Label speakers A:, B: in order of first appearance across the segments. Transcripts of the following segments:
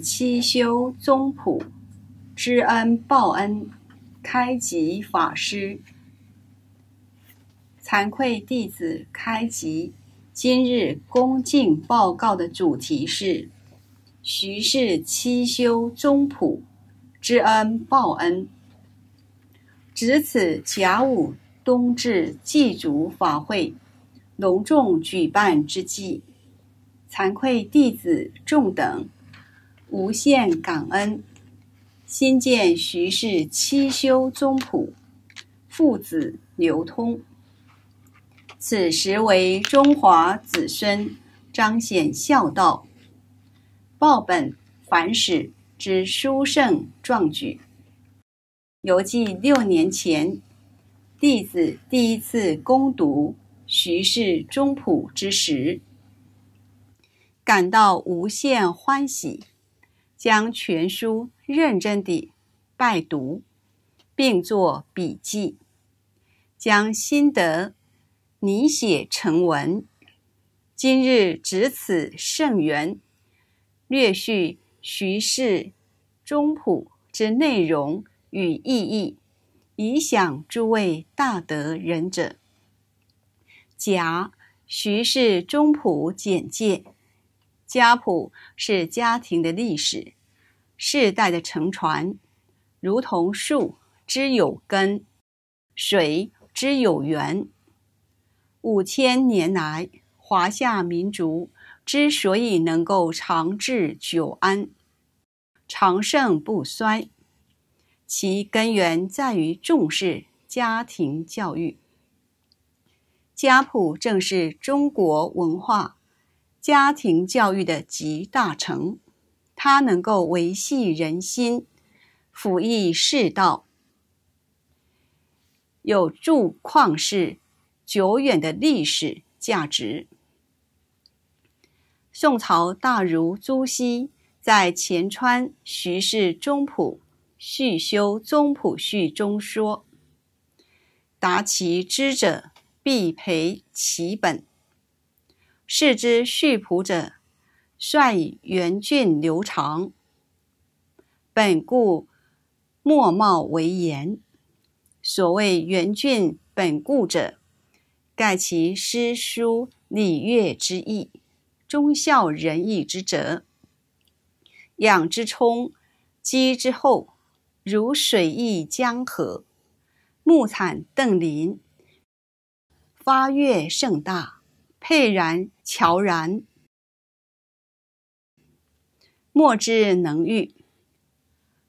A: 七修宗普知恩报恩开集法师，惭愧弟子开集，今日恭敬报告的主题是：徐氏七修宗普知恩报恩。值此甲午冬至祭祖法会隆重举办之际，惭愧弟子众等。无限感恩，新建徐氏七修宗谱，父子流通。此时为中华子孙彰显孝道、报本反始之殊胜壮举。犹记六年前，弟子第一次攻读徐氏宗谱之时，感到无限欢喜。将全书认真地拜读，并做笔记，将心得拟写成文。今日值此圣缘，略叙徐氏中谱之内容与意义，以享诸位大德仁者。甲，徐氏中谱简介：家谱是家庭的历史。世代的乘船，如同树之有根，水之有源。五千年来，华夏民族之所以能够长治久安、长盛不衰，其根源在于重视家庭教育。家谱正是中国文化家庭教育的集大成。它能够维系人心，辅益世道，有著旷世、久远的历史价值。宋朝大儒朱熹在《前川徐氏宗谱续修宗谱序》中说：“达其知者，必培其本；是之续谱者。”率源俊流长，本固莫貌为言。所谓源俊本固者，盖其诗书礼乐之意，忠孝仁义之哲。养之充，积之厚，如水溢江河，木惨邓林，发越盛大，沛然悄然。莫之能御，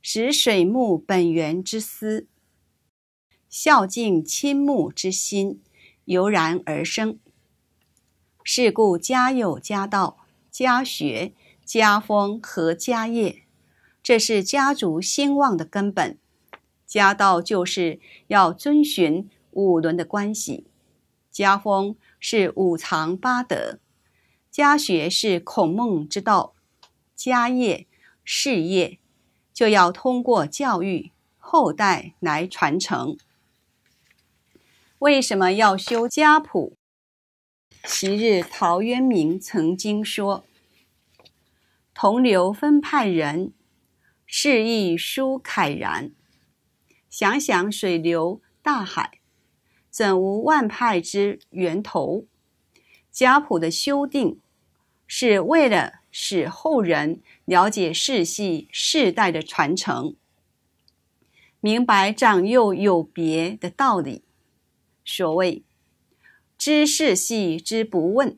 A: 使水木本源之思、孝敬亲睦之心油然而生。是故，家有家道、家学、家风和家业，这是家族兴旺的根本。家道就是要遵循五伦的关系，家风是五常八德，家学是孔孟之道。家业事业就要通过教育后代来传承。为什么要修家谱？昔日陶渊明曾经说：“同流分派人，是亦殊慨然。”想想水流大海，怎无万派之源头？家谱的修订是为了。使后人了解世系世代的传承，明白长幼有别的道理。所谓“知世系之不问，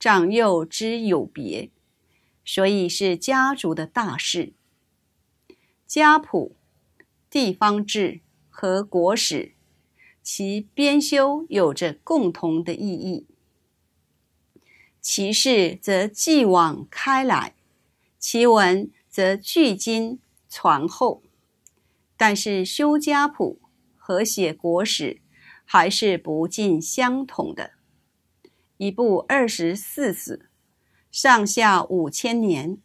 A: 长幼之有别”，所以是家族的大事。家谱、地方志和国史其编修有着共同的意义。其事则继往开来，其文则聚今传后。但是修家谱和写国史还是不尽相同的。一部二十四史，上下五千年，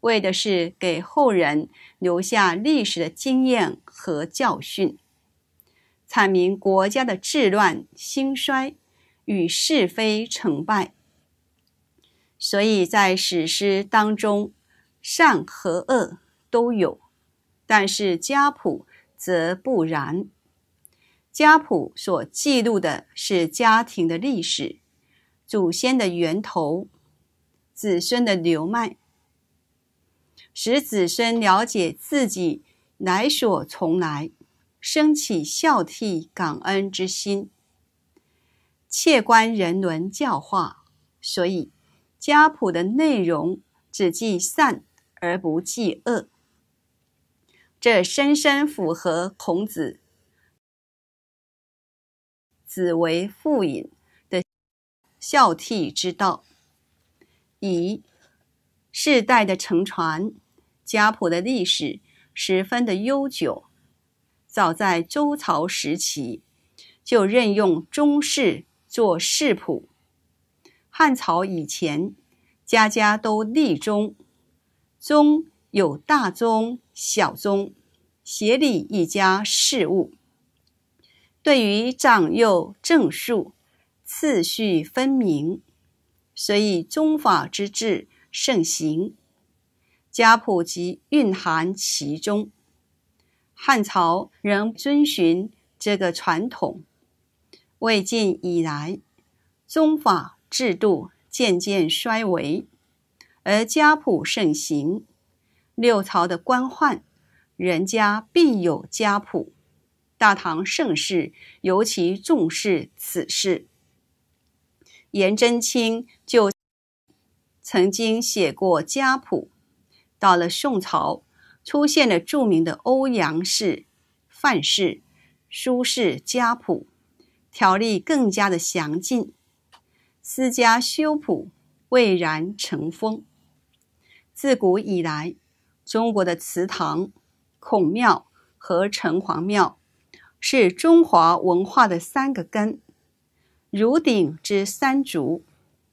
A: 为的是给后人留下历史的经验和教训，阐明国家的治乱兴衰与是非成败。所以在史诗当中，善和恶都有，但是家谱则不然。家谱所记录的是家庭的历史、祖先的源头、子孙的流脉，使子孙了解自己来所从来，升起孝悌感恩之心，切观人伦教化。所以。家谱的内容只记善而不记恶，这深深符合孔子“子为父隐”的孝悌之道。以世代的承传，家谱的历史十分的悠久，早在周朝时期就任用宗室做世谱。汉朝以前，家家都立宗，宗有大宗、小宗，协理一家事务。对于长幼正数，次序分明，所以宗法之治盛行，家谱即蕴含其中。汉朝仍遵循这个传统。魏晋以来，宗法。制度渐渐衰微，而家谱盛行。六朝的官宦人家必有家谱，大唐盛世尤其重视此事。颜真卿就曾经写过家谱。到了宋朝，出现了著名的欧阳氏、范氏、苏氏家谱，条例更加的详尽。私家修谱蔚然成风。自古以来，中国的祠堂、孔庙和城隍庙是中华文化的三个根，如鼎之三足，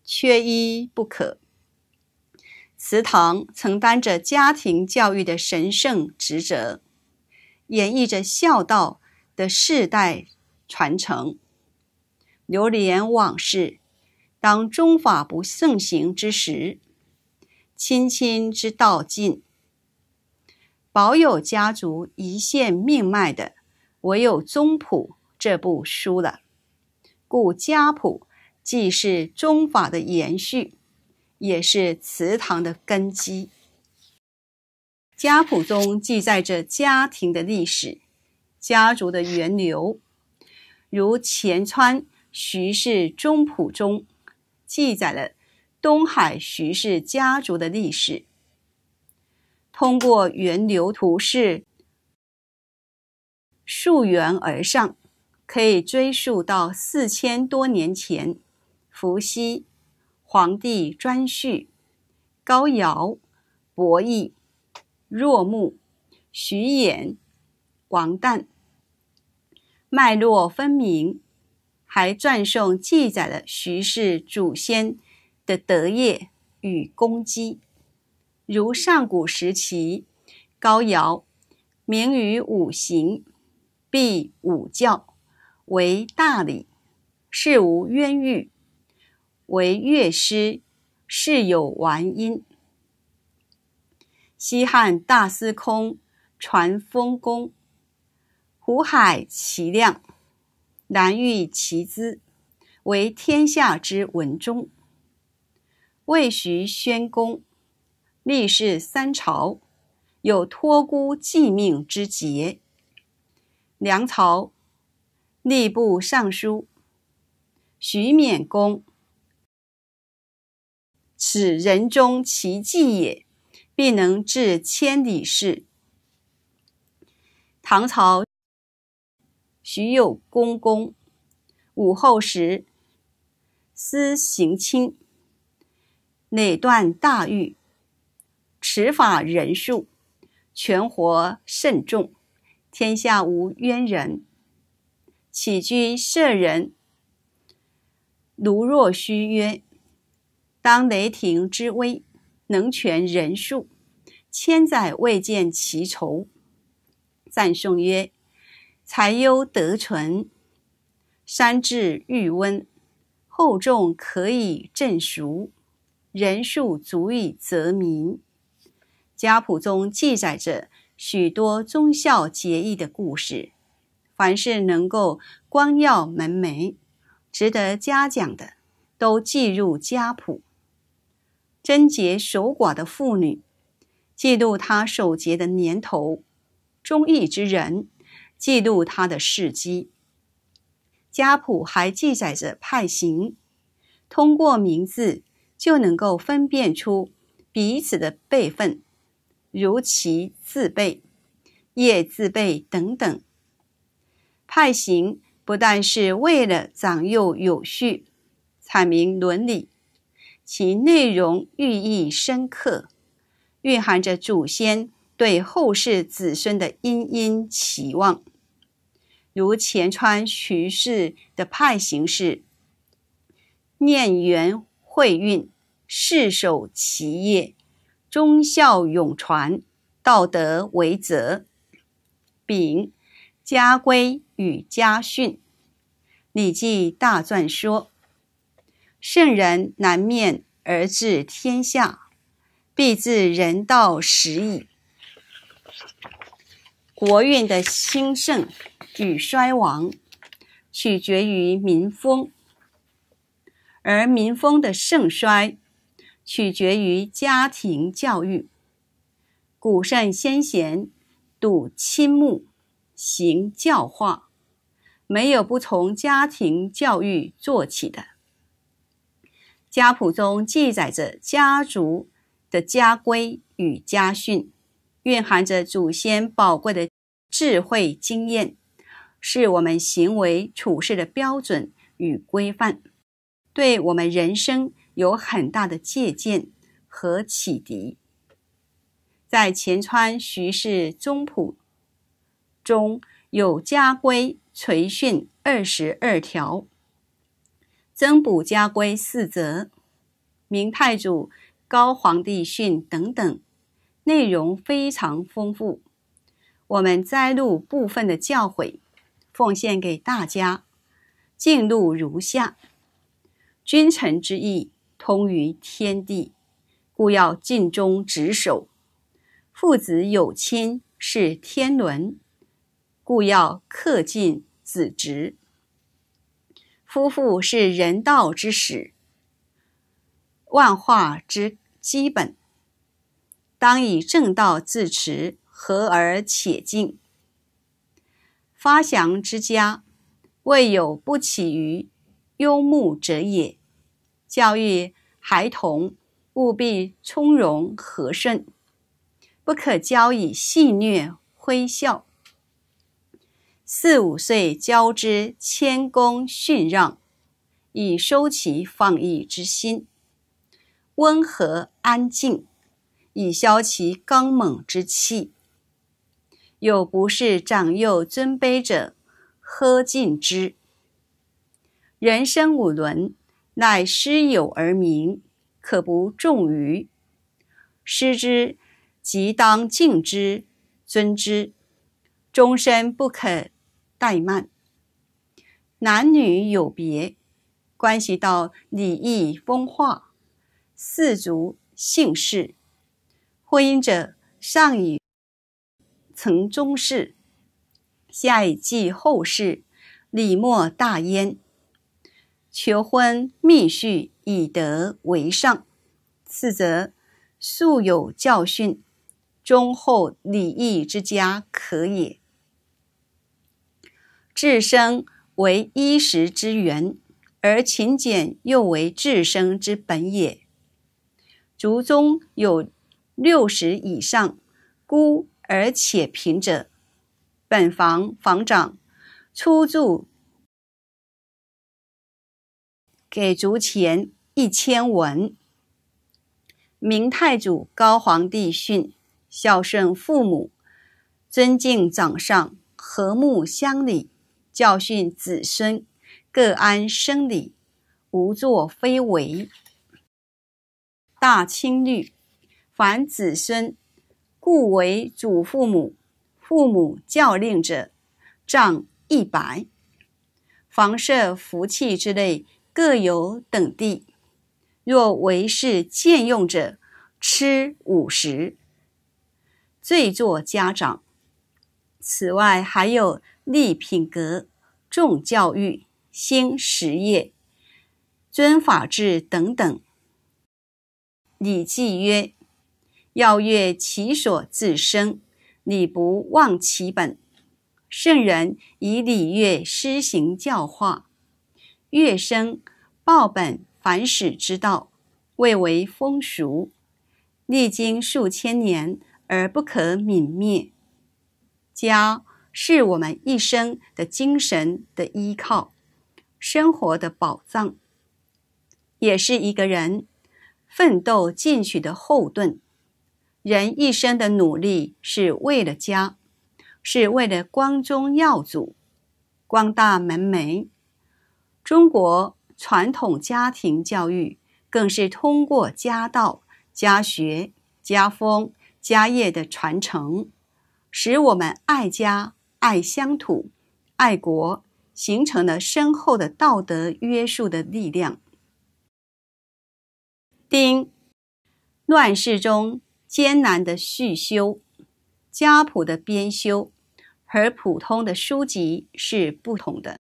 A: 缺一不可。祠堂承担着家庭教育的神圣职责，演绎着孝道的世代传承，流连往事。当中法不盛行之时，亲亲之道尽，保有家族一线命脉的唯有宗谱这部书了。故家谱既是宗法的延续，也是祠堂的根基。家谱中记载着家庭的历史、家族的源流，如前川徐氏宗谱中。记载了东海徐氏家族的历史。通过源流图示溯源而上，可以追溯到四千多年前，伏羲、黄帝、颛顼、高尧、伯益、若木、徐衍、王旦，脉络分明。还撰送记载了徐氏祖先的德业与功绩，如上古时期高尧名于五行，必五教为大礼，事无冤狱；为乐师，事有完音。西汉大司空传丰功，湖海其亮。难遇其资，为天下之文宗。魏徐宣公，历事三朝，有托孤继命之节。梁朝吏部尚书徐勉公，此人中奇骥也，必能致千里事。唐朝。许有公公，午后时思行亲，累断大狱，持法人数全活甚众，天下无冤人。起居舍人，卢若虚曰：“当雷霆之威，能全人数，千载未见其仇。”赞颂曰。才优德纯，山至遇温，厚重可以正俗，人数足以泽民。家谱中记载着许多忠孝节义的故事。凡是能够光耀门楣、值得嘉奖的，都记入家谱。贞洁守寡的妇女，记录她守节的年头；忠义之人。记录他的事迹。家谱还记载着派行，通过名字就能够分辨出彼此的辈分，如其字辈、叶字辈等等。派行不但是为了长幼有序、阐明伦理，其内容寓意深刻，蕴含着祖先。对后世子孙的殷殷期望，如前川徐氏的派行是念缘会运世守其业，忠孝永传，道德为则。丙，家规与家训，《礼记·大传》说：“圣人难面而治天下，必治人道始矣。”国运的兴盛与衰亡，取决于民风；而民风的盛衰，取决于家庭教育。古圣先贤笃亲睦，行教化，没有不从家庭教育做起的。家谱中记载着家族的家规与家训。蕴含着祖先宝贵的智慧经验，是我们行为处事的标准与规范，对我们人生有很大的借鉴和启迪。在前川徐氏宗谱中有家规垂训二十二条，增补家规四则，明太祖高皇帝训等等。内容非常丰富，我们摘录部分的教诲，奉献给大家。记录如下：君臣之义通于天地，故要尽忠职守；父子有亲是天伦，故要恪尽子职；夫妇是人道之始，万化之基本。当以正道自持，和而且敬。发祥之家，未有不起于忧慕者也。教育孩童，务必从容和顺，不可教以戏谑诙笑。四五岁教之谦恭逊让，以收其放逸之心。温和安静。以消其刚猛之气。有不事长幼尊卑者，喝敬之。人生五伦，乃师友而名，可不重于师之，即当敬之尊之，终身不肯怠慢。男女有别，关系到礼义风化、四族姓氏。婚姻者，上以曾中室，下以继后世，礼莫大焉。求婚密序以德为上。次则素有教训，忠厚礼义之家可也。至生为衣食之源，而勤俭又为智生之本也。族中有。六十以上孤而且贫者，本房房长出住，给足钱一千文。明太祖高皇帝训：孝顺父母，尊敬长上，和睦乡里，教训子孙，各安生理，无作非为。大清律。凡子孙，故为祖父母，父母教令者，杖一百；房舍福气之类各有等地。若为是见用者，吃五十。罪作家长。此外还有立品格、重教育、兴实业、尊法治等等。《礼记》曰。要悦其所自生，礼不忘其本。圣人以礼乐施行教化，乐生报本反始之道，未为风俗。历经数千年而不可泯灭。家是我们一生的精神的依靠，生活的宝藏，也是一个人奋斗进取的后盾。人一生的努力是为了家，是为了光宗耀祖、光大门楣。中国传统家庭教育更是通过家道、家学、家风、家业的传承，使我们爱家、爱乡土、爱国，形成了深厚的道德约束的力量。丁，乱世中。艰难的续修，家谱的编修和普通的书籍是不同的。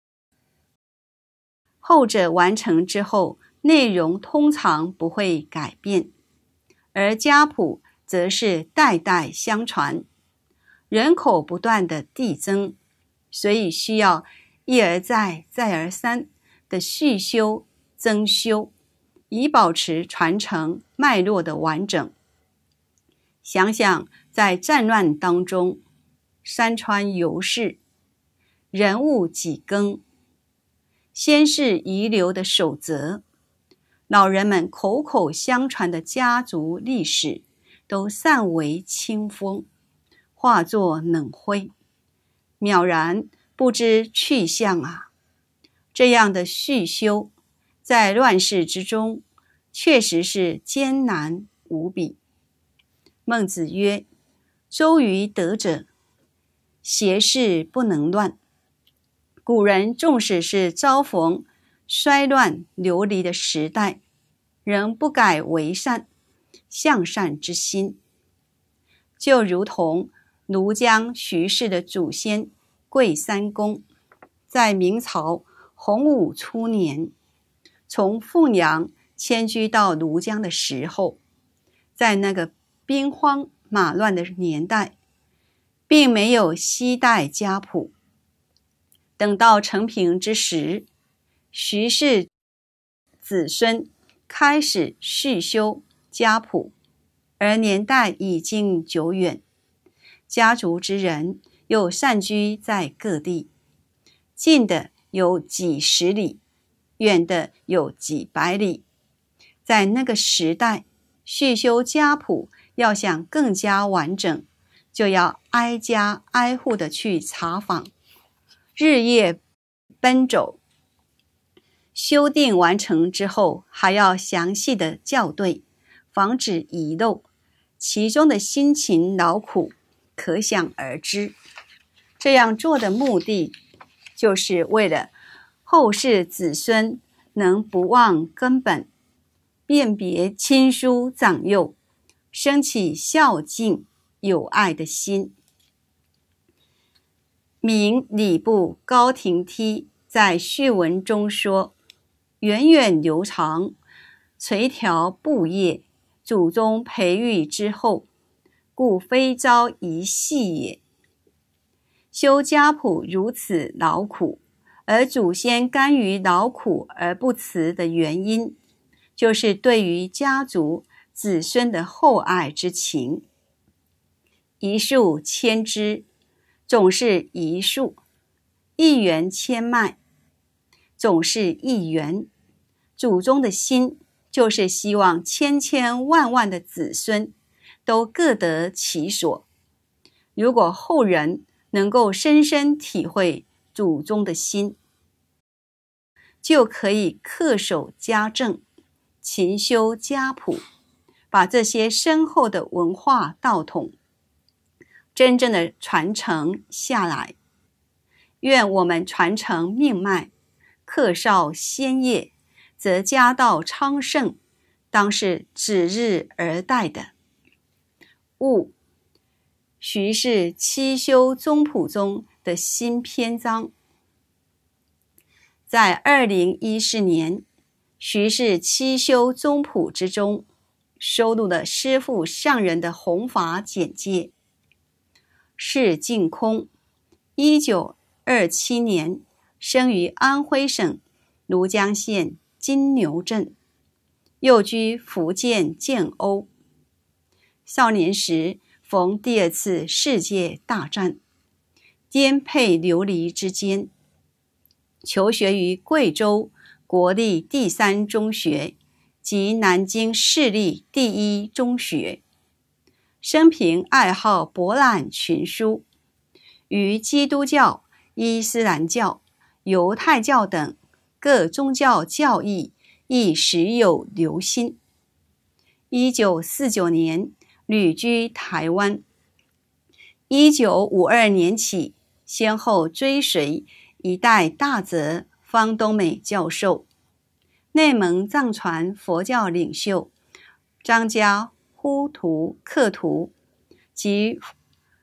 A: 后者完成之后，内容通常不会改变，而家谱则是代代相传，人口不断的递增，所以需要一而再、再而三的续修、增修，以保持传承脉络的完整。想想在战乱当中，山川犹是，人物几更。先世遗留的守则，老人们口口相传的家族历史，都散为清风，化作冷灰，渺然不知去向啊！这样的续修，在乱世之中，确实是艰难无比。孟子曰：“周瑜德者，邪事不能乱。古人纵使是遭逢衰乱流离的时代，仍不改为善向善之心。就如同庐江徐氏的祖先桂三公，在明朝洪武初年从凤阳迁居到庐江的时候，在那个。”兵荒马乱的年代，并没有西代家谱。等到成平之时，徐氏子孙开始续修家谱，而年代已经久远，家族之人又散居在各地，近的有几十里，远的有几百里。在那个时代，续修家谱。要想更加完整，就要挨家挨户的去查访，日夜奔走。修订完成之后，还要详细的校对，防止遗漏。其中的辛勤劳苦，可想而知。这样做的目的，就是为了后世子孙能不忘根本，辨别亲疏长幼。升起孝敬、友爱的心。明礼部高廷梯在序文中说：“源远流长，垂条布叶，祖宗培育之后，故非遭一夕也。修家谱如此劳苦，而祖先甘于劳苦而不辞的原因，就是对于家族。”子孙的厚爱之情，一树千枝，总是一树；一园千脉，总是一园。祖宗的心，就是希望千千万万的子孙都各得其所。如果后人能够深深体会祖宗的心，就可以恪守家政，勤修家谱。把这些深厚的文化道统真正的传承下来，愿我们传承命脉，克绍先业，则家道昌盛，当是指日而待的。戊，徐氏七修宗谱中的新篇章，在二零一四年，徐氏七修宗谱之中。收录了师父上人的弘法简介。释净空，一九二七年生于安徽省庐江县金牛镇，又居福建建瓯。少年时逢第二次世界大战，颠沛流离之间，求学于贵州国立第三中学。及南京市立第一中学，生平爱好博览群书，于基督教、伊斯兰教、犹太教等各宗教教义亦时有留心。一九四九年旅居台湾，一九五二年起先后追随一代大泽方东美教授。内蒙藏传佛教领袖、张家呼图克图及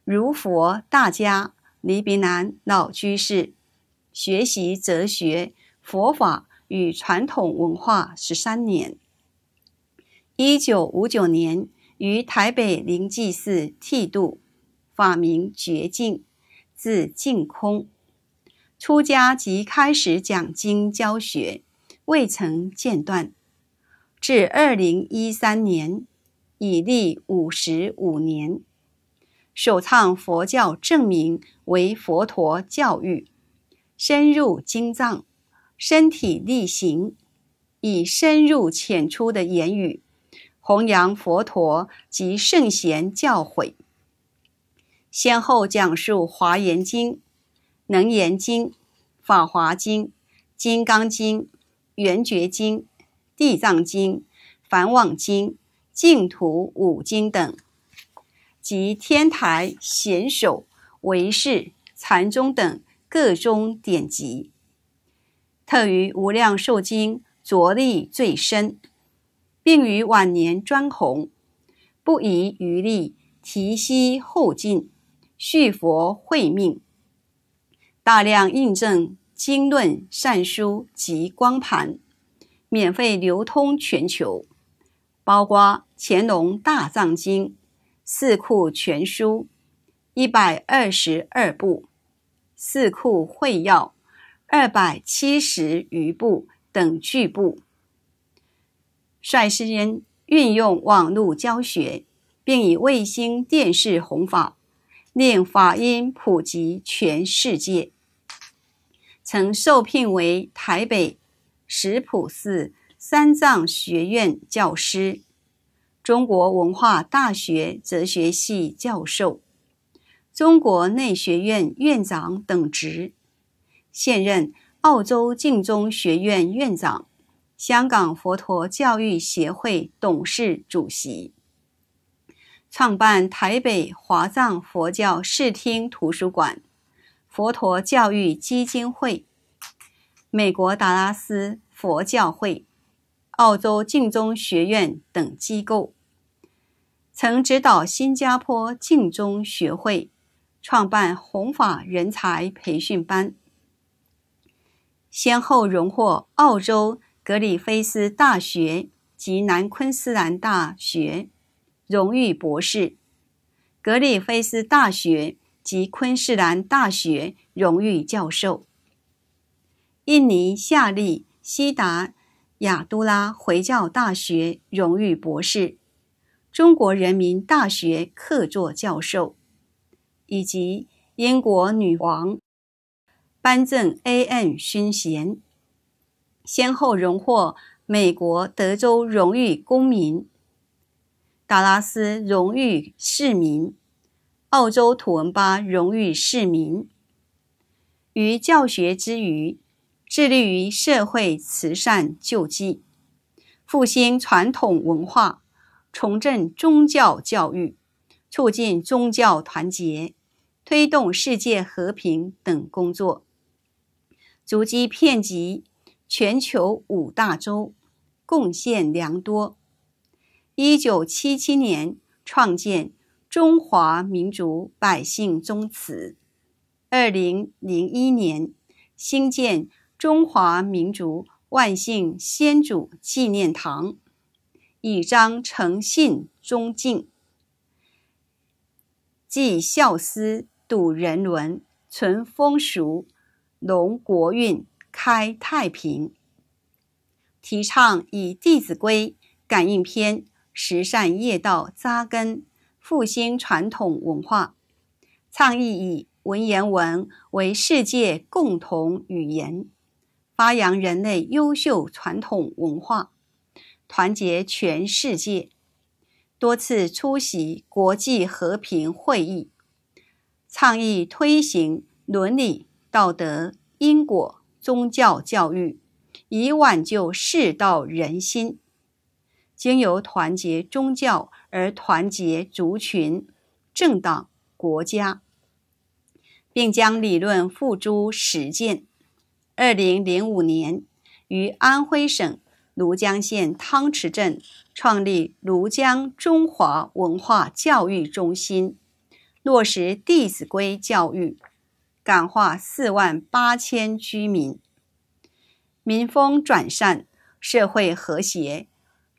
A: 如佛大家离别南老居士，学习哲学、佛法与传统文化十三年。一九五九年于台北灵济寺剃度，法名觉净，字净空。出家即开始讲经教学。未曾间断，至二零一三年已历五十五年。首倡佛教证明为佛陀教育，深入经藏，身体力行，以深入浅出的言语弘扬佛陀及圣贤教诲，先后讲述《华严经》《能言经》《法华经》《金刚经》。《圆觉经》《地藏经》《梵望经》《净土五经》等，及天台、显首、唯识、禅宗等各宗典籍，特于《无量寿经》着力最深，并于晚年专弘，不遗余力提携后进，续佛慧命，大量印证。经论善书及光盘免费流通全球，包括《乾隆大藏经》《四库全书》一百二十二部，《四库会要》二百七十余部等巨部。率师人运用网络教学，并以卫星电视弘法，令法音普及全世界。曾受聘为台北石浦寺三藏学院教师、中国文化大学哲学系教授、中国内学院院长等职，现任澳洲净宗学院院长、香港佛陀教育协会董事主席，创办台北华藏佛教视听图书馆。佛陀教育基金会、美国达拉斯佛教会、澳洲净宗学院等机构，曾指导新加坡净宗学会创办弘法人才培训班，先后荣获澳洲格里菲斯大学及南昆士兰大学荣誉博士，格里菲斯大学。及昆士兰大学荣誉教授、印尼夏利西达雅都拉回教大学荣誉博士、中国人民大学客座教授，以及英国女王颁赠 A.M 勋衔，先后荣获美国德州荣誉公民、达拉斯荣誉市民。澳洲土文巴荣誉市民。于教学之余，致力于社会慈善救济、复兴传统文化、重振宗教教育、促进宗教团结、推动世界和平等工作，足迹遍及全球五大洲，贡献良多。一九七七年创建。中华民族百姓宗祠，二零零一年兴建中华民族万姓先祖纪念堂，以彰诚信忠敬，祭孝思，笃人伦，存风俗，隆国运，开太平。提倡以《弟子规》《感应篇》《十善业道》扎根。复兴传统文化，倡议以文言文为世界共同语言，发扬人类优秀传统文化，团结全世界。多次出席国际和平会议，倡议推行伦理道德、因果宗教教育，以挽救世道人心。经由团结宗教。而团结族群、政党、国家，并将理论付诸实践。二零零五年，于安徽省庐江县汤池镇创立庐江中华文化教育中心，落实《弟子规》教育，感化四万八千居民，民风转善，社会和谐。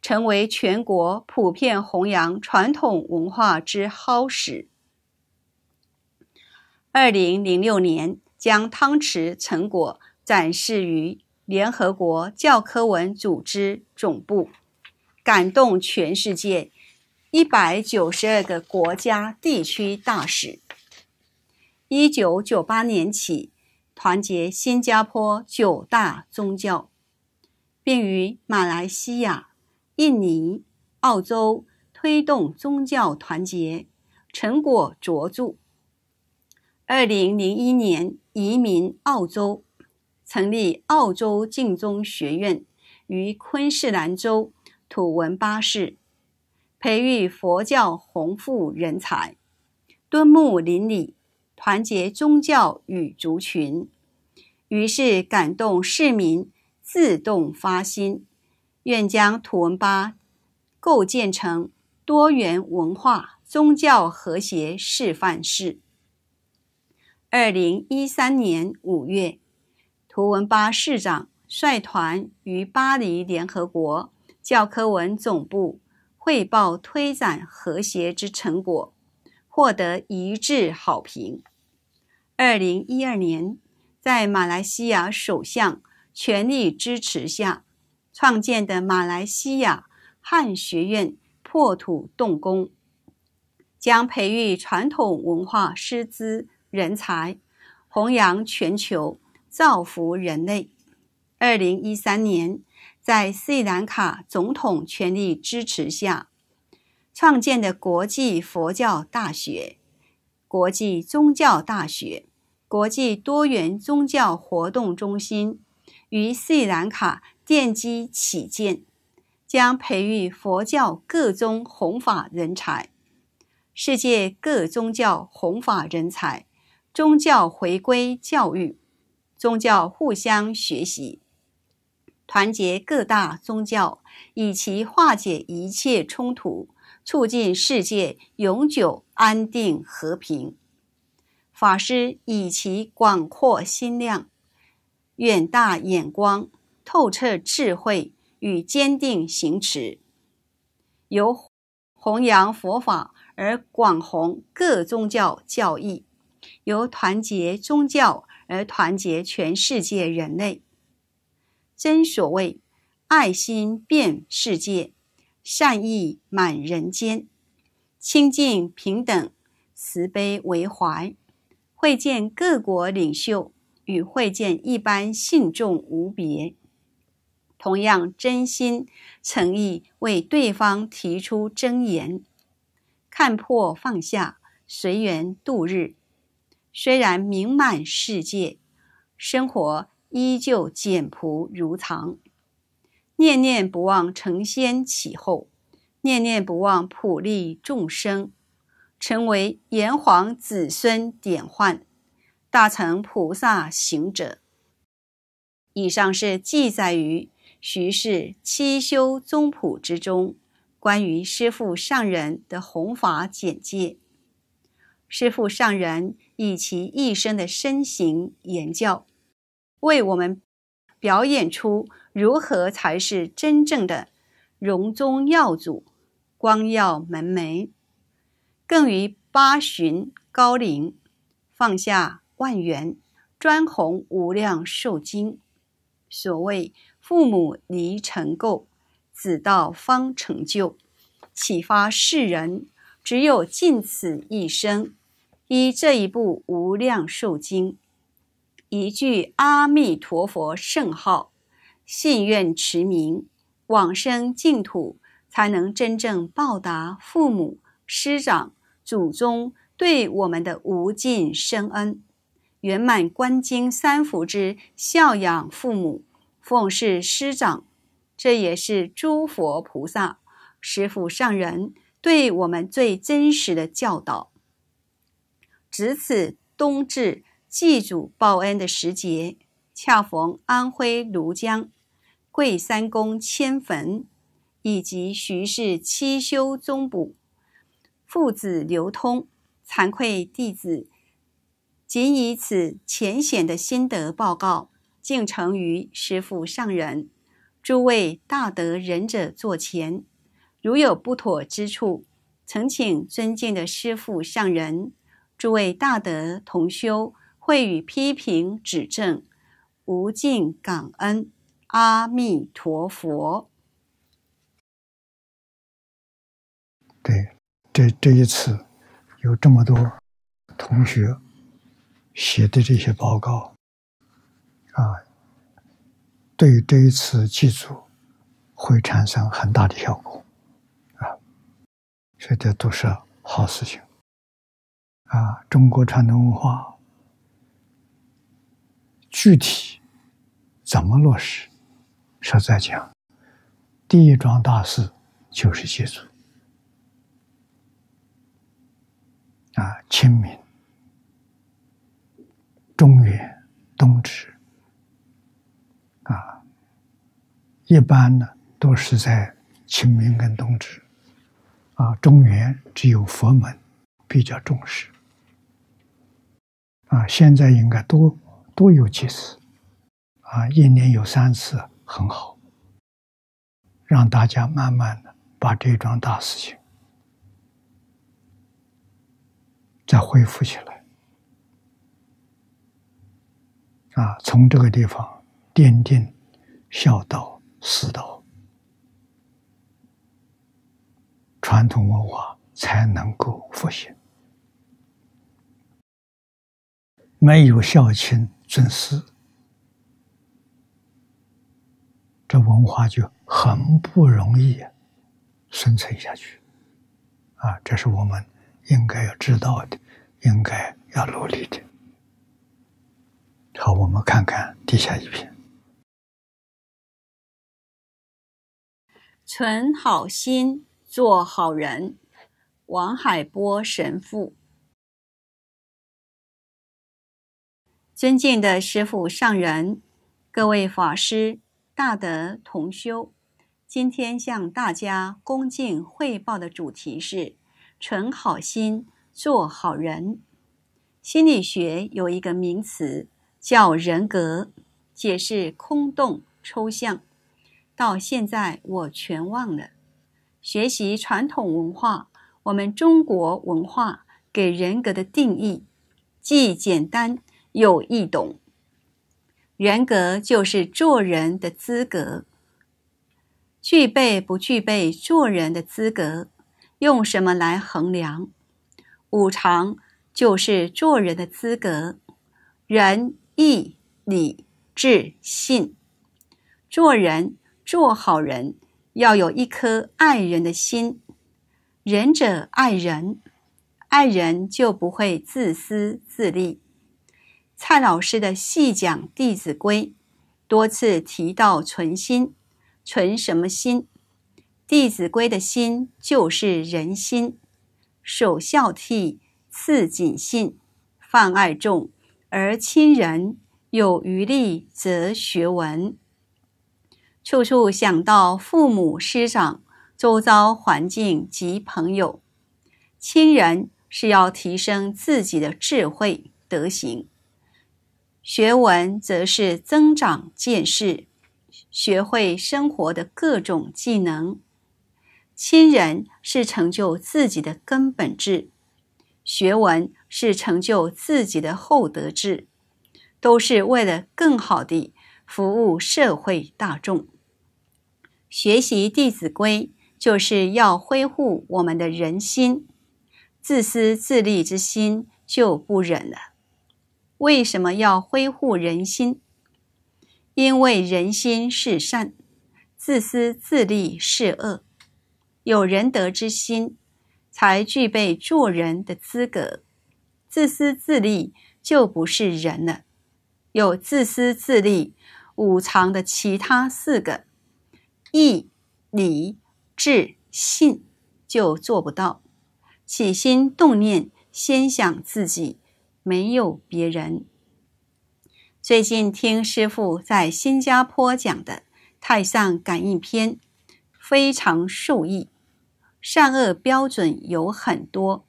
A: 成为全国普遍弘扬传统文化之蒿使。二零零六年，将汤匙成果展示于联合国教科文组织总部，感动全世界一百九十二个国家地区大使。一九九八年起，团结新加坡九大宗教，并与马来西亚。印尼、澳洲推动宗教团结，成果卓著。二零零一年移民澳洲，成立澳洲净宗学院于昆士兰州土文巴士，培育佛教宏富人才，敦睦邻里，团结宗教与族群，于是感动市民自动发心。愿将图文巴构建成多元文化、宗教和谐示范市。二零一三年五月，图文巴市长率团于巴黎联合国教科文总部汇报推展和谐之成果，获得一致好评。二零一二年，在马来西亚首相全力支持下。创建的马来西亚汉学院破土动工，将培育传统文化师资人才，弘扬全球，造福人类。二零一三年，在斯里兰卡总统全力支持下，创建的国际佛教大学、国际宗教大学、国际多元宗教活动中心，于斯里兰卡。奠基起见，将培育佛教各宗弘法人才，世界各宗教弘法人才，宗教回归教育，宗教互相学习，团结各大宗教，以其化解一切冲突，促进世界永久安定和平。法师以其广阔心量，远大眼光。透彻智慧与坚定行持，由弘扬佛法而广弘各宗教教义，由团结宗教而团结全世界人类。真所谓：爱心遍世界，善意满人间，清净平等，慈悲为怀。会见各国领袖与会见一般信众无别。同样真心诚意为对方提出真言，看破放下，随缘度日。虽然名满世界，生活依旧简朴如常。念念不忘成仙起后，念念不忘普利众生，成为炎黄子孙典范，大乘菩萨行者。以上是记载于。徐氏七修宗谱之中，关于师父上人的弘法简介。师父上人以其一生的身形言教，为我们表演出如何才是真正的荣宗耀祖、光耀门楣。更于八旬高龄放下万缘，专弘无量寿经。所谓。父母离尘垢，子道方成就。启发世人，只有尽此一生，依这一部《无量寿经》，一句阿弥陀佛圣号，信愿持名，往生净土，才能真正报答父母、师长、祖宗对我们的无尽深恩。圆满观经三福之孝养父母。奉是师长，这也是诸佛菩萨、师父上人对我们最真实的教导。值此冬至祭祖报恩的时节，恰逢安徽庐江贵三公迁坟，以及徐氏七修宗补，父子流通，惭愧弟子仅以此浅显的心得报告。敬呈于师父上人，诸位大德仁者座前，如有不妥之处，曾请尊敬的师父上人、诸位大德同修会与批评指正，无尽感恩。阿弥陀佛。
B: 对，这这一次有这么多同学写的这些报告。啊，对于这一次祭祖，会产生很大的效果，啊，所以这都是好事情。啊，中国传统文化具体怎么落实？实在讲，第一桩大事就是祭祖。啊，清明、中元、冬至。一般呢，都是在清明跟冬至，啊，中原只有佛门比较重视，啊，现在应该多多有几次，啊，一年有三次，很好，让大家慢慢的把这桩大事情再恢复起来，啊，从这个地方奠定孝道。四道，传统文化才能够复兴。没有孝亲尊师，这文化就很不容易生存下去。啊，这是我们应该要知道的，应该要努力的。好，我们看看地下一篇。
A: 存好心，做好人。王海波神父，尊敬的师父上人，各位法师，大德同修，今天向大家恭敬汇报的主题是：存好心，做好人。心理学有一个名词叫人格，解释空洞抽象。到现在我全忘了。学习传统文化，我们中国文化给人格的定义既简单又易懂。人格就是做人的资格，具备不具备做人的资格，用什么来衡量？五常就是做人的资格：仁、义、礼、智、信。做人。做好人要有一颗爱人的心，仁者爱人，爱人就不会自私自利。蔡老师的细讲《弟子规》，多次提到存心，存什么心？《弟子规》的心就是人心。首孝悌，次谨信，泛爱众，而亲仁。有余力，则学文。处处想到父母师长、周遭环境及朋友，亲人是要提升自己的智慧德行；学文则是增长见识，学会生活的各种技能。亲人是成就自己的根本智，学文是成就自己的厚德智，都是为了更好地服务社会大众。学习《弟子规》就是要恢复我们的人心，自私自利之心就不忍了。为什么要恢复人心？因为人心是善，自私自利是恶。有仁德之心，才具备做人的资格。自私自利就不是人了。有自私自利五常的其他四个。义、礼、智、信就做不到，起心动念先想自己，没有别人。最近听师傅在新加坡讲的《太上感应篇》，非常受益。善恶标准有很多，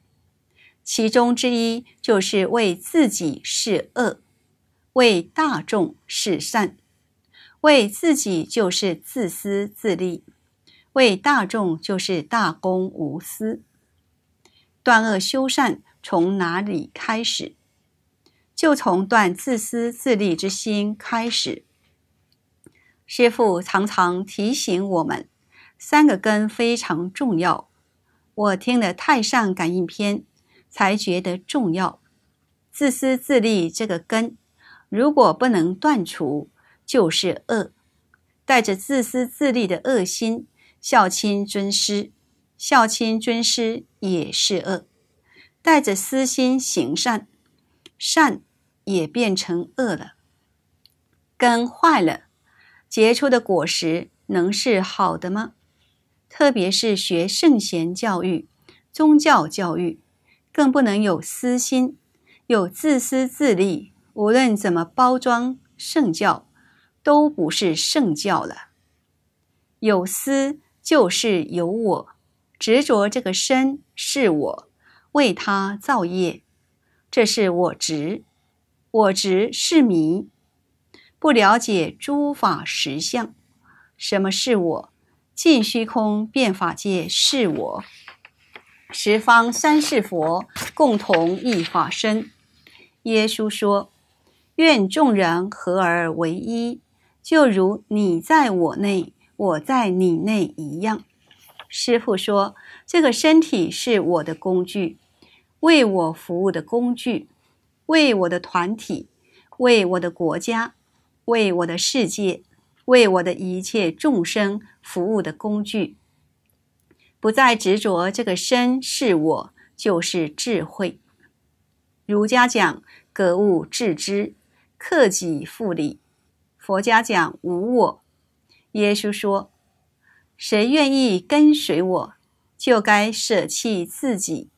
A: 其中之一就是为自己是恶，为大众是善。为自己就是自私自利，为大众就是大公无私。断恶修善从哪里开始？就从断自私自利之心开始。师父常常提醒我们，三个根非常重要。我听了《太上感应篇》才觉得重要。自私自利这个根，如果不能断除。就是恶，带着自私自利的恶心；孝亲尊师，孝亲尊师也是恶，带着私心行善，善也变成恶了，根坏了，结出的果实能是好的吗？特别是学圣贤教育、宗教教育，更不能有私心，有自私自利，无论怎么包装圣教。都不是圣教了。有私就是有我，执着这个身是我，为他造业，这是我执。我执是迷，不了解诸法实相。什么是我？尽虚空遍法界是我。十方三世佛共同一法身。耶稣说：“愿众人合而为一。”就如你在我内，我在你内一样。师傅说，这个身体是我的工具，为我服务的工具，为我的团体，为我的国家，为我的世界，为我的一切众生服务的工具。不再执着这个身是我，就是智慧。儒家讲格物致知，克己复礼。佛家讲无我，耶稣说：“谁愿意跟随我，就该舍弃自己，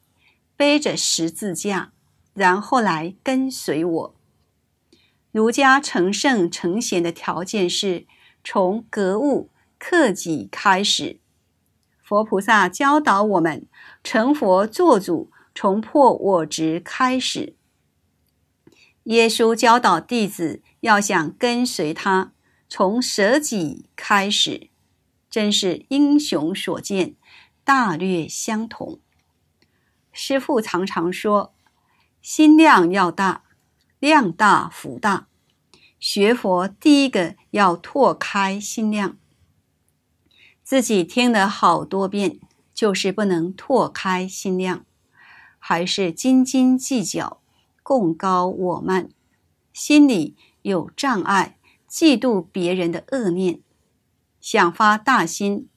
A: 背着十字架，然后来跟随我。”儒家成圣成贤的条件是从格物克己开始。佛菩萨教导我们成佛做主，从破我执开始。耶稣教导弟子。要想跟随他，从舍己开始，真是英雄所见，大略相同。师父常常说，心量要大，量大福大。学佛第一个要拓开心量，自己听了好多遍，就是不能拓开心量，还是斤斤计较，共高我慢，心里。有障碍，嫉妒别人的恶念，想发大心，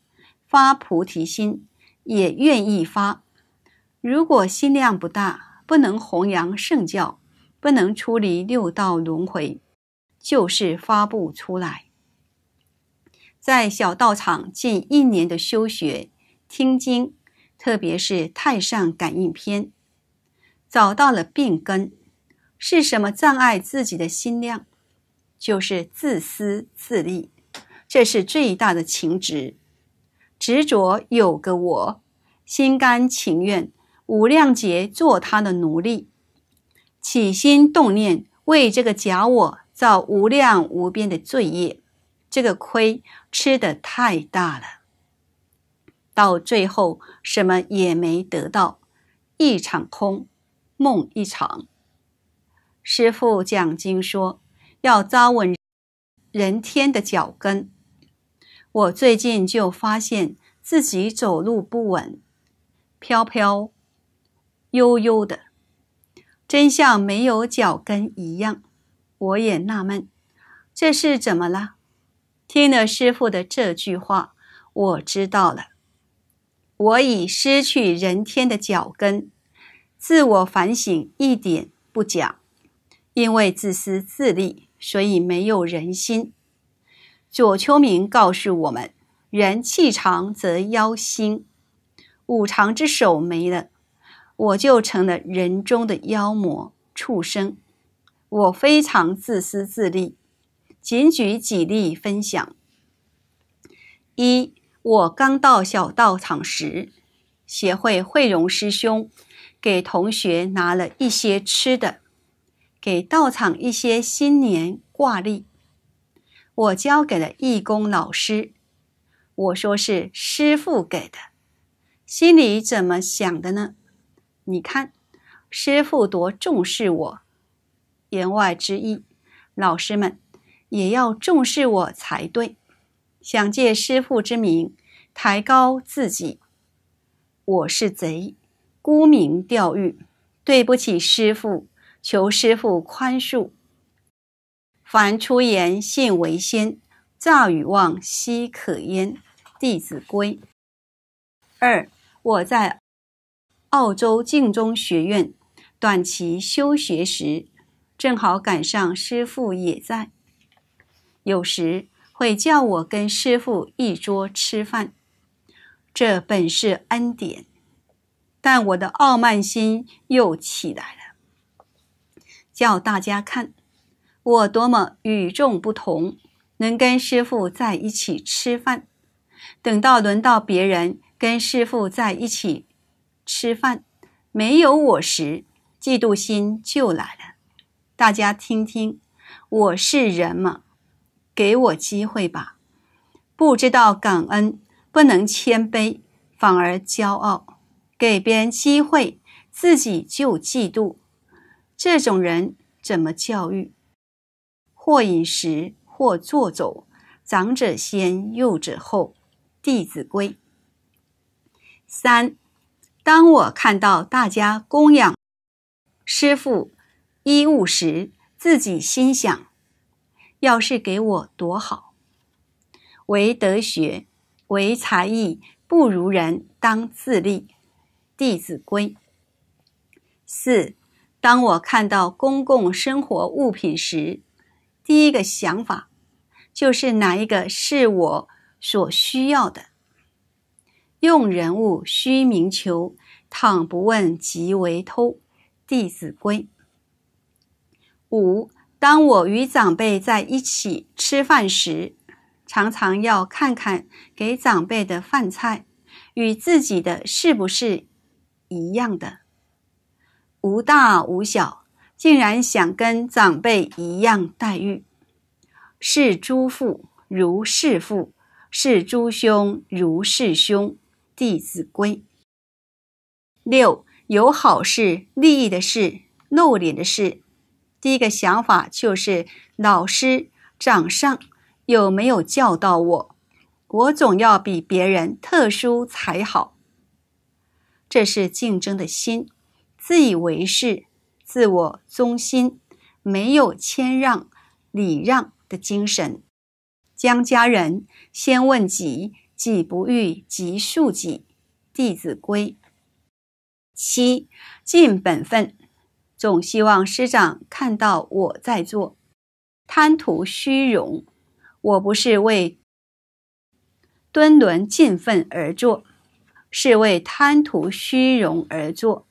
A: 发菩提心，也愿意发。如果心量不大，不能弘扬圣教，不能出离六道轮回，就是发不出来。在小道场近一年的修学、听经，特别是《太上感应篇》，找到了病根，是什么障碍自己的心量？就是自私自利，这是最大的情执。执着有个我，心甘情愿无量劫做他的奴隶，起心动念为这个假我造无量无边的罪业，这个亏吃的太大了。到最后什么也没得到，一场空，梦一场。师父讲经说。要扎稳人天的脚跟。我最近就发现自己走路不稳，飘飘悠悠的，真像没有脚跟一样。我也纳闷，这是怎么了？听了师傅的这句话，我知道了，我已失去人天的脚跟。自我反省一点不假，因为自私自利。所以没有人心。左丘明告诉我们：“人气长则妖心，五常之首没了，我就成了人中的妖魔畜生。我非常自私自利。”仅举几例分享：一，我刚到小道场时，协会慧荣师兄给同学拿了一些吃的。给道场一些新年挂历，我交给了义工老师，我说是师傅给的，心里怎么想的呢？你看，师傅多重视我，言外之意，老师们也要重视我才对，想借师傅之名抬高自己，我是贼，沽名钓誉，对不起师傅。求师父宽恕。凡出言，信为先，诈与妄，奚可焉？弟子规。二，我在澳洲静中学院短期休学时，正好赶上师父也在，有时会叫我跟师父一桌吃饭。这本是恩典，但我的傲慢心又起来了。叫大家看我多么与众不同，能跟师傅在一起吃饭。等到轮到别人跟师傅在一起吃饭，没有我时，嫉妒心就来了。大家听听，我是人吗？给我机会吧。不知道感恩，不能谦卑，反而骄傲，给别人机会，自己就嫉妒。这种人怎么教育？或饮食，或坐走，长者先，幼者后，《弟子规》。三，当我看到大家供养师傅衣物时，自己心想：要是给我多好。唯德学，唯才艺，不如人，当自立，《弟子规》。四。当我看到公共生活物品时，第一个想法就是哪一个是我所需要的。用人物须明求，倘不问即为偷，《弟子规》。五，当我与长辈在一起吃饭时，常常要看看给长辈的饭菜与自己的是不是一样的。无大无小，竟然想跟长辈一样待遇。视诸父如视父，视诸兄如视兄，《弟子规》。六有好事，利益的事，露脸的事，第一个想法就是老师、长上有没有教导我？我总要比别人特殊才好，这是竞争的心。自以为是，自我中心，没有谦让、礼让的精神。将家人先问己，己不欲，即恕己。《弟子规》七，尽本分，总希望师长看到我在做，贪图虚荣。我不是为敦伦尽分而做，是为贪图虚荣而做。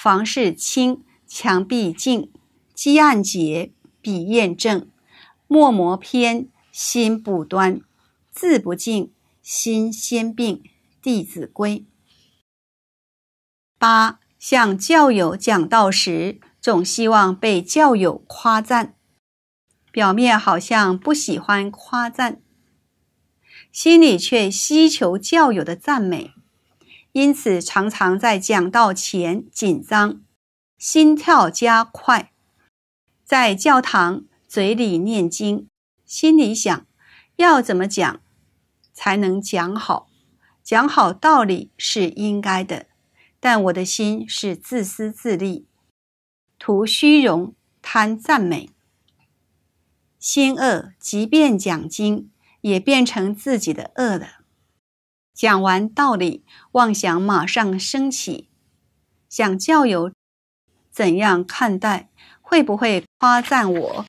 A: 房事清，墙壁净，积案结，笔砚正，墨磨偏，心不端，字不净，心先病。《弟子规》八向教友讲道时，总希望被教友夸赞，表面好像不喜欢夸赞，心里却希求教友的赞美。因此，常常在讲道前紧张，心跳加快，在教堂嘴里念经，心里想，要怎么讲才能讲好？讲好道理是应该的，但我的心是自私自利，图虚荣，贪赞美，心恶，即便讲经，也变成自己的恶了。讲完道理，妄想马上升起，想教友怎样看待，会不会夸赞我？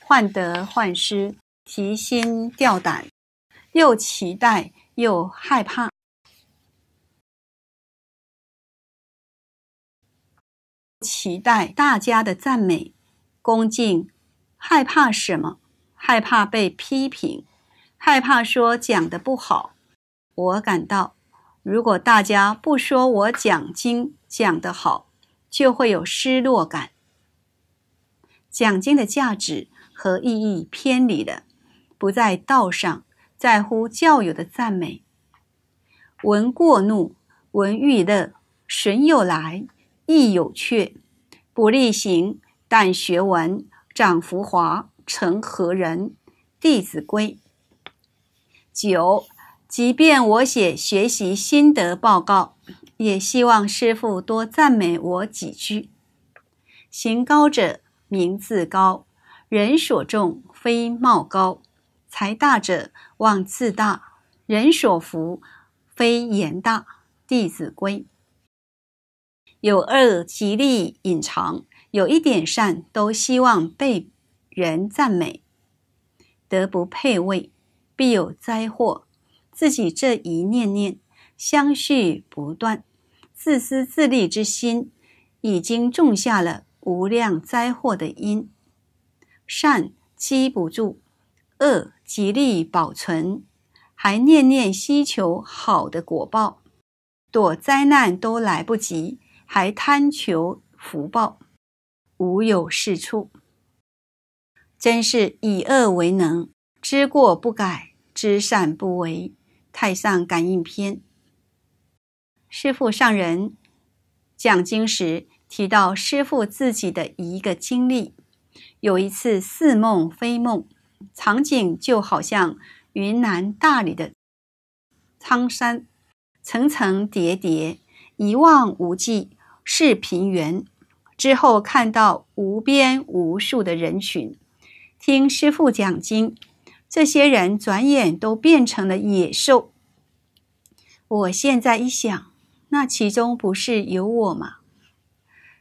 A: 患得患失，提心吊胆，又期待又害怕，期待大家的赞美、恭敬，害怕什么？害怕被批评，害怕说讲的不好。我感到，如果大家不说我讲经讲得好，就会有失落感。讲经的价值和意义偏离了，不在道上，在乎教友的赞美。闻过怒，闻欲乐，神有来，亦有去。不力行，但学文，长浮华，成何人？《弟子规》九。即便我写学习心得报告，也希望师父多赞美我几句。行高者名自高，人所重非貌高；财大者望自大，人所福非言大。《弟子规》有二极力隐藏，有一点善都希望被人赞美。德不配位，必有灾祸。自己这一念念相续不断，自私自利之心已经种下了无量灾祸的因。善积不住，恶极力保存，还念念希求好的果报，躲灾难都来不及，还贪求福报，无有是处。真是以恶为能，知过不改，知善不为。《太上感应篇》，师父上人讲经时提到师父自己的一个经历：有一次似梦非梦，场景就好像云南大理的苍山，层层叠叠，一望无际是平原。之后看到无边无数的人群，听师父讲经。这些人转眼都变成了野兽。我现在一想，那其中不是有我吗？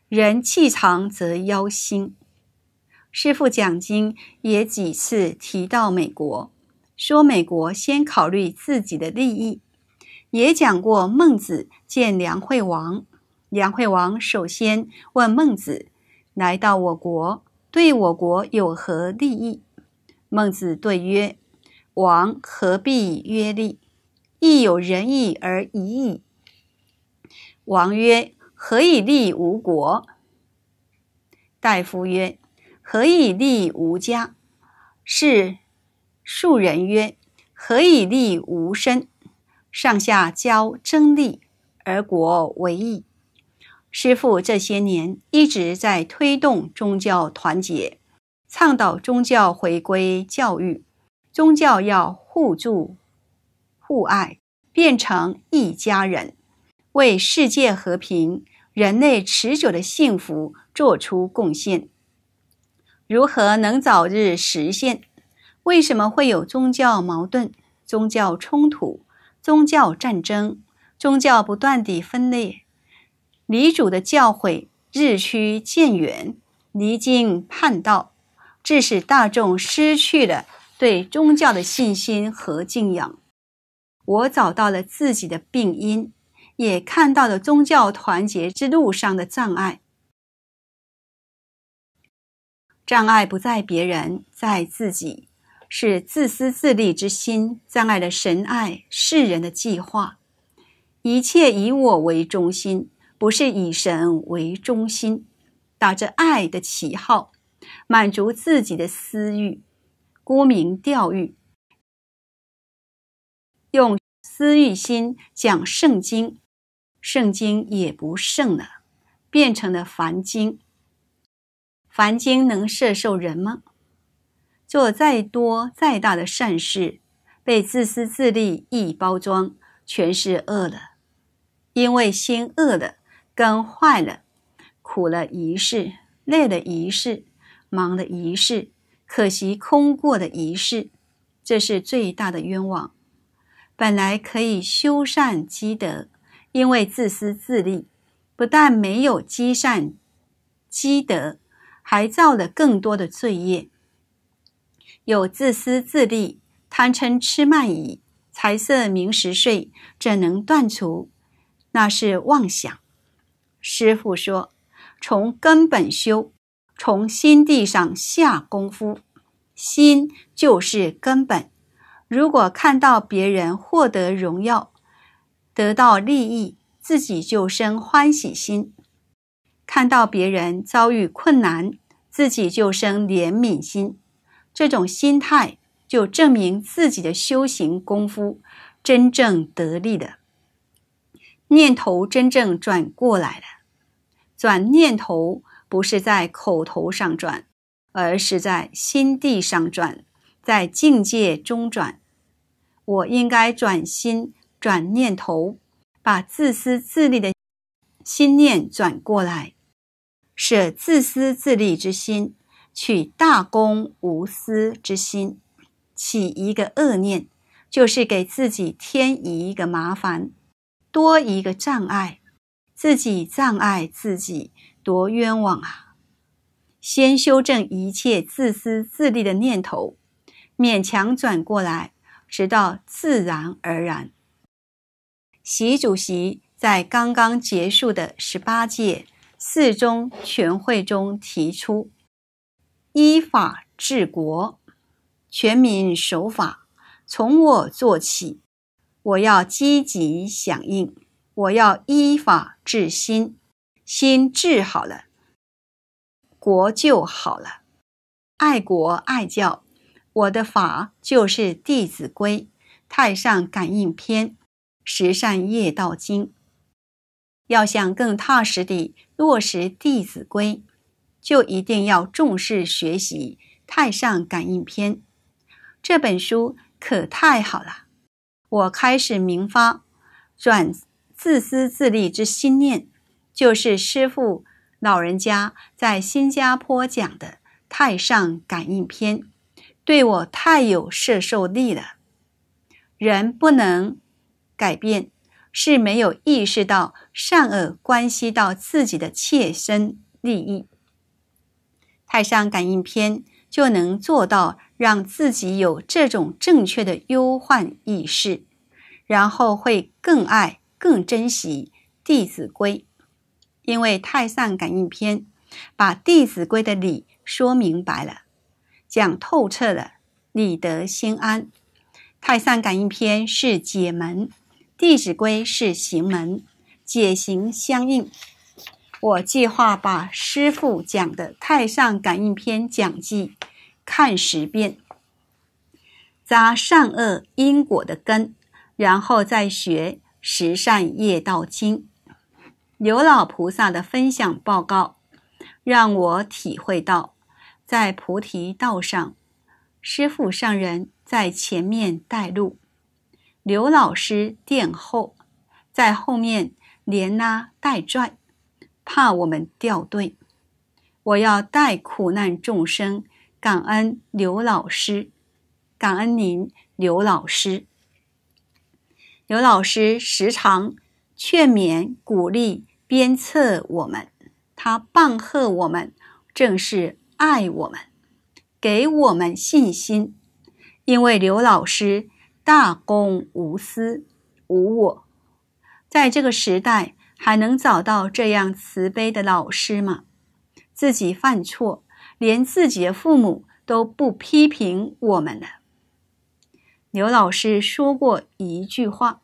A: 人气长则妖心。师父讲经也几次提到美国，说美国先考虑自己的利益，也讲过孟子见梁惠王。梁惠王首先问孟子：来到我国，对我国有何利益？孟子对曰：“王何必曰利？亦有仁义而已矣。”王曰：“何以立吾国？”大夫曰：“何以立吾家？”是庶人曰：“何以立吾身？”上下交争利，而国为义。师父这些年一直在推动宗教团结。倡导宗教回归教育，宗教要互助、互爱，变成一家人，为世界和平、人类持久的幸福做出贡献。如何能早日实现？为什么会有宗教矛盾、宗教冲突、宗教战争、宗教不断的分裂？离主的教诲日趋渐远，离经叛道。致使大众失去了对宗教的信心和敬仰。我找到了自己的病因，也看到了宗教团结之路上的障碍。障碍不在别人，在自己，是自私自利之心障碍了神爱世人的计划。一切以我为中心，不是以神为中心，打着爱的旗号。满足自己的私欲，沽名钓誉，用私欲心讲圣经，圣经也不圣了，变成了凡经。凡经能摄受人吗？做再多再大的善事，被自私自利一包装，全是恶了。因为心恶了，根坏了，苦了一世，累了一世。忙的仪式，可惜空过的仪式，这是最大的冤枉。本来可以修善积德，因为自私自利，不但没有积善积德，还造了更多的罪业。有自私自利、贪嗔痴慢疑、财色名食睡，怎能断除？那是妄想。师父说，从根本修。从心地上下功夫，心就是根本。如果看到别人获得荣耀、得到利益，自己就生欢喜心；看到别人遭遇困难，自己就生怜悯心。这种心态就证明自己的修行功夫真正得力的念头真正转过来了，转念头。不是在口头上转，而是在心地上转，在境界中转。我应该转心、转念头，把自私自利的心念转过来，舍自私自利之心，取大公无私之心。起一个恶念，就是给自己添一个麻烦，多一个障碍，自己障碍自己。多冤枉啊！先修正一切自私自利的念头，勉强转过来，直到自然而然。习主席在刚刚结束的十八届四中全会中提出：“依法治国，全民守法，从我做起。”我要积极响应，我要依法治心。心治好了，国就好了。爱国爱教，我的法就是《弟子规》《太上感应篇》《十善业道经》。要想更踏实地落实《弟子规》，就一定要重视学习《太上感应篇》这本书，可太好了！我开始明发转自私自利之心念。就是师傅老人家在新加坡讲的《太上感应篇》，对我太有摄受力了。人不能改变，是没有意识到善恶关系到自己的切身利益。《太上感应篇》就能做到让自己有这种正确的忧患意识，然后会更爱、更珍惜《弟子规》。因为《太上感应篇》把《弟子规》的理说明白了，讲透彻了，理得心安。《太上感应篇》是解门，《弟子规》是行门，解行相应。我计划把师父讲的《太上感应篇》讲记看十遍，扎善恶因果的根，然后再学《十善业道经》。刘老菩萨的分享报告，让我体会到，在菩提道上，师父上人在前面带路，刘老师殿后，在后面连拉带拽，怕我们掉队。我要代苦难众生感恩刘老师，感恩您，刘老师。刘老师时常。劝勉、鼓励、鞭策我们，他棒喝我们，正是爱我们，给我们信心。因为刘老师大公无私、无我，在这个时代还能找到这样慈悲的老师吗？自己犯错，连自己的父母都不批评我们了。刘老师说过一句话。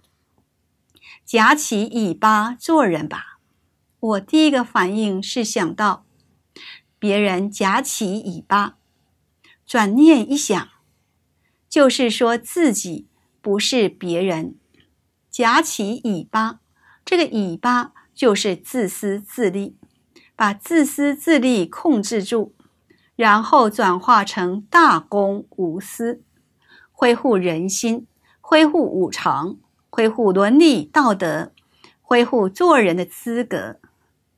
A: 夹起尾巴做人吧，我第一个反应是想到别人夹起尾巴，转念一想，就是说自己不是别人夹起尾巴，这个尾巴就是自私自利，把自私自利控制住，然后转化成大公无私，恢复人心，恢复五常。恢复伦理道德，恢复做人的资格。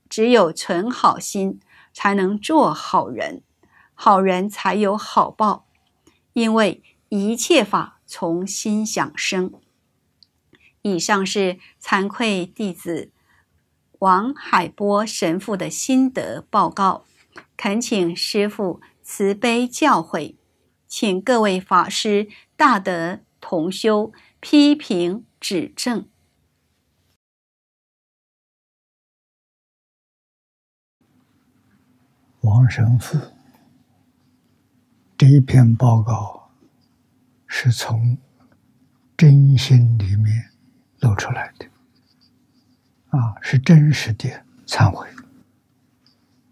A: 只有存好心，才能做好人，好人才有好报。因为一切法从心想生。以上是惭愧弟子王海波神父的心得报告，恳请师父慈悲教诲，请各位法师大德同修批评。指正，
B: 王神父，这一篇报告是从真心里面露出来的，啊，是真实的忏悔。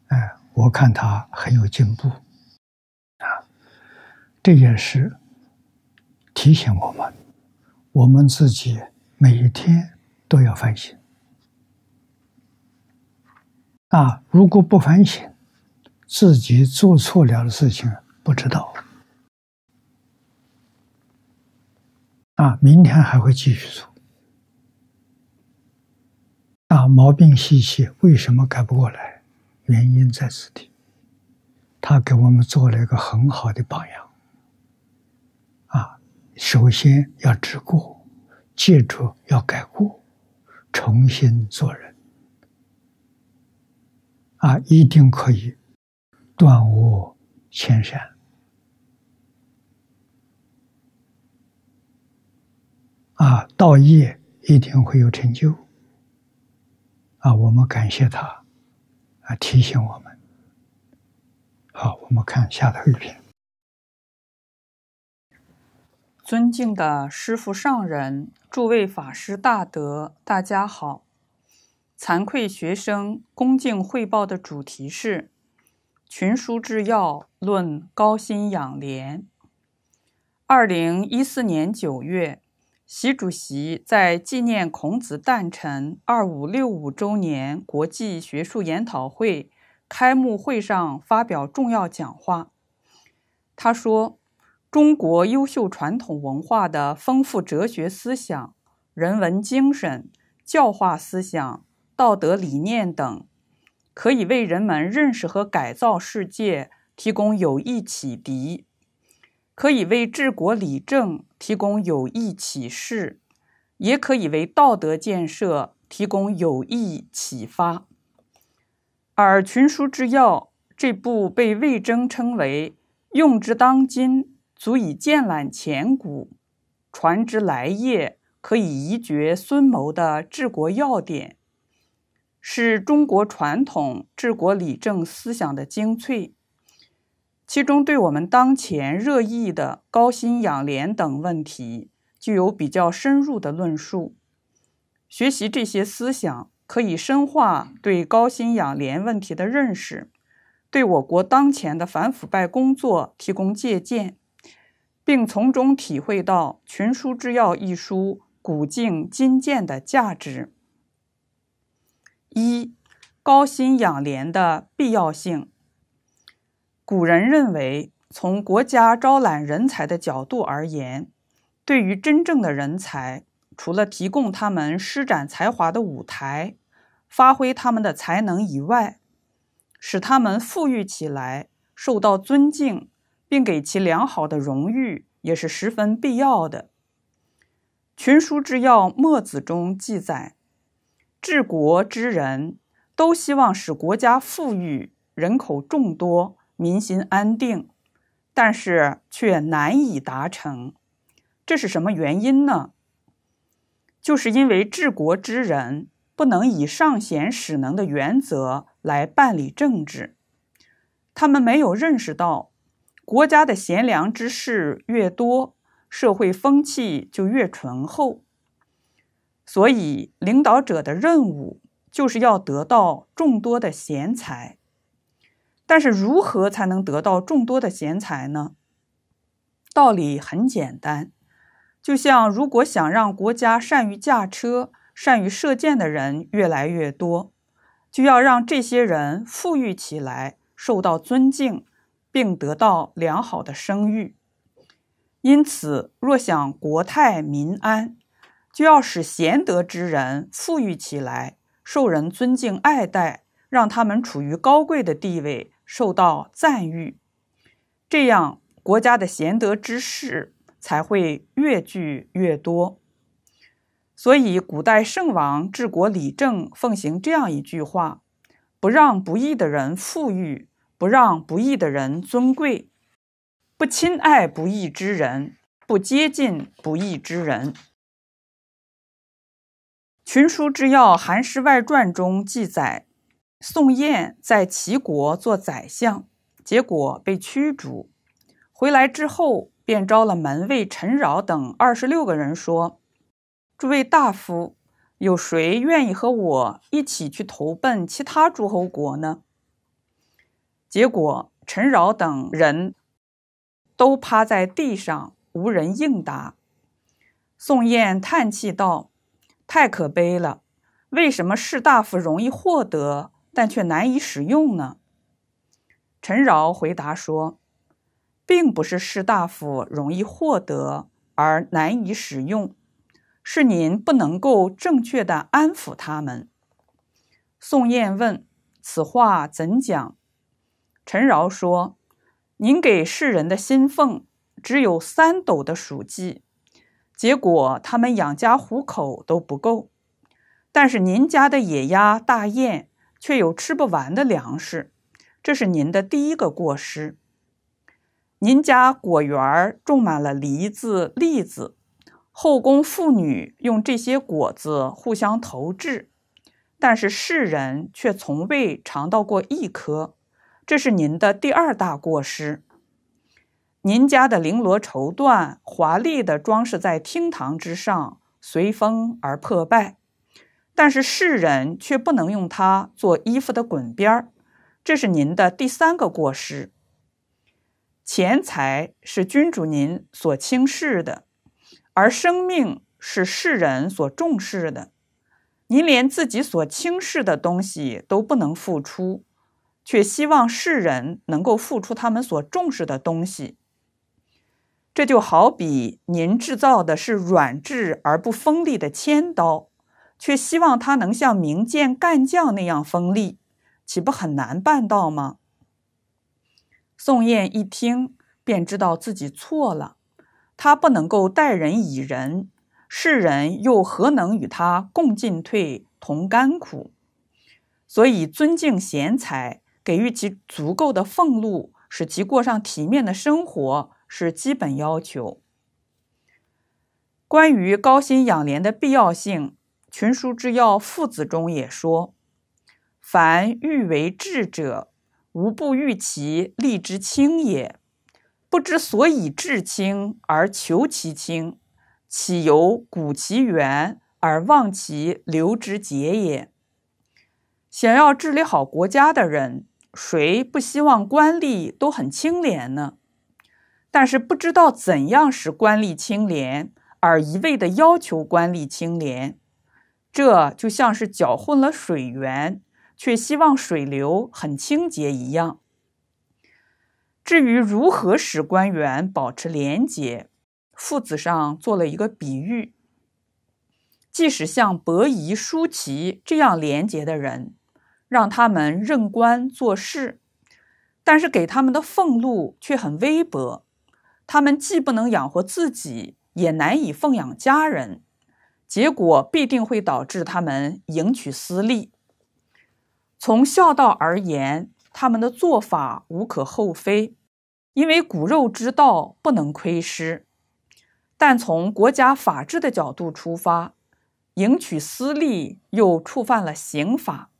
B: 哎，我看他很有进步，啊，这件事提醒我们。我们自己每一天都要反省啊！如果不反省，自己做错了的事情不知道啊，明天还会继续做啊！毛病习气为什么改不过来？原因在此地，他给我们做了一个很好的榜样。首先要知过，记住要改过，重新做人，啊，一定可以断恶千山，啊，道业一定会有成就，啊，我们感谢他，啊，提醒我们，好，我们看下头一篇。
C: 尊敬的师父上人，诸位法师大德，大家好！惭愧，学生恭敬汇报的主题是《群书治要》论高薪养廉。二零一四年九月，习主席在纪念孔子诞辰二五六五周年国际学术研讨会开幕会上发表重要讲话，他说。中国优秀传统文化的丰富哲学思想、人文精神、教化思想、道德理念等，可以为人们认识和改造世界提供有益启迪，可以为治国理政提供有益启示，也可以为道德建设提供有益启发。而《群书治要》这部被魏征称为“用之当今”。足以见览前古，传之来业，可以移决孙谋的治国要点，是中国传统治国理政思想的精粹。其中对我们当前热议的高薪养廉等问题，具有比较深入的论述。学习这些思想，可以深化对高薪养廉问题的认识，对我国当前的反腐败工作提供借鉴。并从中体会到《群书之要》一书古镜今鉴的价值。一、高薪养廉的必要性。古人认为，从国家招揽人才的角度而言，对于真正的人才，除了提供他们施展才华的舞台、发挥他们的才能以外，使他们富裕起来，受到尊敬。并给其良好的荣誉也是十分必要的。群书治要《墨子》中记载，治国之人都希望使国家富裕、人口众多、民心安定，但是却难以达成。这是什么原因呢？就是因为治国之人不能以上贤使能的原则来办理政治，他们没有认识到。国家的贤良之士越多，社会风气就越醇厚。所以，领导者的任务就是要得到众多的贤才。但是，如何才能得到众多的贤才呢？道理很简单，就像如果想让国家善于驾车、善于射箭的人越来越多，就要让这些人富裕起来，受到尊敬。并得到良好的声誉，因此，若想国泰民安，就要使贤德之人富裕起来，受人尊敬爱戴，让他们处于高贵的地位，受到赞誉。这样，国家的贤德之士才会越聚越多。所以，古代圣王治国理政，奉行这样一句话：不让不义的人富裕。不让不义的人尊贵，不亲爱不义之人，不接近不义之人。群书之要《韩诗外传》中记载，宋晏在齐国做宰相，结果被驱逐。回来之后，便招了门卫陈饶等二十六个人说：“诸位大夫，有谁愿意和我一起去投奔其他诸侯国呢？”结果，陈饶等人都趴在地上，无人应答。宋燕叹气道：“太可悲了，为什么士大夫容易获得，但却难以使用呢？”陈饶回答说：“并不是士大夫容易获得而难以使用，是您不能够正确的安抚他们。”宋燕问：“此话怎讲？”陈尧说：“您给世人的新俸只有三斗的黍稷，结果他们养家糊口都不够。但是您家的野鸭、大雁却有吃不完的粮食，这是您的第一个过失。您家果园种满了梨子、栗子，后宫妇女用这些果子互相投掷，但是世人却从未尝到过一颗。”这是您的第二大过失。您家的绫罗绸缎华丽的装饰在厅堂之上，随风而破败；但是世人却不能用它做衣服的滚边儿。这是您的第三个过失。钱财是君主您所轻视的，而生命是世人所重视的。您连自己所轻视的东西都不能付出。却希望世人能够付出他们所重视的东西，这就好比您制造的是软质而不锋利的千刀，却希望它能像名剑干将那样锋利，岂不很难办到吗？宋燕一听便知道自己错了，他不能够待人以仁，世人又何能与他共进退、同甘苦？所以尊敬贤才。给予其足够的俸禄，使其过上体面的生活是基本要求。关于高薪养廉的必要性，《群书之要·父子》中也说：“凡欲为治者，无不欲其利之轻也；不知所以治轻而求其轻，岂由古其源而忘其流之节也？”想要治理好国家的人。谁不希望官吏都很清廉呢？但是不知道怎样使官吏清廉，而一味的要求官吏清廉，这就像是搅混了水源，却希望水流很清洁一样。至于如何使官员保持廉洁，父子上做了一个比喻：即使像伯夷、叔齐这样廉洁的人。让他们任官做事，但是给他们的俸禄却很微薄，他们既不能养活自己，也难以奉养家人，结果必定会导致他们赢取私利。从孝道而言，他们的做法无可厚非，因为骨肉之道不能亏失；但从国家法治的角度出发，赢取私利又触犯了刑法。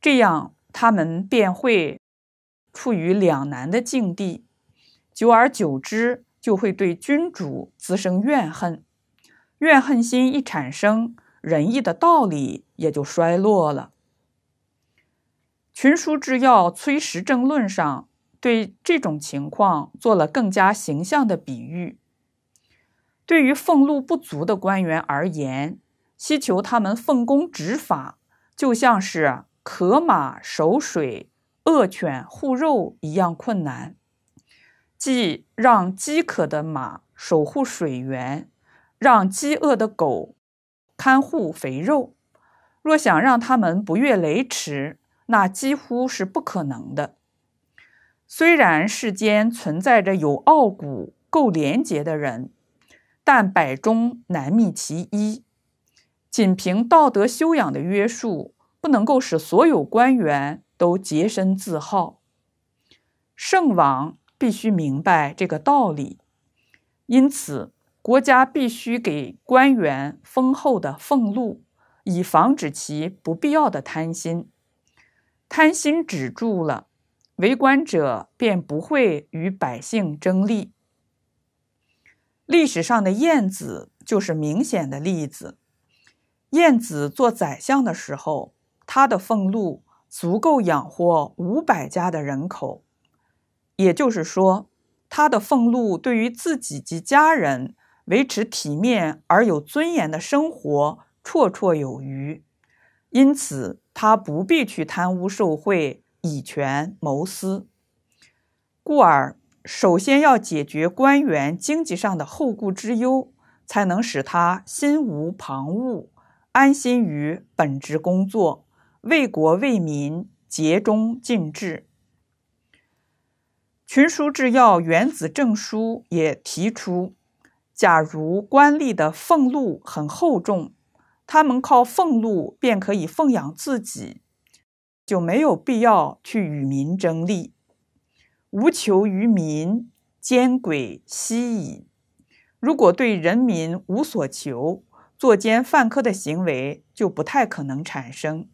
C: 这样，他们便会处于两难的境地，久而久之，就会对君主滋生怨恨。怨恨心一产生，仁义的道理也就衰落了。群书治要《崔实政论》上对这种情况做了更加形象的比喻：，对于俸禄不足的官员而言，希求他们奉公执法，就像是。渴马守水，恶犬护肉，一样困难。即让饥渴的马守护水源，让饥饿的狗看护肥肉。若想让他们不越雷池，那几乎是不可能的。虽然世间存在着有傲骨、够廉洁的人，但百中难觅其一。仅凭道德修养的约束。不能够使所有官员都洁身自好，圣王必须明白这个道理。因此，国家必须给官员丰厚的俸禄，以防止其不必要的贪心。贪心止住了，为官者便不会与百姓争利。历史上的晏子就是明显的例子。晏子做宰相的时候。他的俸禄足够养活五百家的人口，也就是说，他的俸禄对于自己及家人维持体面而有尊严的生活绰绰有余，因此他不必去贪污受贿、以权谋私。故而，首先要解决官员经济上的后顾之忧，才能使他心无旁骛，安心于本职工作。为国为民，竭忠尽智。群书治要原子证书也提出：假如官吏的俸禄很厚重，他们靠俸禄便可以奉养自己，就没有必要去与民争利。无求于民，奸诡息矣。如果对人民无所求，作奸犯科的行为就不太可能产生。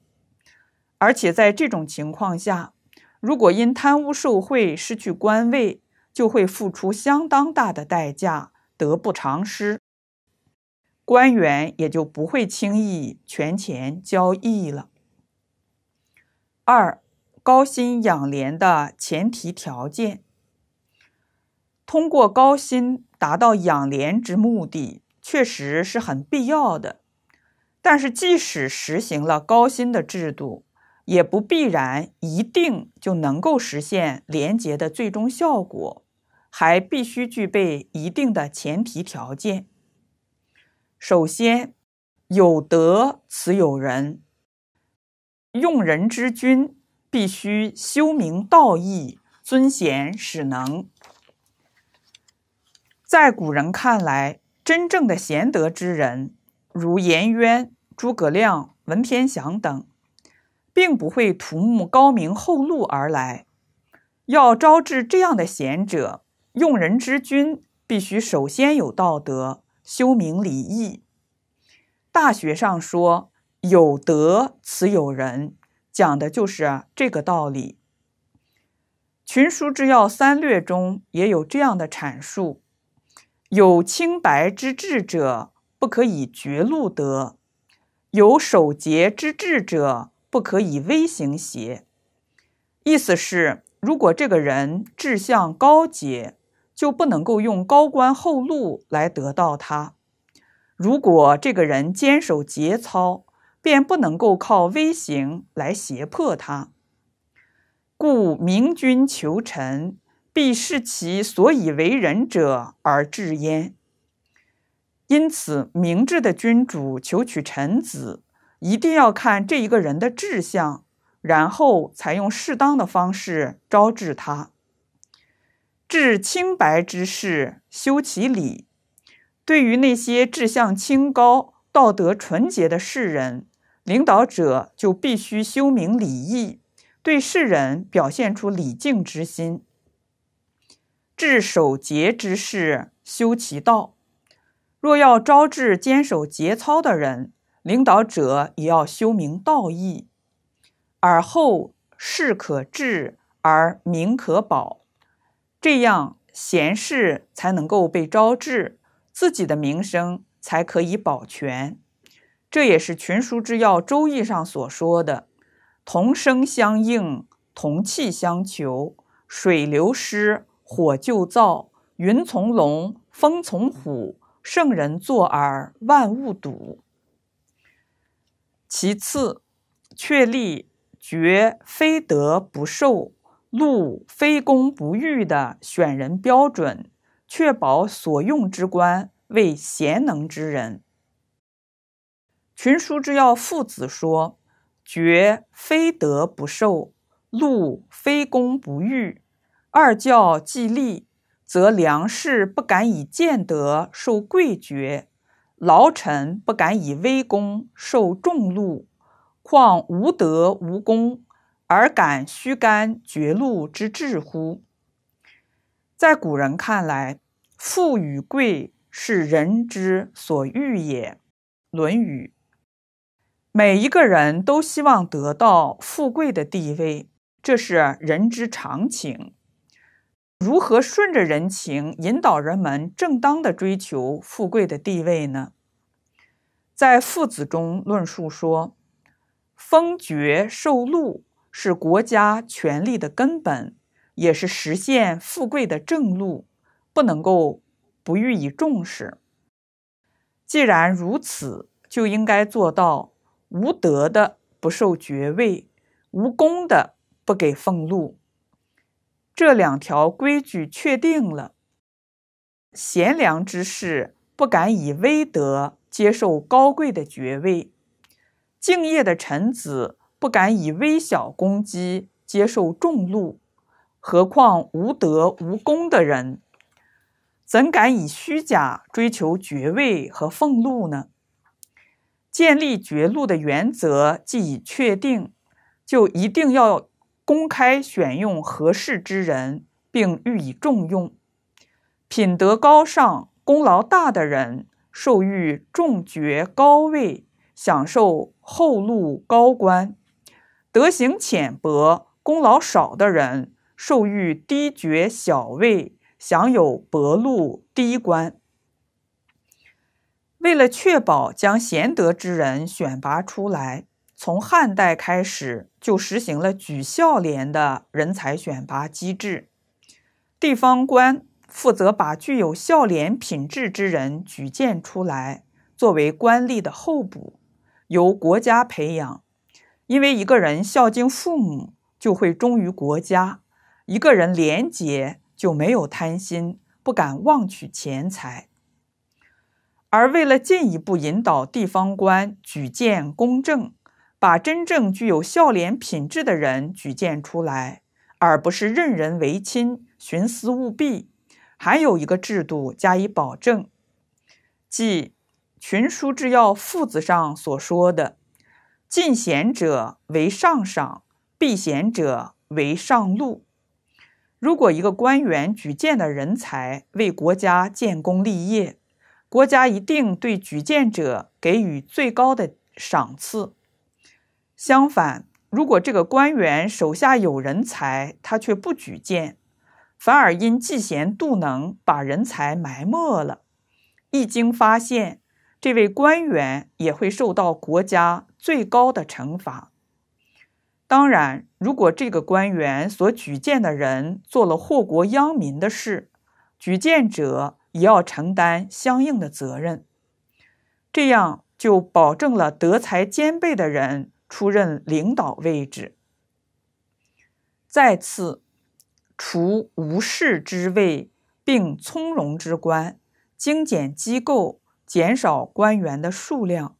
C: 而且在这种情况下，如果因贪污受贿失去官位，就会付出相当大的代价，得不偿失。官员也就不会轻易权钱交易了。二，高薪养廉的前提条件。通过高薪达到养廉之目的，确实是很必要的。但是，即使实行了高薪的制度，也不必然一定就能够实现廉洁的最终效果，还必须具备一定的前提条件。首先，有德此有人，用人之君必须修明道义，尊贤使能。在古人看来，真正的贤德之人，如颜渊、诸葛亮、文天祥等。并不会图慕高明厚禄而来，要招致这样的贤者，用人之君必须首先有道德，修明礼义。《大学》上说“有德此有人”，讲的就是这个道理。《群书之要》三略中也有这样的阐述：“有清白之志者，不可以绝路德；有守节之志者。”不可以威行邪，意思是如果这个人志向高洁，就不能够用高官厚禄来得到他；如果这个人坚守节操，便不能够靠威行来胁迫他。故明君求臣，必视其所以为人者而治焉。因此，明智的君主求取臣子。一定要看这一个人的志向，然后采用适当的方式招致他。治清白之士，修其理。对于那些志向清高、道德纯洁的士人，领导者就必须修明礼义，对世人表现出礼敬之心。治守节之士，修其道；若要招致坚守节操的人。领导者也要修明道义，而后事可治而民可保，这样贤士才能够被招致，自己的名声才可以保全。这也是群书之要《周易》上所说的：“同声相应，同气相求。水流失，火就燥。云从龙，风从虎。圣人作而万物睹。”其次，确立“爵非德不受，禄非功不遇”的选人标准，确保所用之官为贤能之人。群书之要，父子说：“爵非德不受，禄非功不遇。”二教既立，则良士不敢以见德受贵爵。劳臣不敢以微功受众禄，况无德无功而敢虚甘绝禄之志乎？在古人看来，富与贵是人之所欲也，《论语》。每一个人都希望得到富贵的地位，这是人之常情。如何顺着人情，引导人们正当的追求富贵的地位呢？在《父子》中论述说：“封爵受禄是国家权力的根本，也是实现富贵的正路，不能够不予以重视。既然如此，就应该做到无德的不受爵位，无功的不给俸禄。这两条规矩确定了，贤良之士不敢以微德。”接受高贵的爵位，敬业的臣子不敢以微小攻击接受重禄，何况无德无功的人，怎敢以虚假追求爵位和俸禄呢？建立爵禄的原则既已确定，就一定要公开选用合适之人，并予以重用，品德高尚、功劳大的人。授予重爵高位，享受厚禄高官；德行浅薄、功劳少的人，授予低爵小位，享有薄禄低官。为了确保将贤德之人选拔出来，从汉代开始就实行了举孝廉的人才选拔机制，地方官。负责把具有孝廉品质之人举荐出来，作为官吏的候补，由国家培养。因为一个人孝敬父母，就会忠于国家；一个人廉洁，就没有贪心，不敢妄取钱财。而为了进一步引导地方官举荐公正，把真正具有孝廉品质的人举荐出来，而不是任人唯亲、徇私舞弊。还有一个制度加以保证，即《群书治要》父子上所说的：“进贤者为上赏，避贤者为上禄。”如果一个官员举荐的人才为国家建功立业，国家一定对举荐者给予最高的赏赐。相反，如果这个官员手下有人才，他却不举荐。反而因嫉贤妒能，把人才埋没了。一经发现，这位官员也会受到国家最高的惩罚。当然，如果这个官员所举荐的人做了祸国殃民的事，举荐者也要承担相应的责任。这样就保证了德才兼备的人出任领导位置。再次。除无事之位，并从容之官，精简机构，减少官员的数量。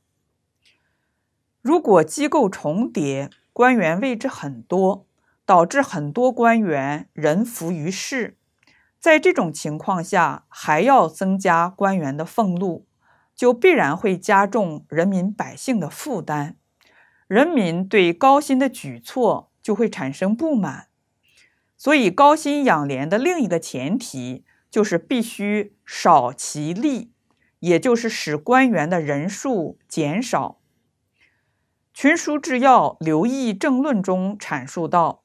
C: 如果机构重叠，官员位置很多，导致很多官员人浮于事。在这种情况下，还要增加官员的俸禄，就必然会加重人民百姓的负担。人民对高薪的举措就会产生不满。所以，高薪养廉的另一个前提就是必须少其利，也就是使官员的人数减少。群书治要刘义政论中阐述道：“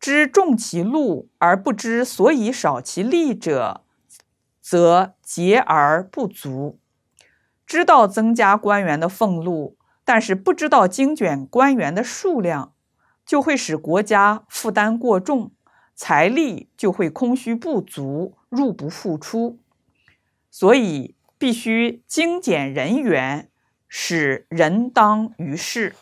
C: 知重其禄而不知所以少其利者，则节而不足。”知道增加官员的俸禄，但是不知道精简官员的数量，就会使国家负担过重。财力就会空虚不足，入不敷出，所以必须精简人员，使人当于事。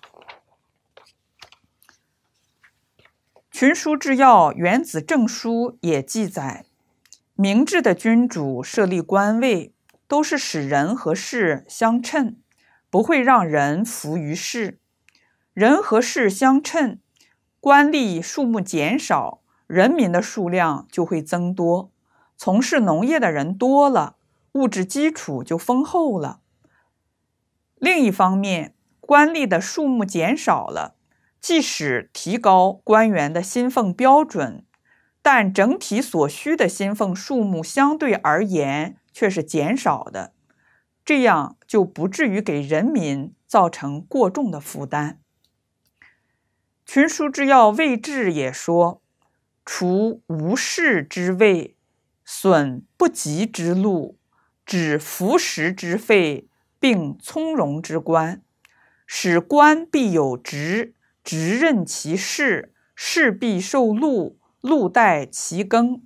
C: 群书治要原子正书也记载，明智的君主设立官位，都是使人和事相称，不会让人服于事。人和事相称，官吏数目减少。人民的数量就会增多，从事农业的人多了，物质基础就丰厚了。另一方面，官吏的数目减少了，即使提高官员的薪俸标准，但整体所需的薪俸数目相对而言却是减少的，这样就不至于给人民造成过重的负担。群书治要魏治也说。除无事之位，损不及之路，止服食之费，并从容之官，使官必有职，职任其事，事必受禄，禄待其耕，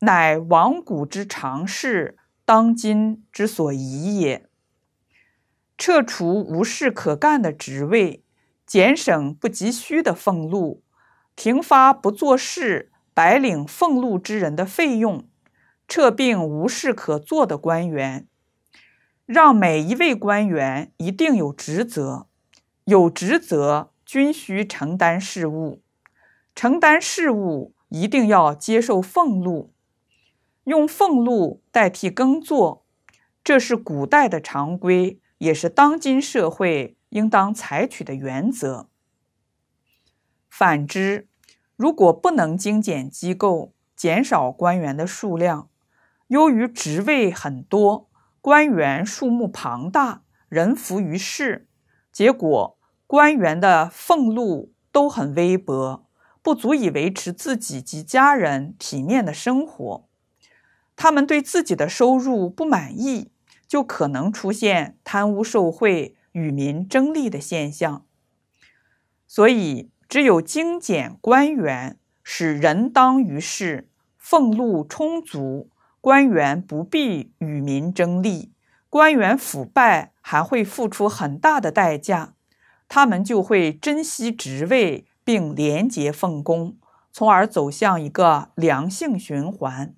C: 乃亡古之常事，当今之所宜也。撤除无事可干的职位，减省不急需的俸禄。停发不做事、白领俸禄之人的费用，撤并无事可做的官员，让每一位官员一定有职责，有职责均需承担事务，承担事务一定要接受俸禄，用俸禄代替耕作，这是古代的常规，也是当今社会应当采取的原则。反之。如果不能精简机构，减少官员的数量，由于职位很多，官员数目庞大，人浮于事，结果官员的俸禄都很微薄，不足以维持自己及家人体面的生活。他们对自己的收入不满意，就可能出现贪污受贿、与民争利的现象。所以。只有精简官员，使人当于事，俸禄充足，官员不必与民争利。官员腐败还会付出很大的代价，他们就会珍惜职位并廉洁奉公，从而走向一个良性循环。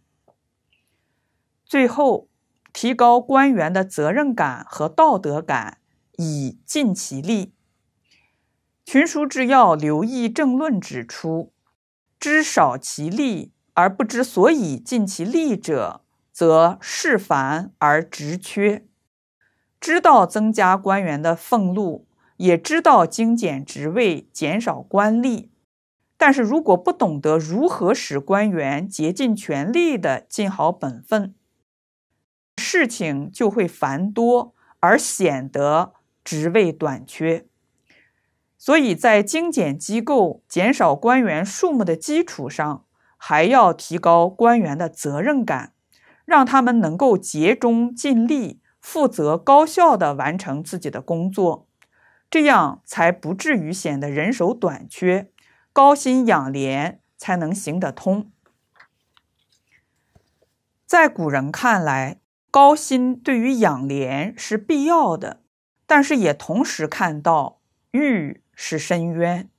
C: 最后，提高官员的责任感和道德感，以尽其力。群书治要刘义正论指出：“知少其利而不知所以尽其利者，则事繁而职缺。知道增加官员的俸禄，也知道精简职位、减少官吏，但是如果不懂得如何使官员竭尽全力地尽好本分，事情就会繁多而显得职位短缺。”所以在精简机构、减少官员数目的基础上，还要提高官员的责任感，让他们能够竭忠尽力、负责高效的完成自己的工作，这样才不至于显得人手短缺。高薪养廉才能行得通。在古人看来，高薪对于养廉是必要的，但是也同时看到欲。是深渊。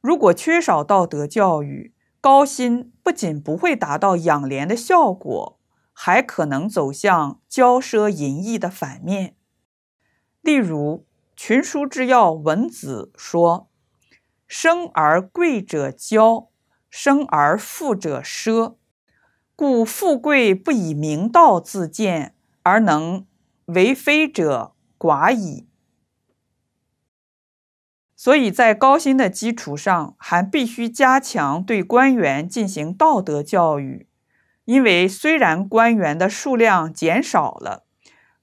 C: 如果缺少道德教育，高薪不仅不会达到养廉的效果，还可能走向骄奢淫逸的反面。例如，《群书治要》文子说：“生而贵者骄，生而富者奢，故富贵不以明道自见，而能为非者寡矣。”所以在高薪的基础上，还必须加强对官员进行道德教育。因为虽然官员的数量减少了，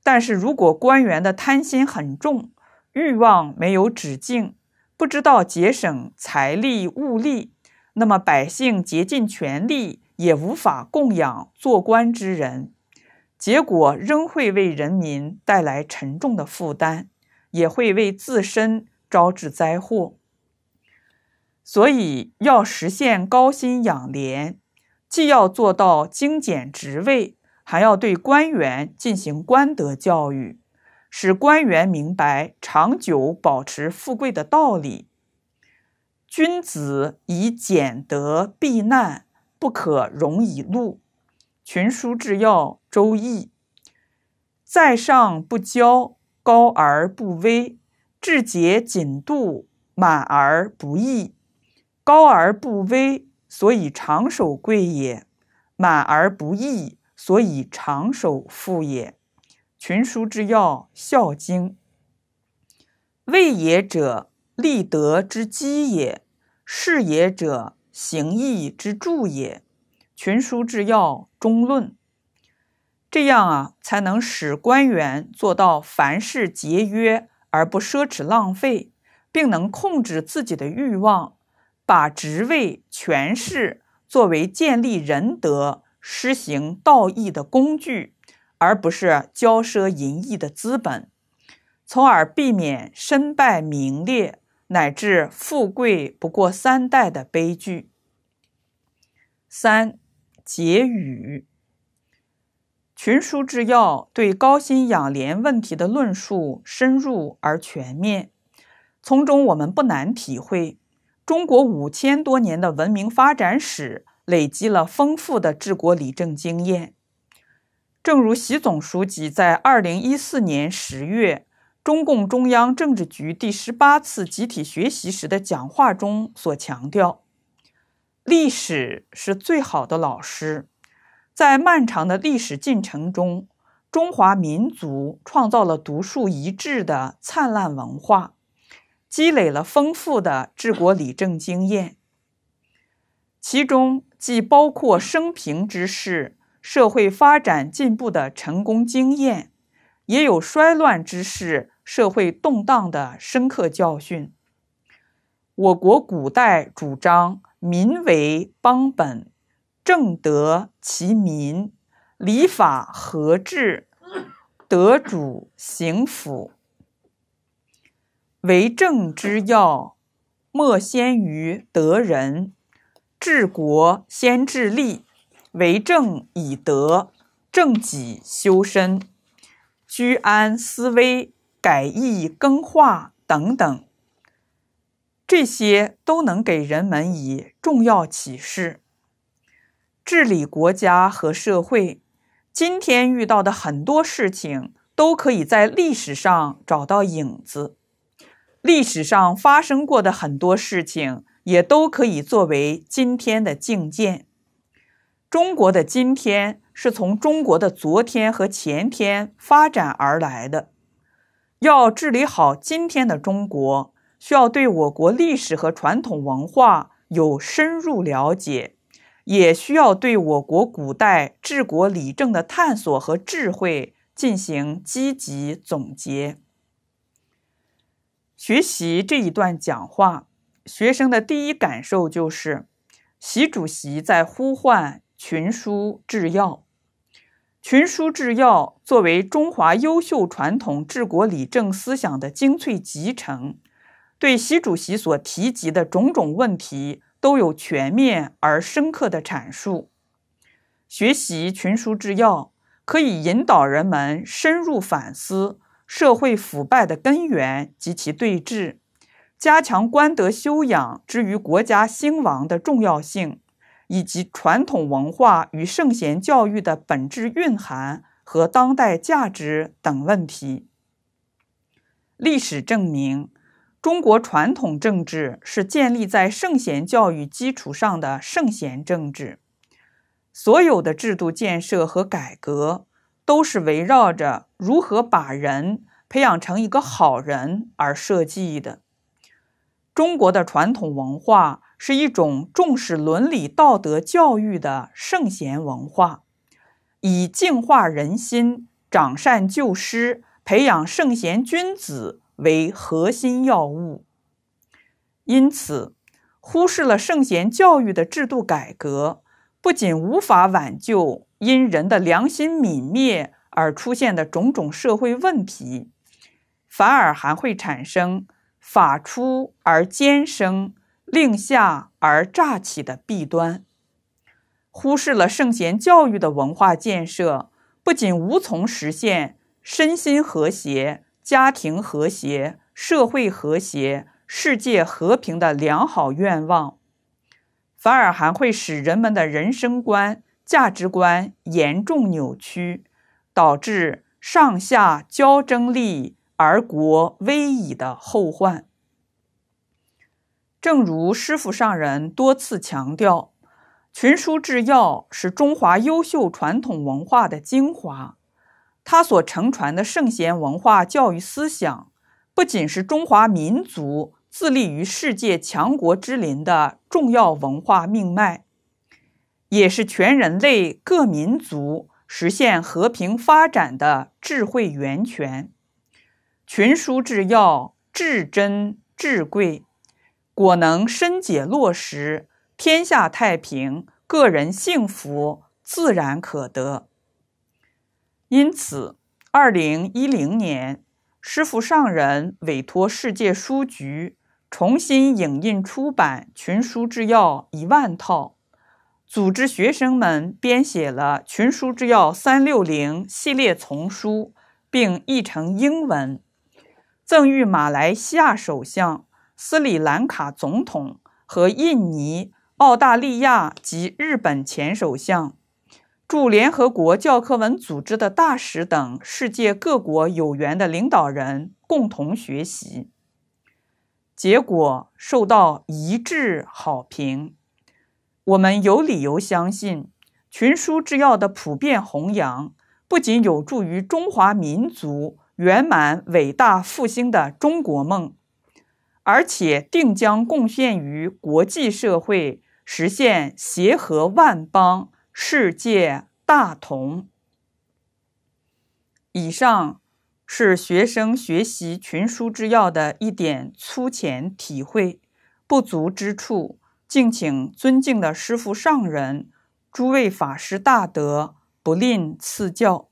C: 但是如果官员的贪心很重，欲望没有止境，不知道节省财力物力，那么百姓竭尽全力也无法供养做官之人，结果仍会为人民带来沉重的负担，也会为自身。招致灾祸，所以要实现高薪养廉，既要做到精简职位，还要对官员进行官德教育，使官员明白长久保持富贵的道理。君子以俭德避难，不可容以禄。群书治要·周易，在上不骄，高而不危。志节谨度，满而不溢，高而不危，所以长守贵也；满而不溢，所以长守富也。群书之要，《孝经》位也者，立德之基也；事也者，行义之助也。群书之要，《中论》这样啊，才能使官员做到凡事节约。而不奢侈浪费，并能控制自己的欲望，把职位、权势作为建立仁德、施行道义的工具，而不是骄奢淫逸的资本，从而避免身败名裂乃至富贵不过三代的悲剧。三结语。群书治要对高薪养廉问题的论述深入而全面，从中我们不难体会，中国五千多年的文明发展史累积了丰富的治国理政经验。正如习总书记在二零一四年十月中共中央政治局第十八次集体学习时的讲话中所强调，历史是最好的老师。在漫长的历史进程中，中华民族创造了独树一帜的灿烂文化，积累了丰富的治国理政经验。其中既包括生平之事、社会发展进步的成功经验，也有衰乱之事、社会动荡的深刻教训。我国古代主张“民为邦本”。正德其民，礼法合治，德主行辅。为政之要，莫先于得人；治国先治吏，为政以德，正己修身，居安思危，改易更化等等，这些都能给人们以重要启示。治理国家和社会，今天遇到的很多事情都可以在历史上找到影子，历史上发生过的很多事情也都可以作为今天的境界。中国的今天是从中国的昨天和前天发展而来的，要治理好今天的中国，需要对我国历史和传统文化有深入了解。也需要对我国古代治国理政的探索和智慧进行积极总结。学习这一段讲话，学生的第一感受就是，习主席在呼唤“群书治要”。群书治要作为中华优秀传统治国理政思想的精粹集成，对习主席所提及的种种问题。都有全面而深刻的阐述。学习群书之要，可以引导人们深入反思社会腐败的根源及其对峙，加强官德修养之于国家兴亡的重要性，以及传统文化与圣贤教育的本质蕴含和当代价值等问题。历史证明。中国传统政治是建立在圣贤教育基础上的圣贤政治，所有的制度建设和改革都是围绕着如何把人培养成一个好人而设计的。中国的传统文化是一种重视伦理道德教育的圣贤文化，以净化人心、长善救失、培养圣贤君子。为核心要务。因此忽视了圣贤教育的制度改革，不仅无法挽救因人的良心泯灭而出现的种种社会问题，反而还会产生法出而兼生，令下而诈起的弊端。忽视了圣贤教育的文化建设，不仅无从实现身心和谐。家庭和谐、社会和谐、世界和平的良好愿望，反而还会使人们的人生观、价值观严重扭曲，导致上下交争利而国危矣的后患。正如师父上人多次强调，群书治要是中华优秀传统文化的精华。他所承传的圣贤文化教育思想，不仅是中华民族自立于世界强国之林的重要文化命脉，也是全人类各民族实现和平发展的智慧源泉。群书治要至真至贵，果能深解落实，天下太平，个人幸福自然可得。因此，二零一零年，师傅上人委托世界书局重新影印出版《群书制要》一万套，组织学生们编写了《群书制要》三六零系列丛书，并译成英文，赠予马来西亚首相、斯里兰卡总统和印尼、澳大利亚及日本前首相。驻联合国教科文组织的大使等世界各国有缘的领导人共同学习，结果受到一致好评。我们有理由相信，群书制药的普遍弘扬不仅有助于中华民族圆满伟大复兴的中国梦，而且定将贡献于国际社会实现协和万邦。世界大同。以上是学生学习群书之要的一点粗浅体会，不足之处，敬请尊敬的师父上人、诸位法师大德不吝赐教。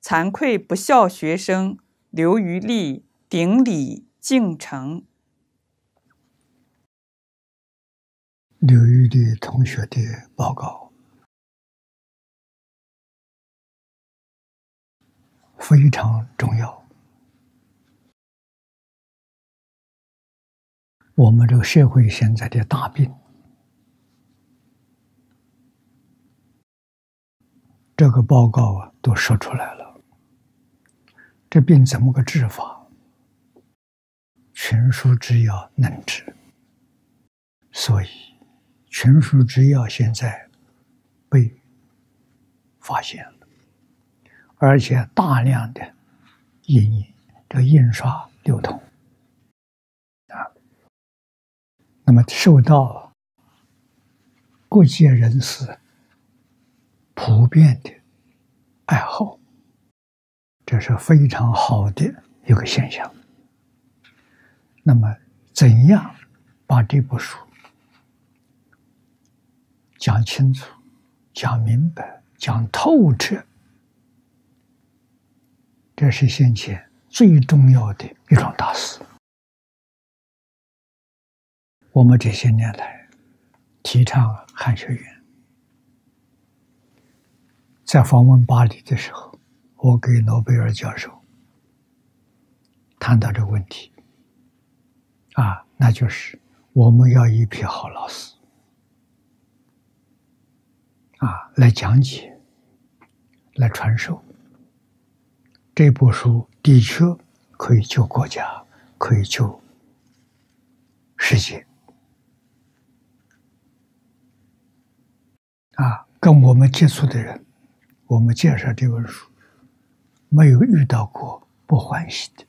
C: 惭愧不孝学生刘余力顶礼敬承。
B: 刘余力同学的报告。非常重要。我们这个社会现在的大病，这个报告啊都说出来了。这病怎么个治法？全书之药能治，所以全书之药现在被发现。而且大量的印，这印刷流通啊，那么受到各界人士普遍的爱好，这是非常好的一个现象。那么，怎样把这部书讲清楚、讲明白、讲透彻？这是先前最重要的一桩大事。我们这些年来提倡汉学院，在访问巴黎的时候，我给诺贝尔教授谈到这个问题，啊，那就是我们要一批好老师，啊，来讲解，来传授。这部书的确可以救国家，可以救世界啊！跟我们接触的人，我们介绍这本书，没有遇到过不欢喜的，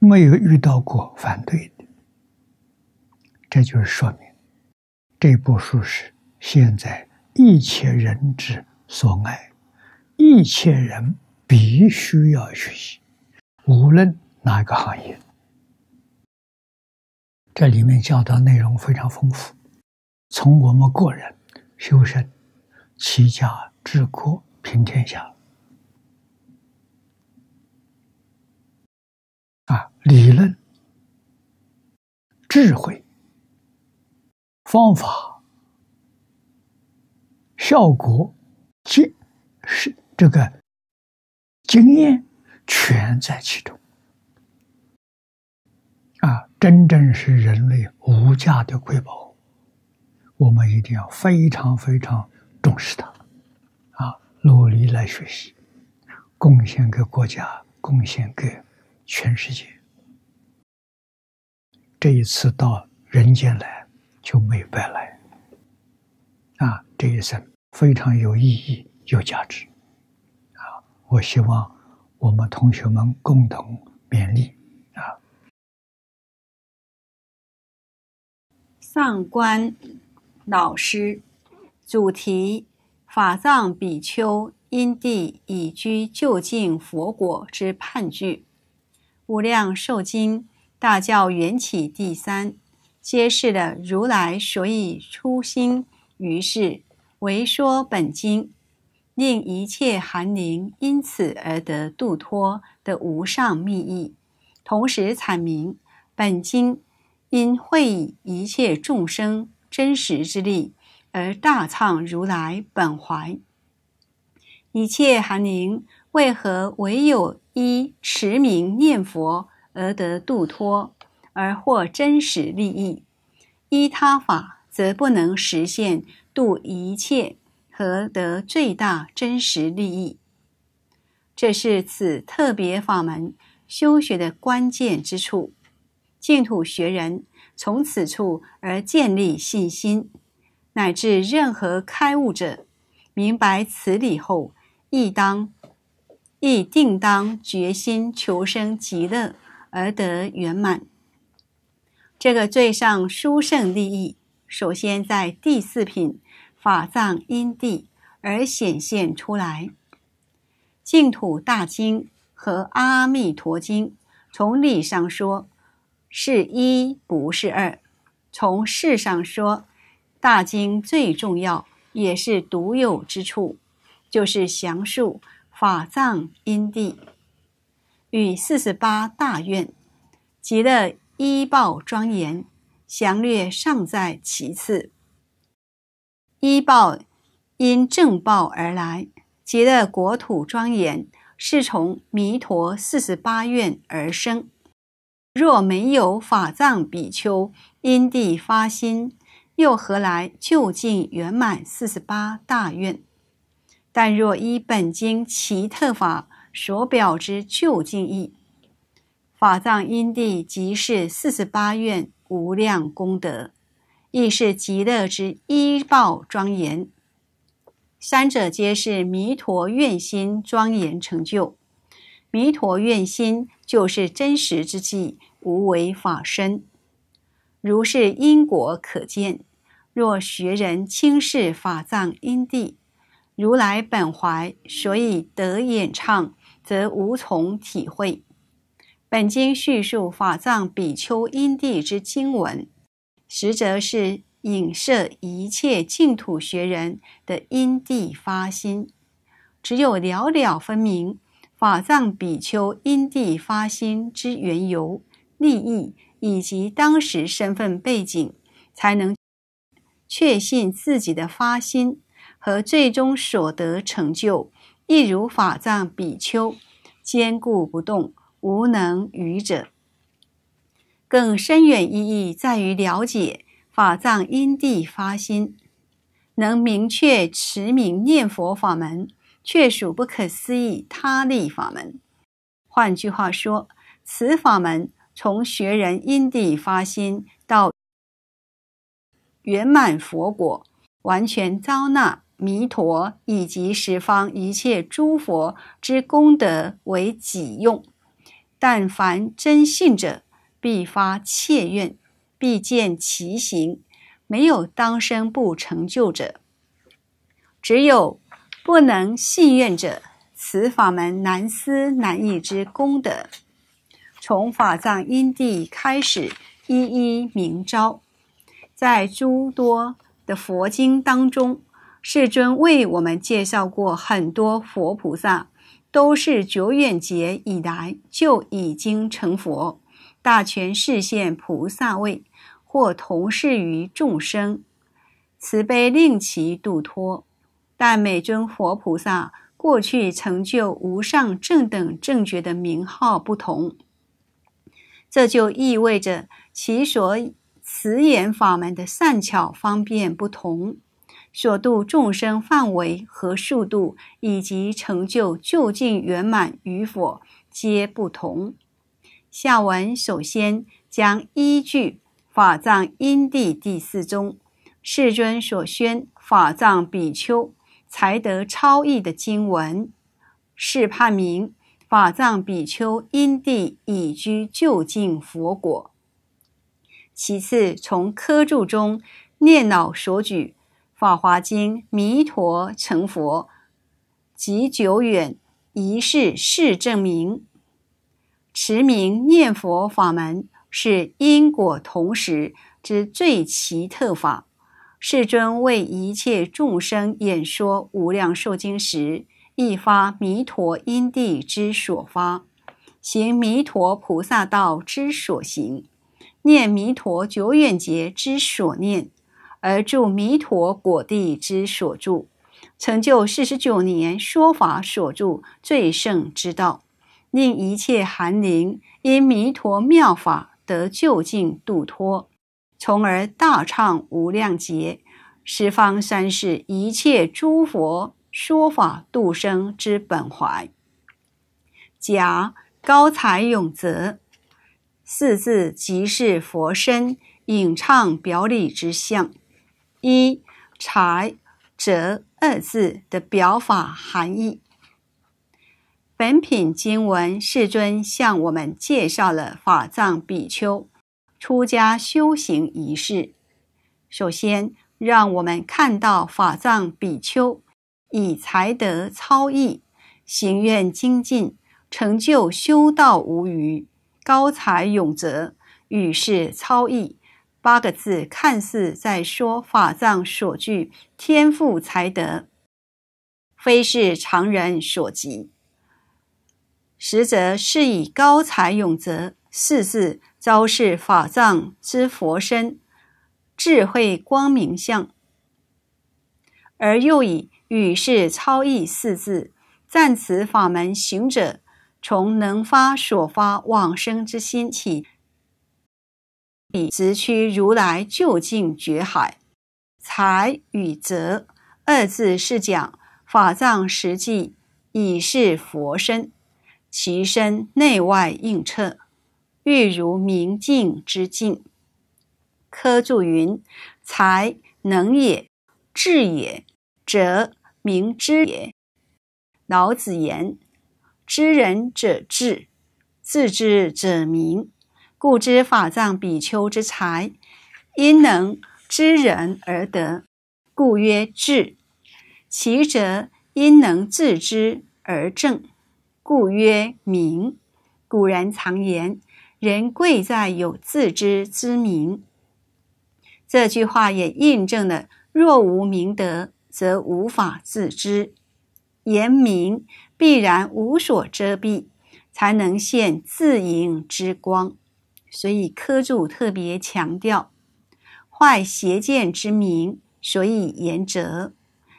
B: 没有遇到过反对的。这就是说明，这部书是现在一切人之所爱，一切人。必须要学习，无论哪个行业。这里面教导内容非常丰富，从我们个人修身、齐家、治国、平天下，啊，理论、智慧、方法、效果及是这个。经验全在其中，啊，真正是人类无价的瑰宝，我们一定要非常非常重视它，啊，努力来学习，贡献给国家，贡献给全世界。这一次到人间来就没白来，啊，这一生非常有意义、有价值。我希望我们同学们共同勉励啊！
A: 上官老师，主题：法藏比丘因地以居就近佛果之判据，《无量寿经》大教缘起第三，揭示了如来所以初心，于是为说本经。令一切含灵因此而得度脱的无上密意，同时阐明本经因会以一切众生真实之力而大畅如来本怀。一切含灵为何唯有依持名念佛而得度脱，而获真实利益？依他法则不能实现度一切。和得最大真实利益？这是此特别法门修学的关键之处。净土学人从此处而建立信心，乃至任何开悟者明白此理后，亦当亦定当决心求生极乐而得圆满。这个最上殊胜利益，首先在第四品。法藏因地而显现出来，《净土大经》和《阿弥陀经》，从理上说是一，不是二；从事上说，大经最重要，也是独有之处，就是详述法藏因地与四十八大愿极的依报庄严，详略尚在其次。依报因正报而来，及的国土庄严，是从弥陀四十八愿而生。若没有法藏比丘因地发心，又何来究竟圆满四十八大愿？但若依本经奇特法所表之究竟意，法藏因地即是四十八愿无量功德。亦是极乐之依报庄严，三者皆是弥陀愿心庄严成就。弥陀愿心就是真实之际无为法身，如是因果可见。若学人轻视法藏因地、如来本怀，所以得演唱，则无从体会。本经叙述法藏比丘因地之经文。实则是影射一切净土学人的因地发心，只有了了分明法藏比丘因地发心之缘由、利益以及当时身份背景，才能确信自己的发心和最终所得成就，一如法藏比丘坚固不动、无能愚者。更深远意义在于了解法藏因地发心，能明确持名念佛法门，确属不可思议他力法门。换句话说，此法门从学人因地发心到圆满佛果，完全招纳弥陀以及十方一切诸佛之功德为己用。但凡真信者。必发切愿，必见其行，没有当身不成就者。只有不能信愿者，此法门难思难易之功德，从法藏因地开始一一明昭。在诸多的佛经当中，世尊为我们介绍过很多佛菩萨，都是久远劫以来就已经成佛。大权视现菩萨位，或同视于众生，慈悲令其度脱。但每尊佛菩萨过去成就无上正等正觉的名号不同，这就意味着其所慈言法门的善巧方便不同，所度众生范围和速度，以及成就究竟圆满与否，皆不同。下文首先将依据法藏因地第四宗世尊所宣法藏比丘才得超意的经文，是判明法藏比丘因地已居就近佛果。其次，从科注中念脑所举《法华经》弥陀成佛及久远一事是证明。持名念佛法门是因果同时之最奇特法。世尊为一切众生演说无量寿经时，一发弥陀因地之所发，行弥陀菩萨道之所行，念弥陀久远劫之所念，而住弥陀果地之所住，成就四十九年说法所住最胜之道。令一切含灵因弥陀妙法得就近度脱，从而大畅无量劫，十方三世一切诸佛说法度生之本怀。甲高才永泽四字即是佛身引唱表里之相。一才则二字的表法含义。本品经文，世尊向我们介绍了法藏比丘出家修行一事。首先，让我们看到法藏比丘以才德超逸，行愿精进，成就修道无余，高才永泽，与世超逸八个字，看似在说法藏所具天赋才德，非是常人所及。实则是以“高才勇则”四字昭示法藏之佛身智慧光明相，而又以“与世超逸四字赞此法门行者从能发所发往生之心起，以直趋如来究竟觉海。才与则二字是讲法藏实际以是佛身。其身内外映彻，欲如明镜之镜。柯注云：才，能也；智也。则，明之也。老子言：知人者智，自知者明。故知法藏比丘之才，因能知人而得，故曰智；其则因能自知而正。故曰明。古人常言：“人贵在有自知之明。”这句话也印证了：若无明德，则无法自知。言明，必然无所遮蔽，才能现自盈之光。所以，科注特别强调坏邪见之明，所以言者，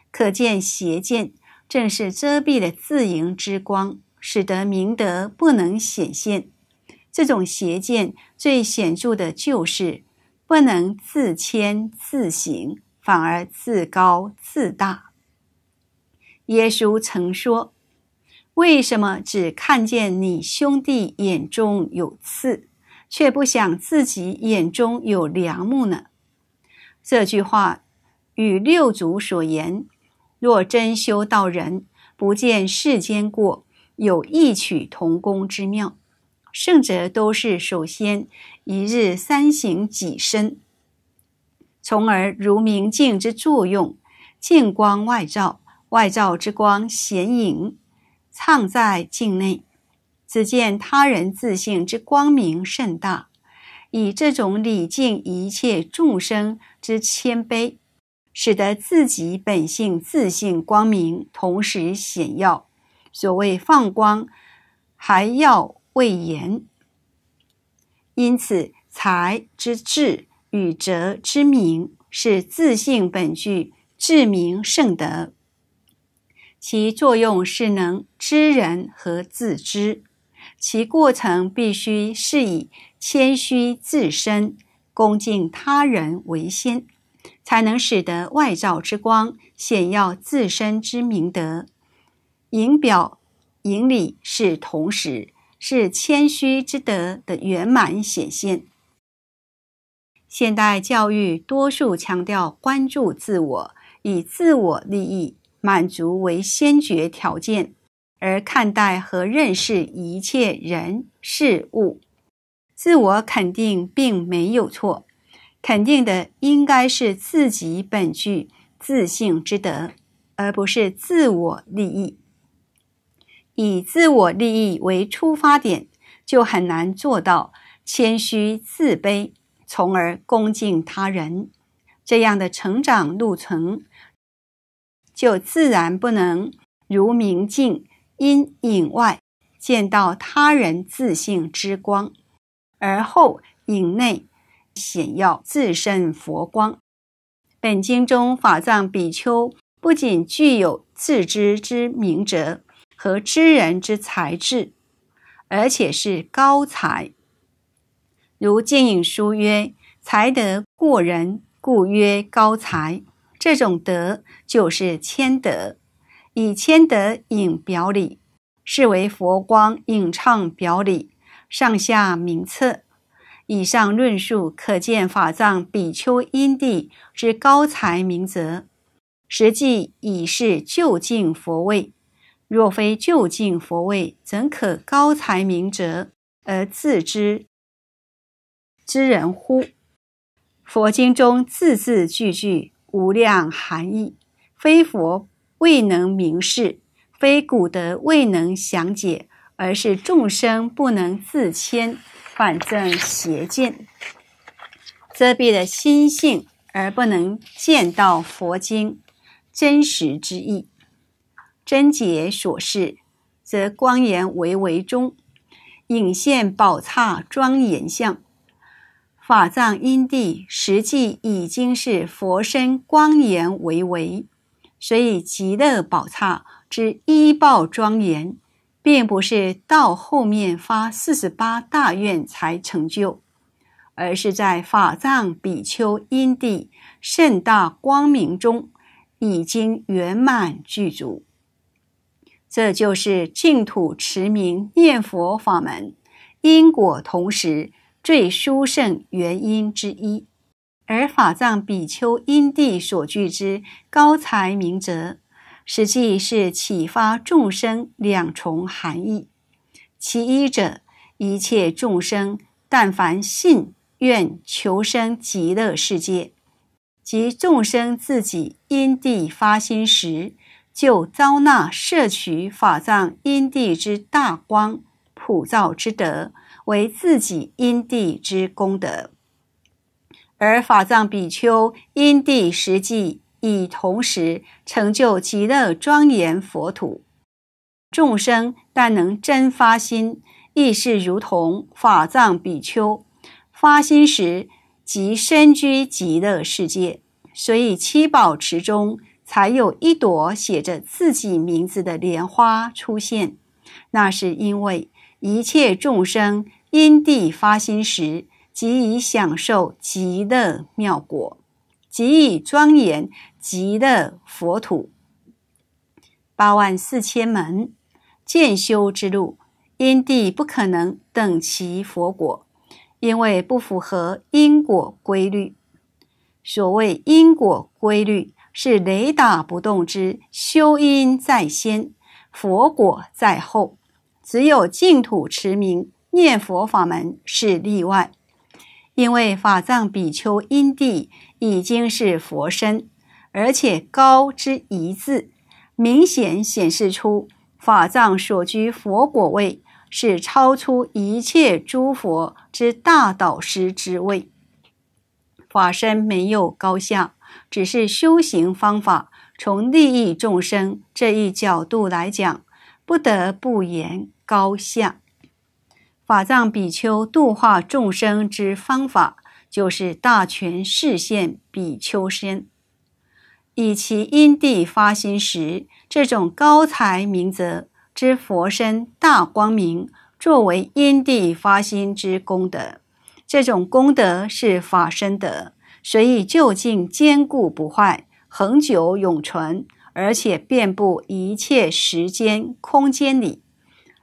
A: 可见，邪见正是遮蔽了自盈之光。使得明德不能显现，这种邪见最显著的就是不能自谦自省，反而自高自大。耶稣曾说：“为什么只看见你兄弟眼中有刺，却不想自己眼中有梁木呢？”这句话与六祖所言：“若真修道人，不见世间过。”有异曲同工之妙，圣者都是首先一日三省己身，从而如明镜之作用，见光外照，外照之光显影藏在镜内，只见他人自性之光明甚大，以这种礼敬一切众生之谦卑，使得自己本性自信光明，同时显耀。所谓放光，还要未言，因此才之智与哲之明是自性本具至明圣德。其作用是能知人和自知，其过程必须是以谦虚自身、恭敬他人为先，才能使得外照之光显耀自身之明德。引表，引里是同时，是谦虚之德的圆满显现。现代教育多数强调关注自我，以自我利益满足为先决条件，而看待和认识一切人事物。自我肯定并没有错，肯定的应该是自己本具自信之德，而不是自我利益。以自我利益为出发点，就很难做到谦虚自卑，从而恭敬他人。这样的成长路程，就自然不能如明镜因影外见到他人自性之光，而后影内显耀自身佛光。本经中法藏比丘不仅具有自知之明哲。和知人之才智，而且是高才。如《剑影书》曰：“才德过人，故曰高才。”这种德就是谦德，以谦德引表里，是为佛光引唱表里上下名册。以上论述可见，法藏比丘因地之高才名则，实际已是就近佛位。若非就近佛位，怎可高才明哲而自知知人乎？佛经中字字句句无量含义，非佛未能明示，非古德未能详解，而是众生不能自谦，反正邪见遮蔽了心性，而不能见到佛经真实之意。真解所示，则光颜唯唯中，隐现宝刹庄严相。法藏因地实际已经是佛身光颜为为，所以极乐宝刹之一报庄严，并不是到后面发四十八大愿才成就，而是在法藏比丘因地甚大光明中已经圆满具足。这就是净土持名念佛法门因果同时最殊胜原因之一，而法藏比丘因地所具之高才明哲，实际是启发众生两重含义。其一者，一切众生但凡信愿求生极乐世界，即众生自己因地发心时。就招纳摄取法藏因地之大光普照之德，为自己因地之功德。而法藏比丘因地实际已同时成就极乐庄严佛土，众生但能真发心，亦是如同法藏比丘发心时即身居极乐世界，所以七宝池中。才有一朵写着自己名字的莲花出现，那是因为一切众生因地发心时，即已享受极乐妙果，即已庄严极乐佛土。八万四千门渐修之路，因地不可能等其佛果，因为不符合因果规律。所谓因果规律。是雷打不动之修因在先，佛果在后。只有净土持名念佛法门是例外，因为法藏比丘因地已经是佛身，而且高之一字，明显显示出法藏所居佛果位是超出一切诸佛之大导师之位。法身没有高下。只是修行方法，从利益众生这一角度来讲，不得不言高下。法藏比丘度化众生之方法，就是大权示现比丘身，以其因地发心时，这种高才明德之佛身大光明，作为因地发心之功德。这种功德是法身德。随意就近坚固不坏，恒久永存，而且遍布一切时间空间里。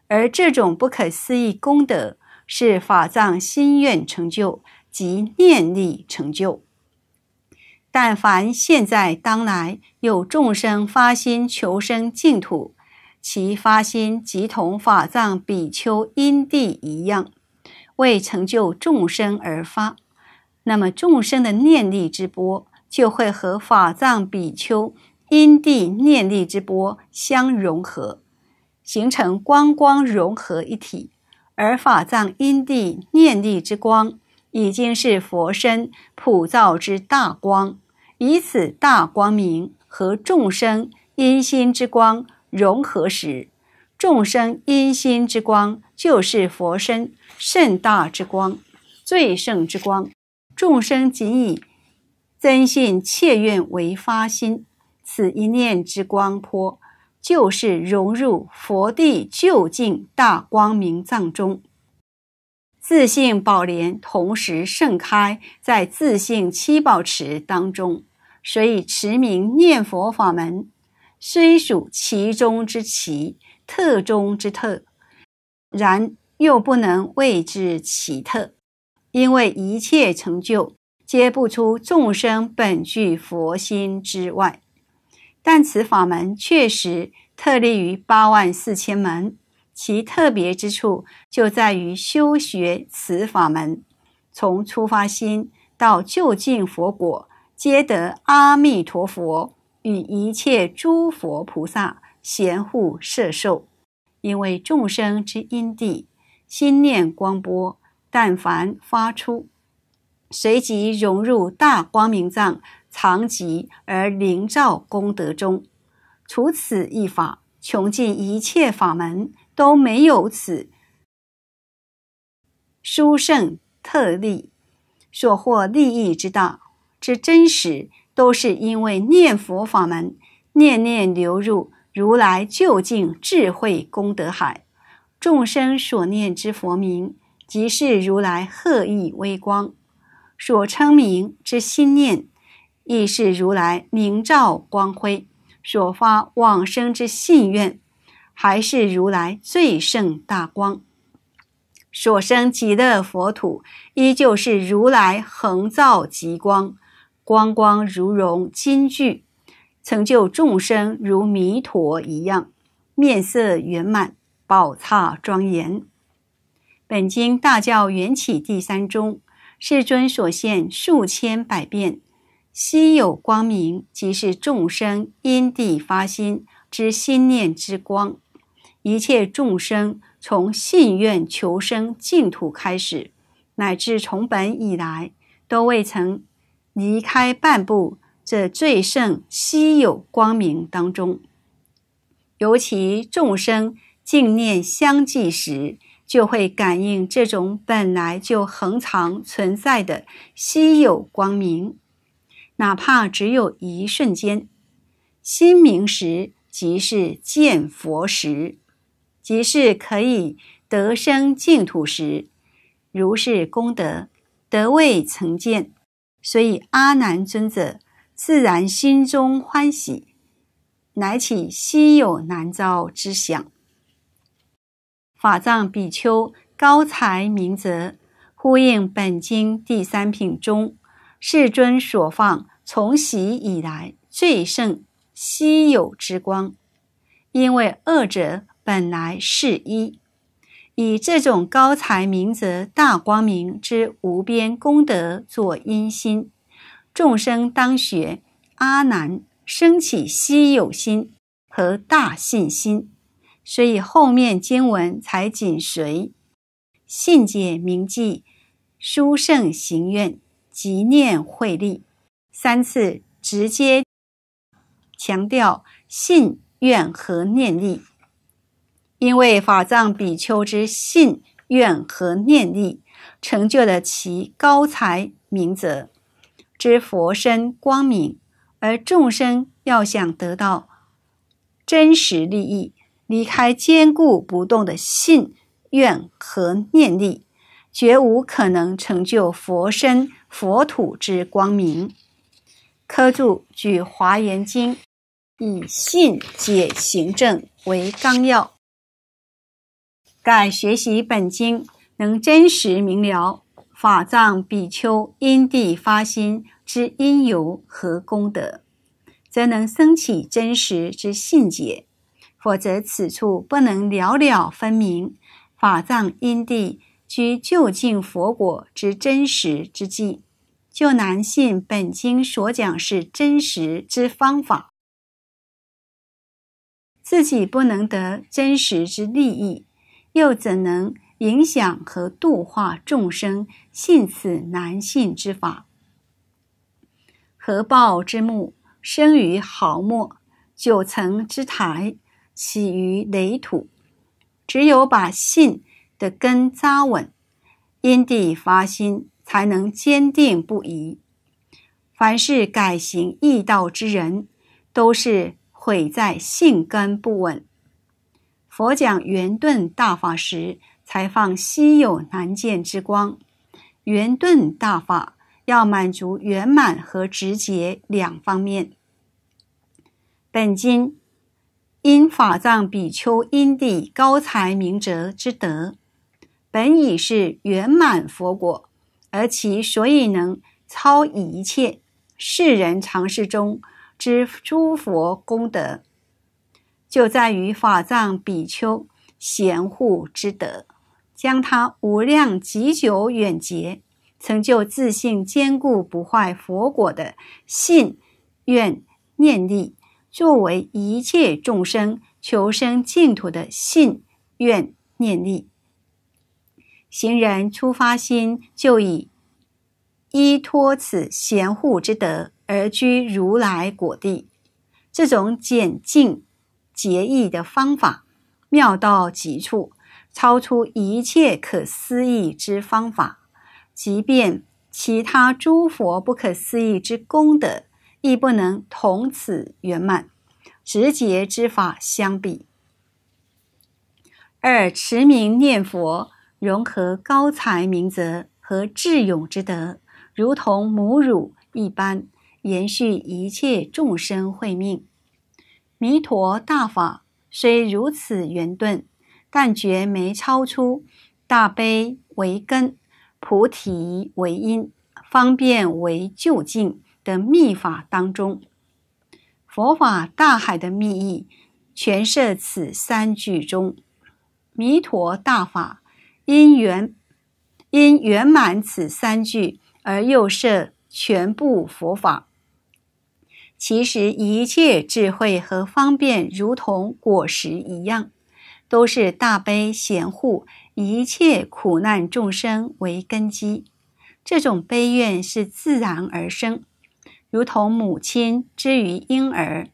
A: 而这种不可思议功德，是法藏心愿成就及念力成就。但凡现在当来有众生发心求生净土，其发心即同法藏比丘因地一样，为成就众生而发。那么，众生的念力之波就会和法藏比丘因地念力之波相融合，形成光光融合一体。而法藏因地念力之光已经是佛身普照之大光，以此大光明和众生因心之光融合时，众生因心之光就是佛身甚大之光、最胜之光。众生仅以增信切愿为发心，此一念之光波，就是融入佛地究竟大光明藏中，自性宝莲同时盛开在自性七宝池当中。所以持名念佛法门虽属其中之奇，特中之特，然又不能谓之奇特。因为一切成就皆不出众生本具佛心之外，但此法门确实特立于八万四千门，其特别之处就在于修学此法门，从出发心到究竟佛果，皆得阿弥陀佛与一切诸佛菩萨贤护摄受。因为众生之因地心念光波。但凡发出，随即融入大光明藏藏集而灵照功德中。除此一法，穷尽一切法门都没有此殊胜特利所获利益之大之真实，都是因为念佛法门念念流入如来究竟智慧功德海，众生所念之佛名。即是如来赫意微光，所称名之心念；亦是如来明照光辉，所发往生之信愿；还是如来最胜大光，所生极乐佛土，依旧是如来恒照极光，光光如融金具，成就众生如弥陀一样，面色圆满，宝刹庄严。本经大教缘起第三中，世尊所现数千百变，稀有光明，即是众生因地发心之心念之光。一切众生从信愿求生净土开始，乃至从本以来，都未曾离开半步这最胜稀有光明当中。尤其众生净念相继时。就会感应这种本来就恒常存在的稀有光明，哪怕只有一瞬间，心明时即是见佛时，即是可以得生净土时。如是功德，得未曾见，所以阿难尊者自然心中欢喜，乃起稀有难遭之想。法藏比丘高才明则，呼应本经第三品中，世尊所放从昔以来最胜稀有之光，因为二者本来是一，以这种高才明则大光明之无边功德作因心，众生当学阿难生起稀有心和大信心。所以后面经文才紧随信解明记、书圣行愿、即念慧力三次直接强调信愿和念力，因为法藏比丘之信愿和念力成就了其高才明泽之佛身光明，而众生要想得到真实利益。离开坚固不动的信愿和念力，绝无可能成就佛身佛土之光明。科注举《华严经》以信解行证为纲要，盖学习本经能真实明了法藏比丘因地发心之因由和功德，则能生起真实之信解。否则，此处不能了了分明，法藏因地居就近佛果之真实之际，就难信本经所讲是真实之方法。自己不能得真实之利益，又怎能影响和度化众生信此难信之法？合抱之木，生于毫末；九层之台，起于垒土，只有把信的根扎稳，因地发心，才能坚定不移。凡是改行易道之人，都是毁在性根不稳。佛讲圆顿大法时，才放稀有难见之光。圆顿大法要满足圆满和直接两方面。本经。因法藏比丘因地高才明哲之德，本已是圆满佛果，而其所以能超一切世人常事中之诸佛功德，就在于法藏比丘贤护之德，将他无量极久远劫成就自信坚固不坏佛果的信愿念力。作为一切众生求生净土的信愿念力，行人出发心就以依托此贤护之德而居如来果地。这种简净结义的方法，妙到极处，超出一切可思议之方法，即便其他诸佛不可思议之功德。亦不能同此圆满直觉之法相比，而持名念佛融合高才明德和智勇之德，如同母乳一般，延续一切众生慧命。弥陀大法虽如此圆顿，但绝没超出大悲为根，菩提为因，方便为就近。的秘法当中，佛法大海的密意全摄此三句中，弥陀大法因圆因圆满此三句，而又摄全部佛法。其实一切智慧和方便，如同果实一样，都是大悲贤护一切苦难众生为根基。这种悲愿是自然而生。如同母亲之于婴儿，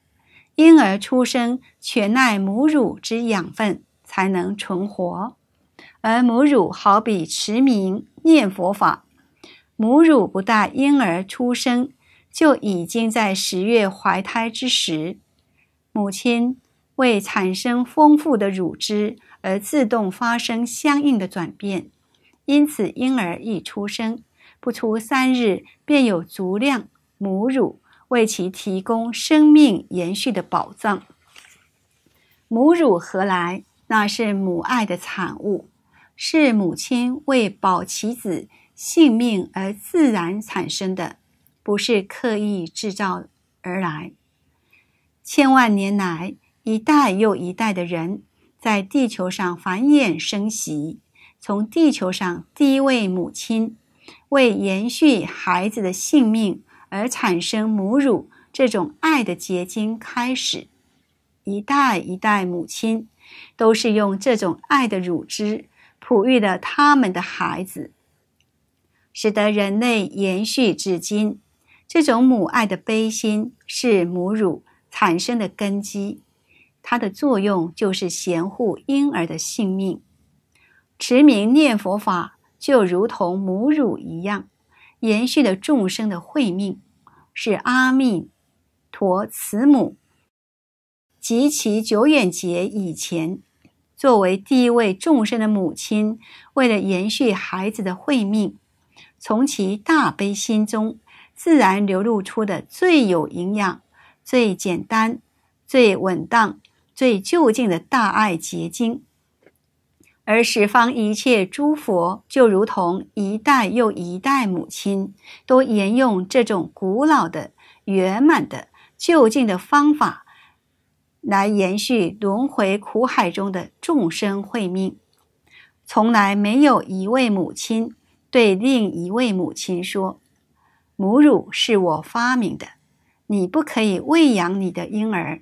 A: 婴儿出生全赖母乳之养分才能存活，而母乳好比持名念佛法。母乳不待婴儿出生，就已经在十月怀胎之时，母亲为产生丰富的乳汁而自动发生相应的转变，因此婴儿一出生，不出三日便有足量。母乳为其提供生命延续的宝藏。母乳何来？那是母爱的产物，是母亲为保其子性命而自然产生的，不是刻意制造而来。千万年来，一代又一代的人在地球上繁衍生息。从地球上第一位母亲为延续孩子的性命。而产生母乳这种爱的结晶，开始一代一代母亲都是用这种爱的乳汁哺育了他们的孩子，使得人类延续至今。这种母爱的悲心是母乳产生的根基，它的作用就是贤护婴儿的性命。持名念佛法就如同母乳一样。延续了众生的慧命，是阿弥陀慈母及其久远劫以前，作为第一位众生的母亲，为了延续孩子的慧命，从其大悲心中自然流露出的最有营养、最简单、最稳当、最就近的大爱结晶。而十方一切诸佛就如同一代又一代母亲，都沿用这种古老的、圆满的、就近的方法，来延续轮回苦海中的众生慧命。从来没有一位母亲对另一位母亲说：“母乳是我发明的，你不可以喂养你的婴儿。”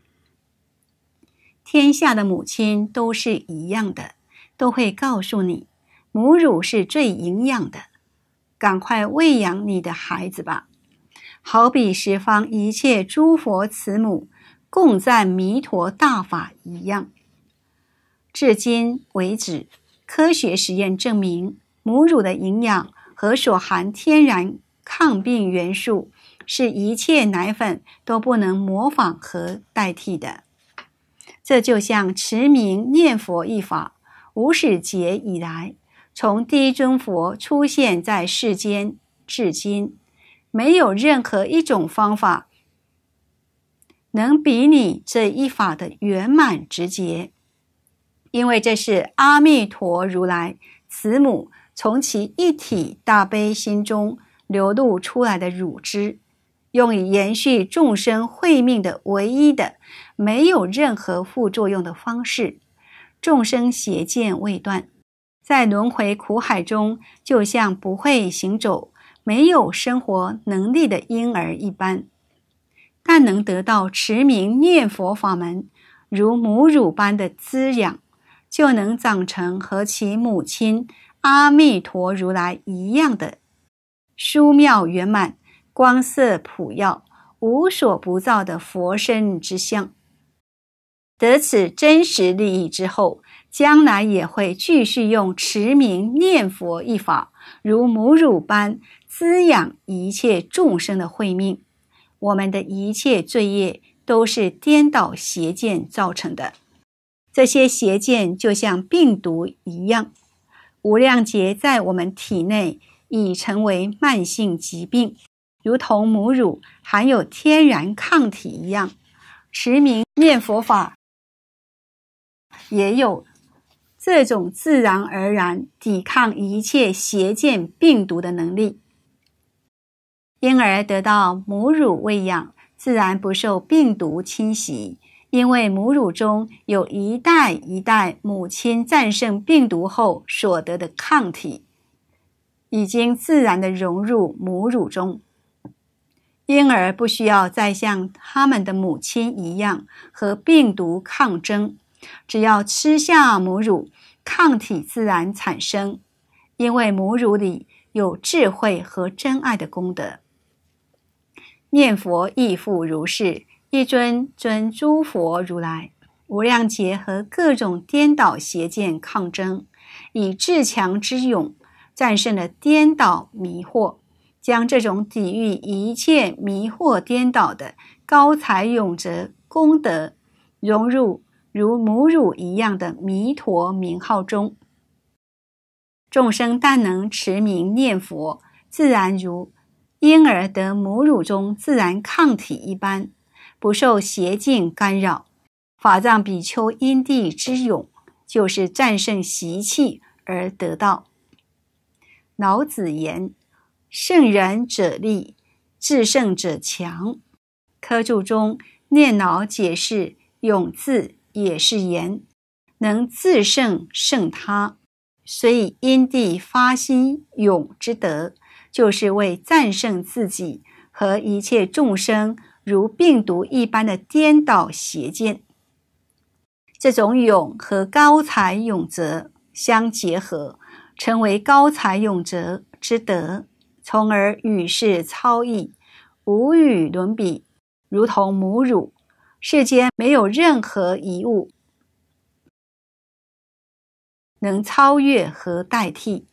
A: 天下的母亲都是一样的。都会告诉你，母乳是最营养的，赶快喂养你的孩子吧。好比十方一切诸佛慈母共赞弥陀大法一样。至今为止，科学实验证明，母乳的营养和所含天然抗病元素，是一切奶粉都不能模仿和代替的。这就像持名念佛一法。五始劫以来，从第一尊佛出现在世间至今，没有任何一种方法能比拟这一法的圆满直接，因为这是阿弥陀如来慈母从其一体大悲心中流露出来的乳汁，用以延续众生慧命的唯一的、没有任何副作用的方式。众生邪见未断，在轮回苦海中，就像不会行走、没有生活能力的婴儿一般。但能得到持名念佛法门，如母乳般的滋养，就能长成和其母亲阿弥陀如来一样的殊妙圆满、光色普耀、无所不照的佛身之相。得此真实利益之后，将来也会继续用持名念佛一法，如母乳般滋养一切众生的慧命。我们的一切罪业都是颠倒邪见造成的，这些邪见就像病毒一样，无量劫在我们体内已成为慢性疾病，如同母乳含有天然抗体一样，持名念佛法。也有这种自然而然抵抗一切邪见病毒的能力，婴儿得到母乳喂养，自然不受病毒侵袭。因为母乳中有一代一代母亲战胜病毒后所得的抗体，已经自然的融入母乳中，婴儿不需要再像他们的母亲一样和病毒抗争。只要吃下母乳，抗体自然产生，因为母乳里有智慧和真爱的功德。念佛亦复如是，一尊尊诸佛如来，无量劫和各种颠倒邪见抗争，以至强之勇战胜了颠倒迷惑，将这种抵御一切迷惑颠倒的高才勇者功德融入。如母乳一样的弥陀名号中，众生但能持名念佛，自然如婴儿得母乳中自然抗体一般，不受邪境干扰。法藏比丘因地之勇，就是战胜习气而得到。老子言：“胜人者力，自胜者强。”科注中念老解释“勇”字。也是言，能自胜胜他，所以因地发心勇之德，就是为战胜自己和一切众生如病毒一般的颠倒邪见。这种勇和高才勇则相结合，成为高才勇则之德，从而与世超逸，无与伦比，如同母乳。世间没有任何一物能超越和代替。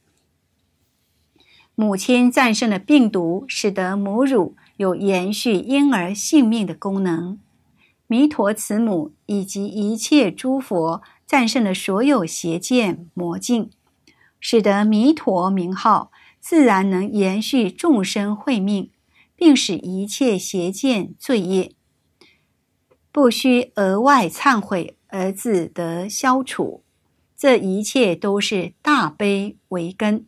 A: 母亲战胜了病毒，使得母乳有延续婴儿性命的功能。弥陀慈母以及一切诸佛战胜了所有邪见魔境，使得弥陀名号自然能延续众生慧命，并使一切邪见罪业。不需额外忏悔而自得消除，这一切都是大悲为根，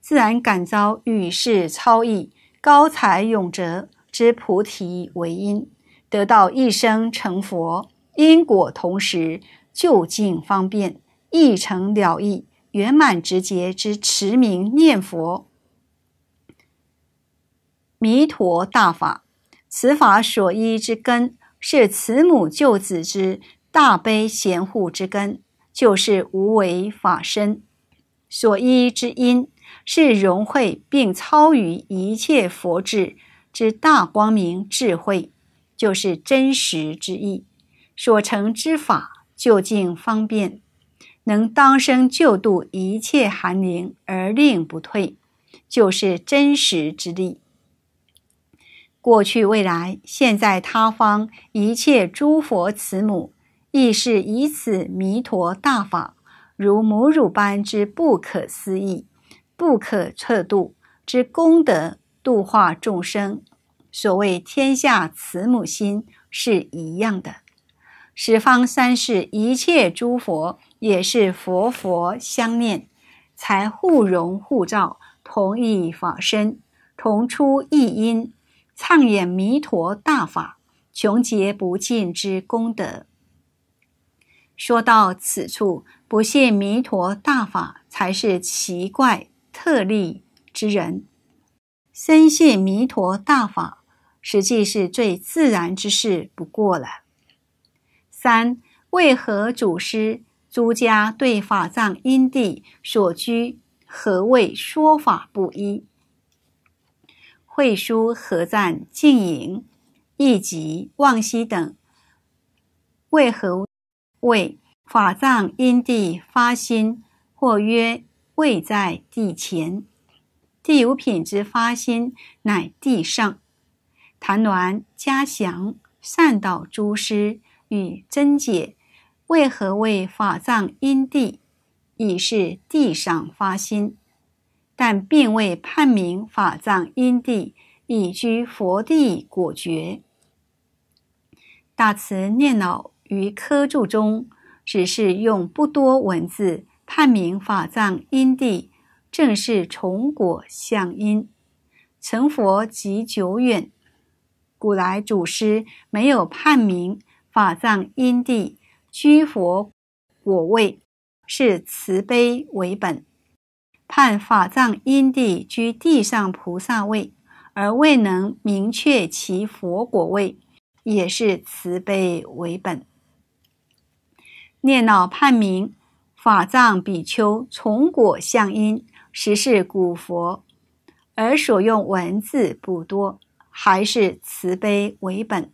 A: 自然感遭与世超逸、高才永哲之菩提为因，得到一生成佛，因果同时，就近方便，一成了义，圆满直接之持名念佛，弥陀大法，此法所依之根。是慈母救子之大悲贤护之根，就是无为法身所依之因，是融汇并超于一切佛智之大光明智慧，就是真实之意。所成之法究竟方便，能当生救度一切寒灵而令不退，就是真实之力。过去、未来、现在，他方一切诸佛慈母，亦是以此弥陀大法，如母乳般之不可思议、不可测度之功德度化众生。所谓天下慈母心是一样的。十方三世一切诸佛也是佛佛相念，才互融互照，同一法身，同出一因。畅演弥陀大法，穷劫不尽之功德。说到此处，不信弥陀大法才是奇怪特例之人；深信弥陀大法，实际是最自然之事不过了。三，为何祖师诸家对法藏因地所居何谓说法不一？慧殊何赞净影，义集望息等，为何为法藏因地发心，或曰位在地前？第五品之发心，乃地上。谭鸾嘉祥善导诸师与真解，为何为法藏因地，已是地上发心？但并未判明法藏因地以居佛地果觉，大慈念老于科注中只是用不多文字判明法藏因地正是从果向因，成佛极久远。古来祖师没有判明法藏因地居佛果位，是慈悲为本。判法藏因地居地上菩萨位，而未能明确其佛果位，也是慈悲为本。念老判明法藏比丘从果向因，实是古佛，而所用文字不多，还是慈悲为本。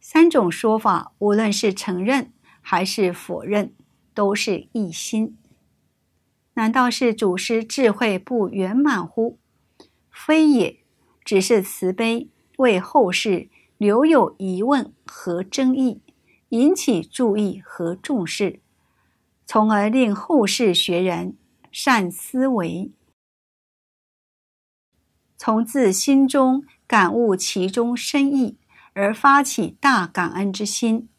A: 三种说法，无论是承认还是否认，都是一心。难道是祖师智慧不圆满乎？非也，只是慈悲为后世留有疑问和争议，引起注意和重视，从而令后世学人善思维，从自心中感悟其中深意，而发起大感恩之心。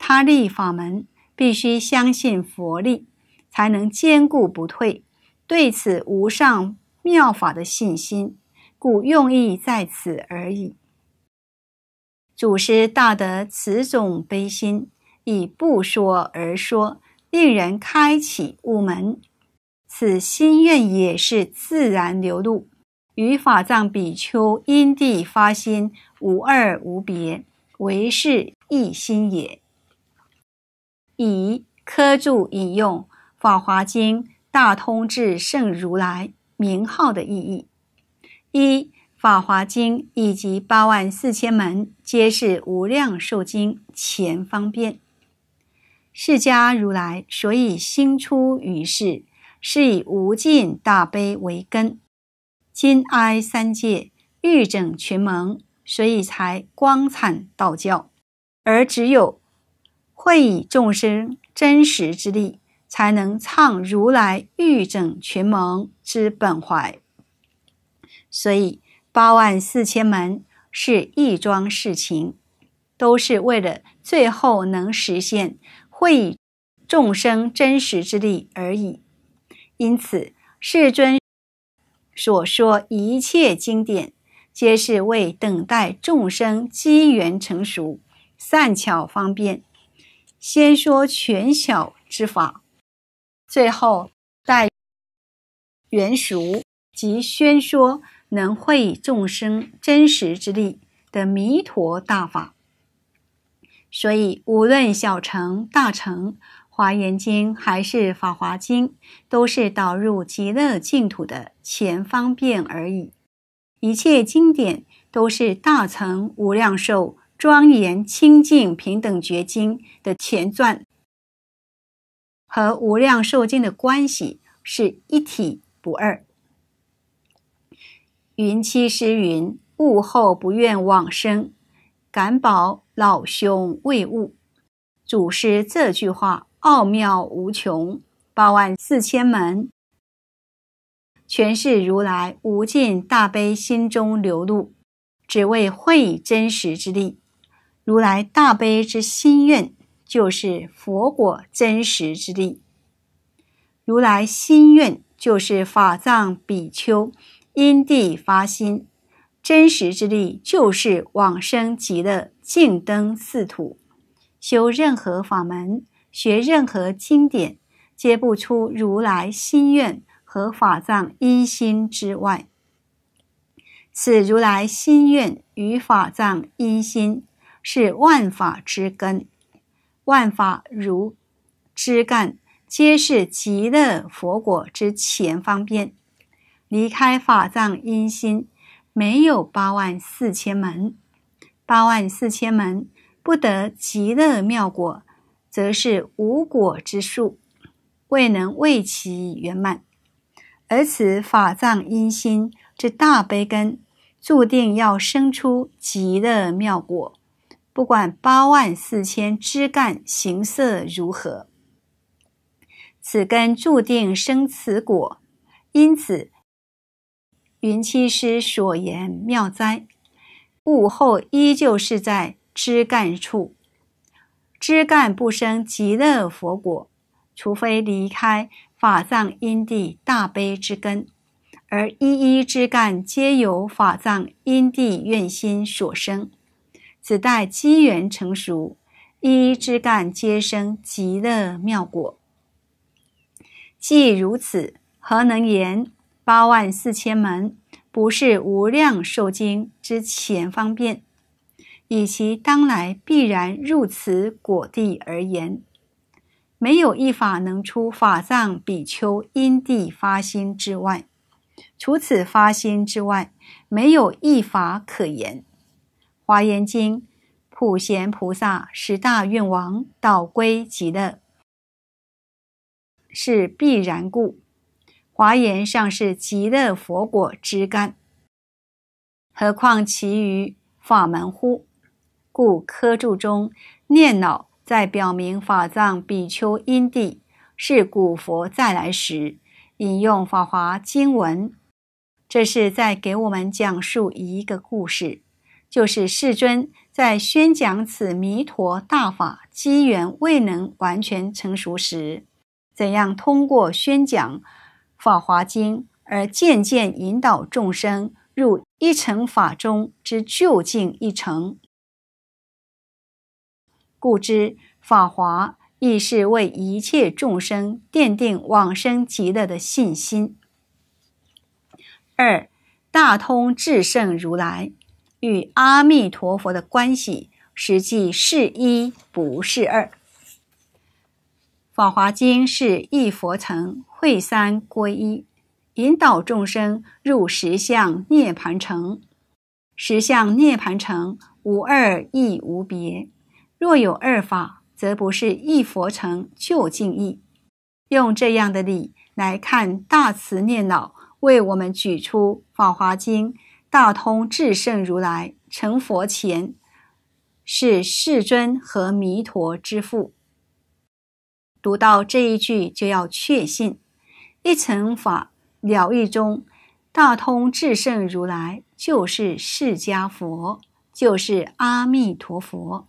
A: 他立法门必须相信佛力。才能坚固不退，对此无上妙法的信心，故用意在此而已。祖师大德此种悲心，以不说而说，令人开启悟门。此心愿也是自然流露，与法藏比丘因地发心无二无别，唯是一心也。以科注引用。《法华经》大通智圣如来名号的意义。一，《法华经》以及八万四千门，皆是无量寿经前方便。释迦如来所以兴出于世，是以无尽大悲为根。今哀三界，欲整群盟，所以才光阐道教，而只有会以众生真实之力。才能唱如来欲整群蒙之本怀，所以八万四千门是一桩事情，都是为了最后能实现会众生真实之力而已。因此，世尊所说一切经典，皆是为等待众生机缘成熟，善巧方便，先说权巧之法。最后，待圆熟及宣说能会众生真实之力的弥陀大法。所以，无论小乘、大乘，《华严经》还是《法华经》，都是导入极乐净土的前方便而已。一切经典都是大乘无量寿庄严清净平等觉经的前传。和无量寿经的关系是一体不二。云栖师云：“悟后不愿往生，敢保老兄未悟。”祖师这句话奥妙无穷，八万四千门，全是如来无尽大悲心中流露，只为会真实之力，如来大悲之心愿。就是佛果真实之力，如来心愿就是法藏比丘因地发心，真实之力就是往生极乐净灯四土。修任何法门，学任何经典，皆不出如来心愿和法藏因心之外。此如来心愿与法藏因心是万法之根。万法如枝干，皆是极乐佛果之前方便。离开法藏因心，没有八万四千门；八万四千门不得极乐妙果，则是无果之树，未能为其圆满。而此法藏因心之大悲根，注定要生出极乐妙果。不管八万四千枝干形色如何，此根注定生此果。因此，云栖师所言妙哉，物后依旧是在枝干处。枝干不生极乐佛果，除非离开法藏因地大悲之根，而一一枝干皆由法藏因地愿心所生。此待机缘成熟，一枝干皆生极乐妙果。既如此，何能言八万四千门不是无量受精之前方便？以其当来必然入此果地而言，没有一法能出法藏比丘因地发心之外，除此发心之外，没有一法可言。华严经，普贤菩萨十大愿王，道归极乐是必然故。华严上是极乐佛果之干，何况其余法门乎？故科注中念脑在表明法藏比丘因地是古佛再来时，引用法华经文，这是在给我们讲述一个故事。就是世尊在宣讲此弥陀大法机缘未能完全成熟时，怎样通过宣讲《法华经》而渐渐引导众生入一乘法中之究竟一乘。故知《法华》亦是为一切众生奠定往生极乐的信心。二大通智圣如来。与阿弥陀佛的关系实际是一，不是二。《法华经》是一佛成会三归一，引导众生入实相涅槃城。实相涅槃城无二亦无别，若有二法，则不是一佛成就境义。用这样的理来看，大慈念老为我们举出《法华经》。大通至圣如来成佛前是世尊和弥陀之父。读到这一句就要确信：一乘法了义中，大通至圣如来就是释迦佛，就是阿弥陀佛。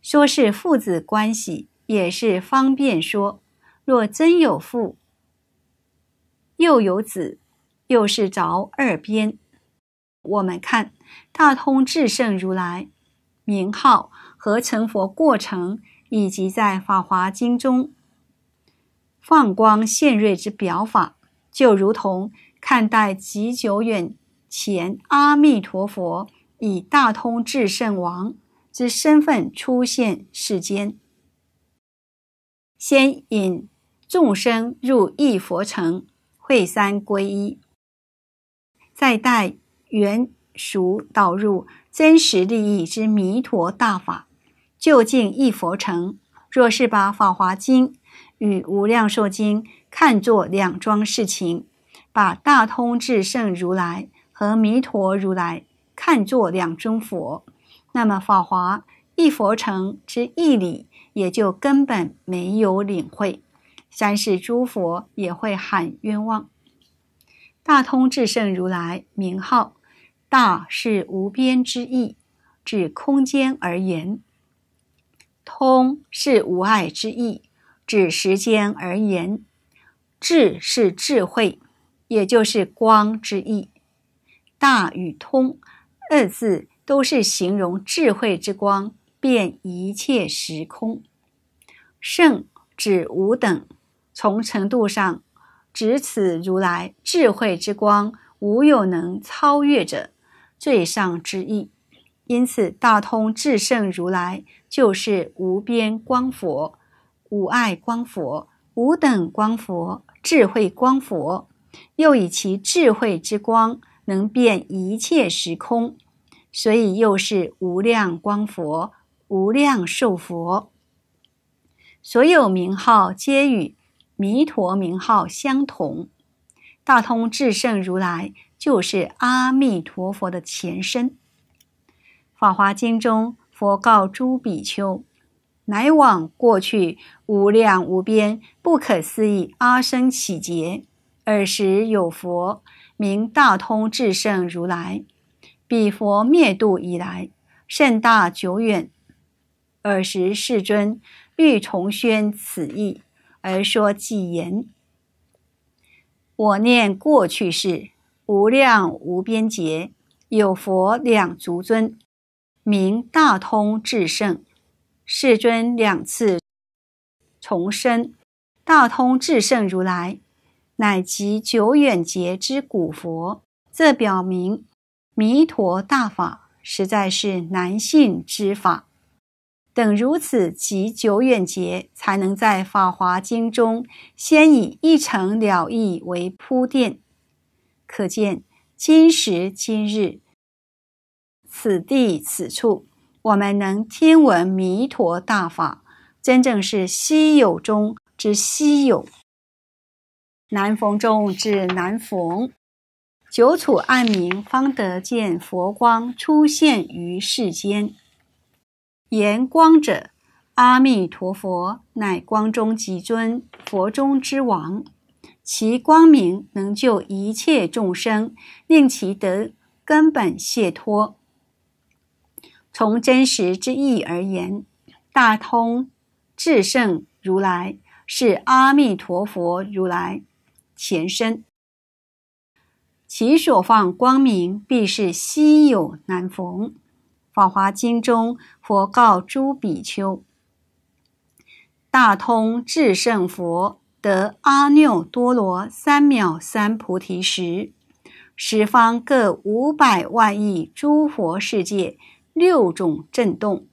A: 说是父子关系，也是方便说。若真有父，又有子，又是着二边。我们看大通智圣如来名号和成佛过程，以及在《法华经》中放光现瑞之表法，就如同看待极久远前阿弥陀佛以大通智圣王之身份出现世间，先引众生入一佛城，会三归一，再带。原属导入真实利益之弥陀大法，究竟一佛成。若是把《法华经》与《无量寿经》看作两桩事情，把大通智胜如来和弥陀如来看作两尊佛，那么《法华》一佛成之义理也就根本没有领会，三世诸佛也会喊冤枉。大通智胜如来名号。大是无边之意，指空间而言；通是无碍之意，指时间而言；智是智慧，也就是光之意。大与通二字都是形容智慧之光遍一切时空。圣指无等，从程度上，指此如来智慧之光无有能超越者。最上之意，因此大通至圣如来就是无边光佛、无碍光佛、无等光佛、智慧光佛，又以其智慧之光能遍一切时空，所以又是无量光佛、无量寿佛。所有名号皆与弥陀名号相同。大通至圣如来。就是阿弥陀佛的前身，《法华经》中佛告诸比丘：“乃往过去无量无边不可思议阿僧祇劫，尔时有佛名大通至圣如来。彼佛灭度以来，甚大久远。尔时世尊欲重宣此意，而说偈言：‘我念过去世。’”无量无边劫，有佛两足尊，名大通智胜，世尊两次重生，大通智胜如来，乃及久远劫之古佛。这表明弥陀大法实在是难信之法。等如此及久远劫，才能在《法华经》中先以一成了义为铺垫。可见今时今日，此地此处，我们能听闻弥陀大法，真正是稀有中之稀有，难逢中之难逢，久处暗冥方得见佛光出现于世间。言光者，阿弥陀佛乃光中极尊，佛中之王。其光明能救一切众生，令其得根本解脱。从真实之意而言，大通至圣如来是阿弥陀佛如来前身，其所放光明必是稀有难逢。《法华经》中佛告诸比丘：“大通至圣佛。”得阿耨多罗三藐三菩提时，十方各五百万亿诸佛世界，六种震动，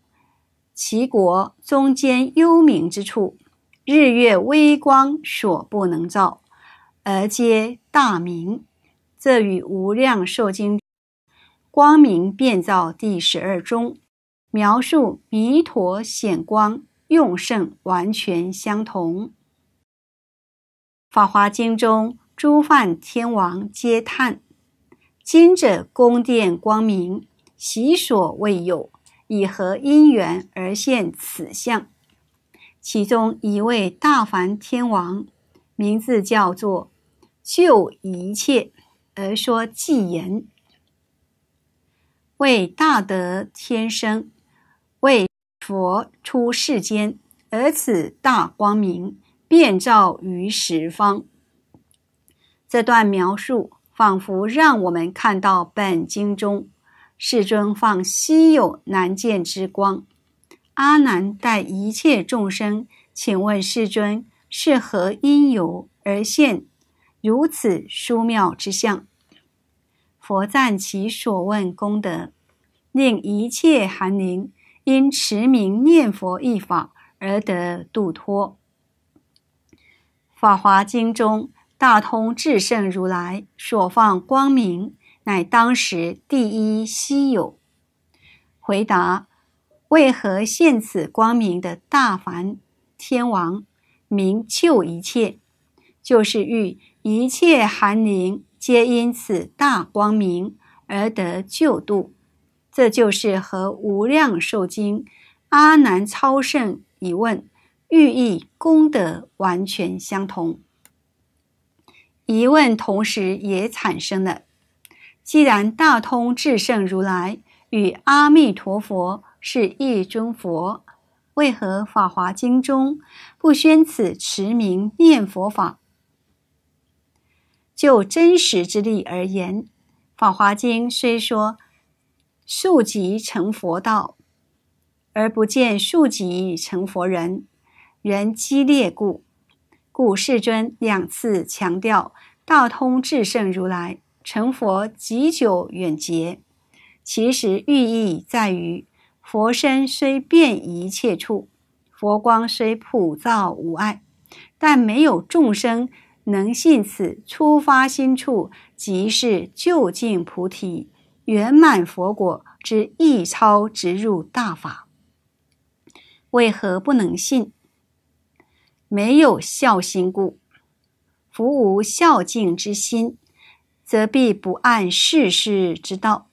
A: 其国中间幽冥之处，日月微光所不能照，而皆大明。这与《无量寿经》光明遍照第十二中描述弥陀显光用胜完全相同。《法华经》中，诸梵天王皆叹：“今者宫殿光明，习所未有，以何因缘而现此相？”其中一位大梵天王，名字叫做救一切，而说偈言：“为大德天生，为佛出世间，而此大光明。”遍照于十方。这段描述仿佛让我们看到本经中，世尊放稀有难见之光。阿难待一切众生，请问世尊是何因由而现如此殊妙之相？佛赞其所问功德，令一切寒灵因持名念佛一法而得度脱。法华经中，大通智胜如来所放光明，乃当时第一稀有。回答：为何现此光明的大梵天王明救一切，就是欲一切含灵皆因此大光明而得救度。这就是和无量寿经阿难超圣疑问。寓意功德完全相同。疑问同时也产生了：既然大通至圣如来与阿弥陀佛是一尊佛，为何《法华经》中不宣此持名念佛法？就真实之力而言，《法华经》虽说数集成佛道，而不见数集成佛人。人激烈故，故世尊两次强调大通至圣如来成佛极久远劫，其实寓意在于佛身虽遍一切处，佛光虽普照无碍，但没有众生能信此出发心处，即是究竟菩提圆满佛果之一超直入大法。为何不能信？没有孝心故，夫无孝敬之心，则必不按世事之道。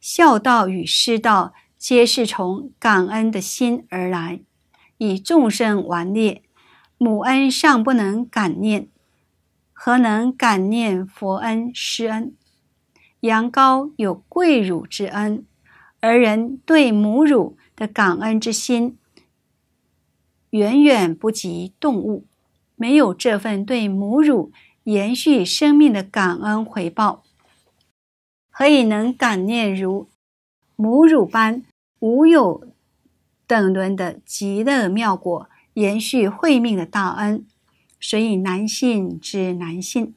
A: 孝道与师道，皆是从感恩的心而来。以众生顽劣，母恩尚不能感念，何能感念佛恩师恩？羊羔有跪乳之恩，而人对母乳的感恩之心。远远不及动物，没有这份对母乳延续生命的感恩回报，何以能感念如母乳般无有等伦的极乐妙果、延续慧命的大恩？所以难信之难信。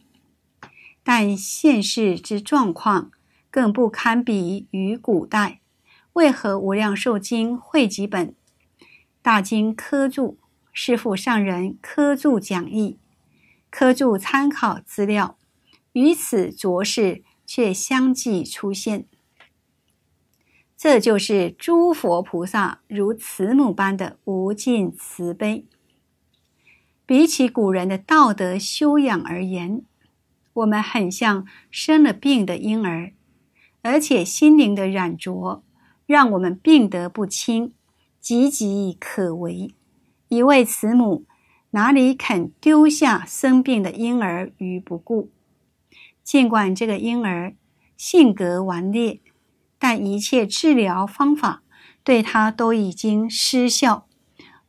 A: 但现世之状况更不堪比于古代，为何无量寿经汇集本？大经科注师父上人科注讲义、科注参考资料，于此浊世却相继出现，这就是诸佛菩萨如慈母般的无尽慈悲。比起古人的道德修养而言，我们很像生了病的婴儿，而且心灵的染浊让我们病得不轻。岌岌可危。一位慈母哪里肯丢下生病的婴儿于不顾？尽管这个婴儿性格顽劣，但一切治疗方法对他都已经失效，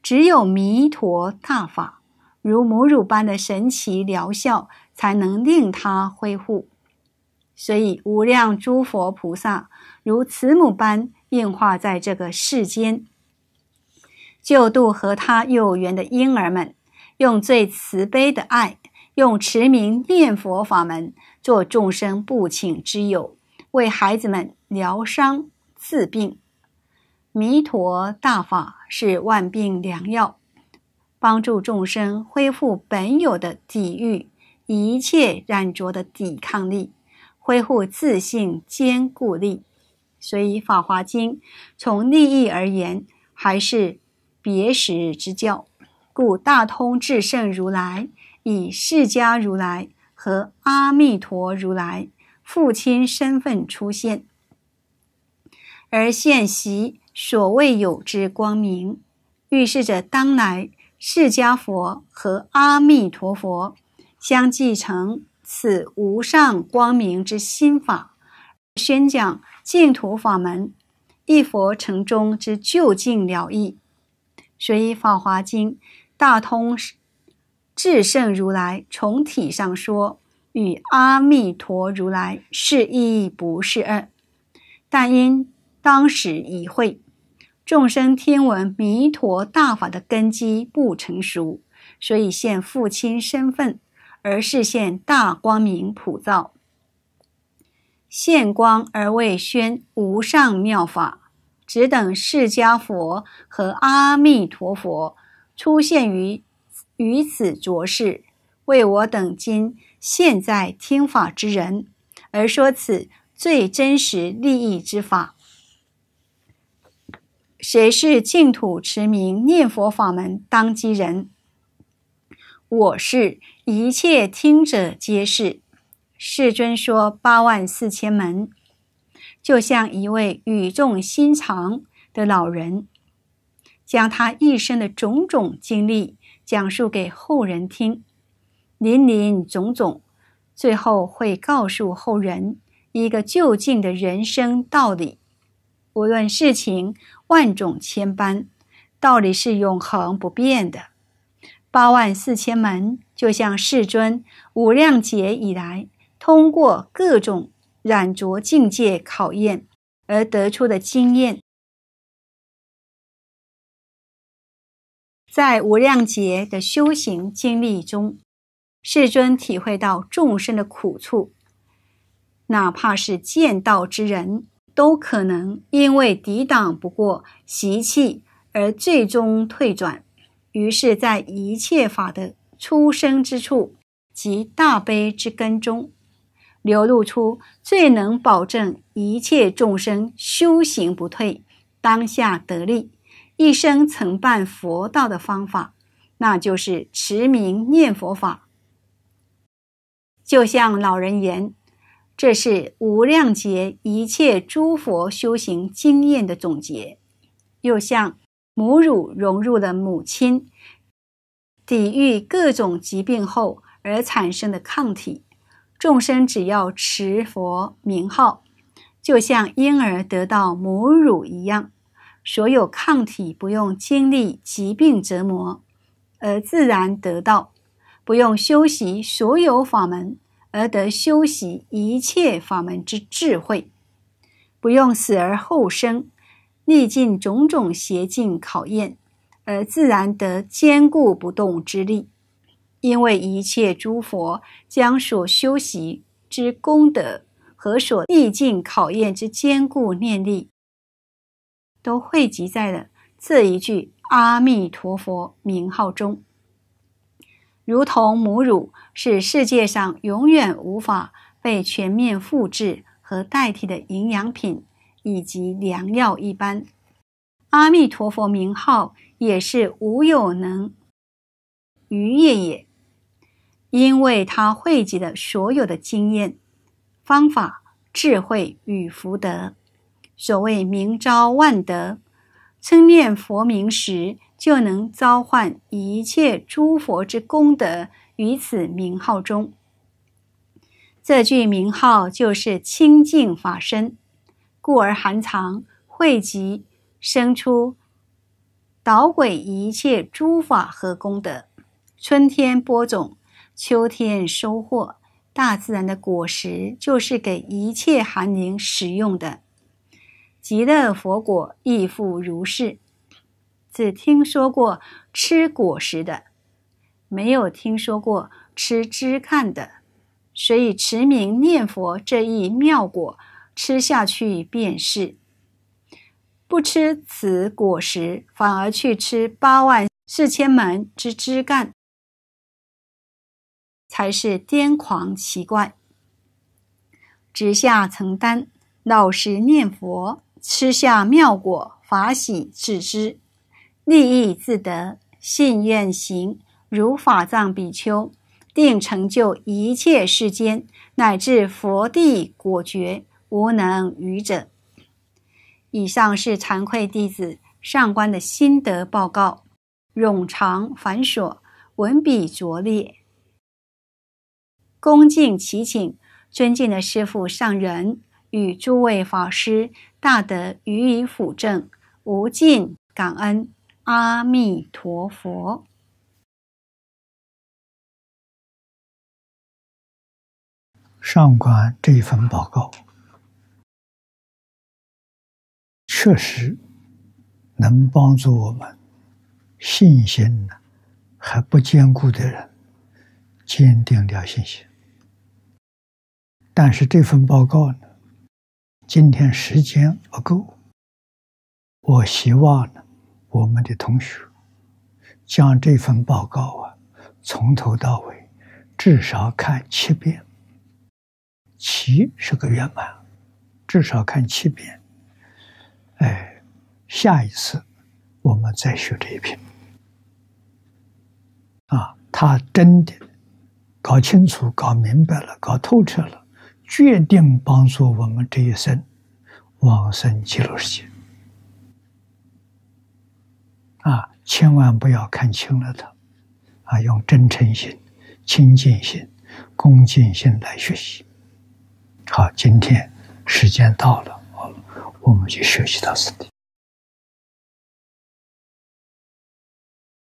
A: 只有弥陀大法如母乳般的神奇疗效才能令他恢复。所以，无量诸佛菩萨如慈母般应化在这个世间。救度和他有缘的婴儿们，用最慈悲的爱，用持名念佛法门做众生不请之友，为孩子们疗伤治病。弥陀大法是万病良药，帮助众生恢复本有的抵御一切染浊的抵抗力，恢复自信坚固力。所以《法华经》从利益而言，还是。别时之教，故大通至圣如来以释迦如来和阿弥陀如来父亲身份出现，而现习所未有之光明，预示着当来释迦佛和阿弥陀佛将继承此无上光明之心法，宣讲净土法门，一佛城中之究竟了义。所以，《法华经》大通至圣如来从体上说，与阿弥陀如来是一不是二。但因当时已会众生听闻弥陀大法的根基不成熟，所以现父亲身份，而是现大光明普照，现光而未宣无上妙法。只等释迦佛和阿弥陀佛出现于于此浊世，为我等今现在听法之人而说此最真实利益之法。谁是净土持名念佛法门当机人？我是，一切听者皆是。世尊说八万四千门。就像一位语重心长的老人，将他一生的种种经历讲述给后人听，林林总总，最后会告诉后人一个究竟的人生道理。无论事情万种千般，道理是永恒不变的。八万四千门，就像世尊无量劫以来通过各种。染着境界考验
B: 而得出的经验，在无量劫的修行经历中，世尊
A: 体会到众生的苦处，哪怕是见道之人都可能因为抵挡不过习气而最终退转。于是，在一切法的出生之处及大悲之根中。流露出最能保证一切众生修行不退、当下得利、一生承办佛道的方法，那就是持名念佛法。就像老人言，这是无量劫一切诸佛修行经验的总结；又像母乳融入了母亲抵御各种疾病后而产生的抗体。众生只要持佛名号，就像婴儿得到母乳一样，所有抗体不用经历疾病折磨而自然得到；不用修习所有法门而得修习一切法门之智慧；不用死而后生，历尽种种邪境考验而自然得坚固不动之力。因为一切诸佛将所修习之功德和所历尽考验之坚固念力，都汇集在了这一句阿弥陀佛名号中，如同母乳是世界上永远无法被全面复制和代替的营养品以及良药一般，阿弥陀佛名号也是无有能于业也。因为他汇集的所有的经验、方法、智慧与福德，所谓名朝万德，称念佛名时，就能召唤一切诸佛之功德于此名号中。这句名号就是清净法身，故而含藏、汇集、生出、捣鬼一切诸法和功德。春天播种。秋天收获大自然的果实，就是给一切寒灵使用的。极乐佛果亦复如是。只听说过吃果实的，没有听说过吃枝干的。所以持名念佛这一妙果，吃下去便是。不吃此果实，反而去吃八万四千门之枝干。才是癫狂奇怪，直下承担老实念佛，吃下妙果法喜自知，利益自得，信愿行如法藏比丘，定成就一切世间乃至佛地果觉，无能愚者。以上是惭愧弟子上官的心得报告，冗长繁琐，文笔拙劣。恭敬祈请，尊敬的师父上人与诸位法师大德予以辅正，无尽感恩。阿弥
B: 陀佛。上官这一份报告确实能帮助我们信心还不坚固的人坚定掉信心。但是这份报告呢，今天时间不够。我希望呢，我们的同学将这份报告啊，从头到尾至少看七遍。七是个圆满，至少看七遍。哎，下一次我们再学这一篇。啊，他真的搞清楚、搞明白了、搞透彻了。决定帮助我们这一生往生极乐世界啊！千万不要看轻了它，啊！用真诚心、清净心、恭敬心来学习。好，今天时间到了，我我们就学习到此地。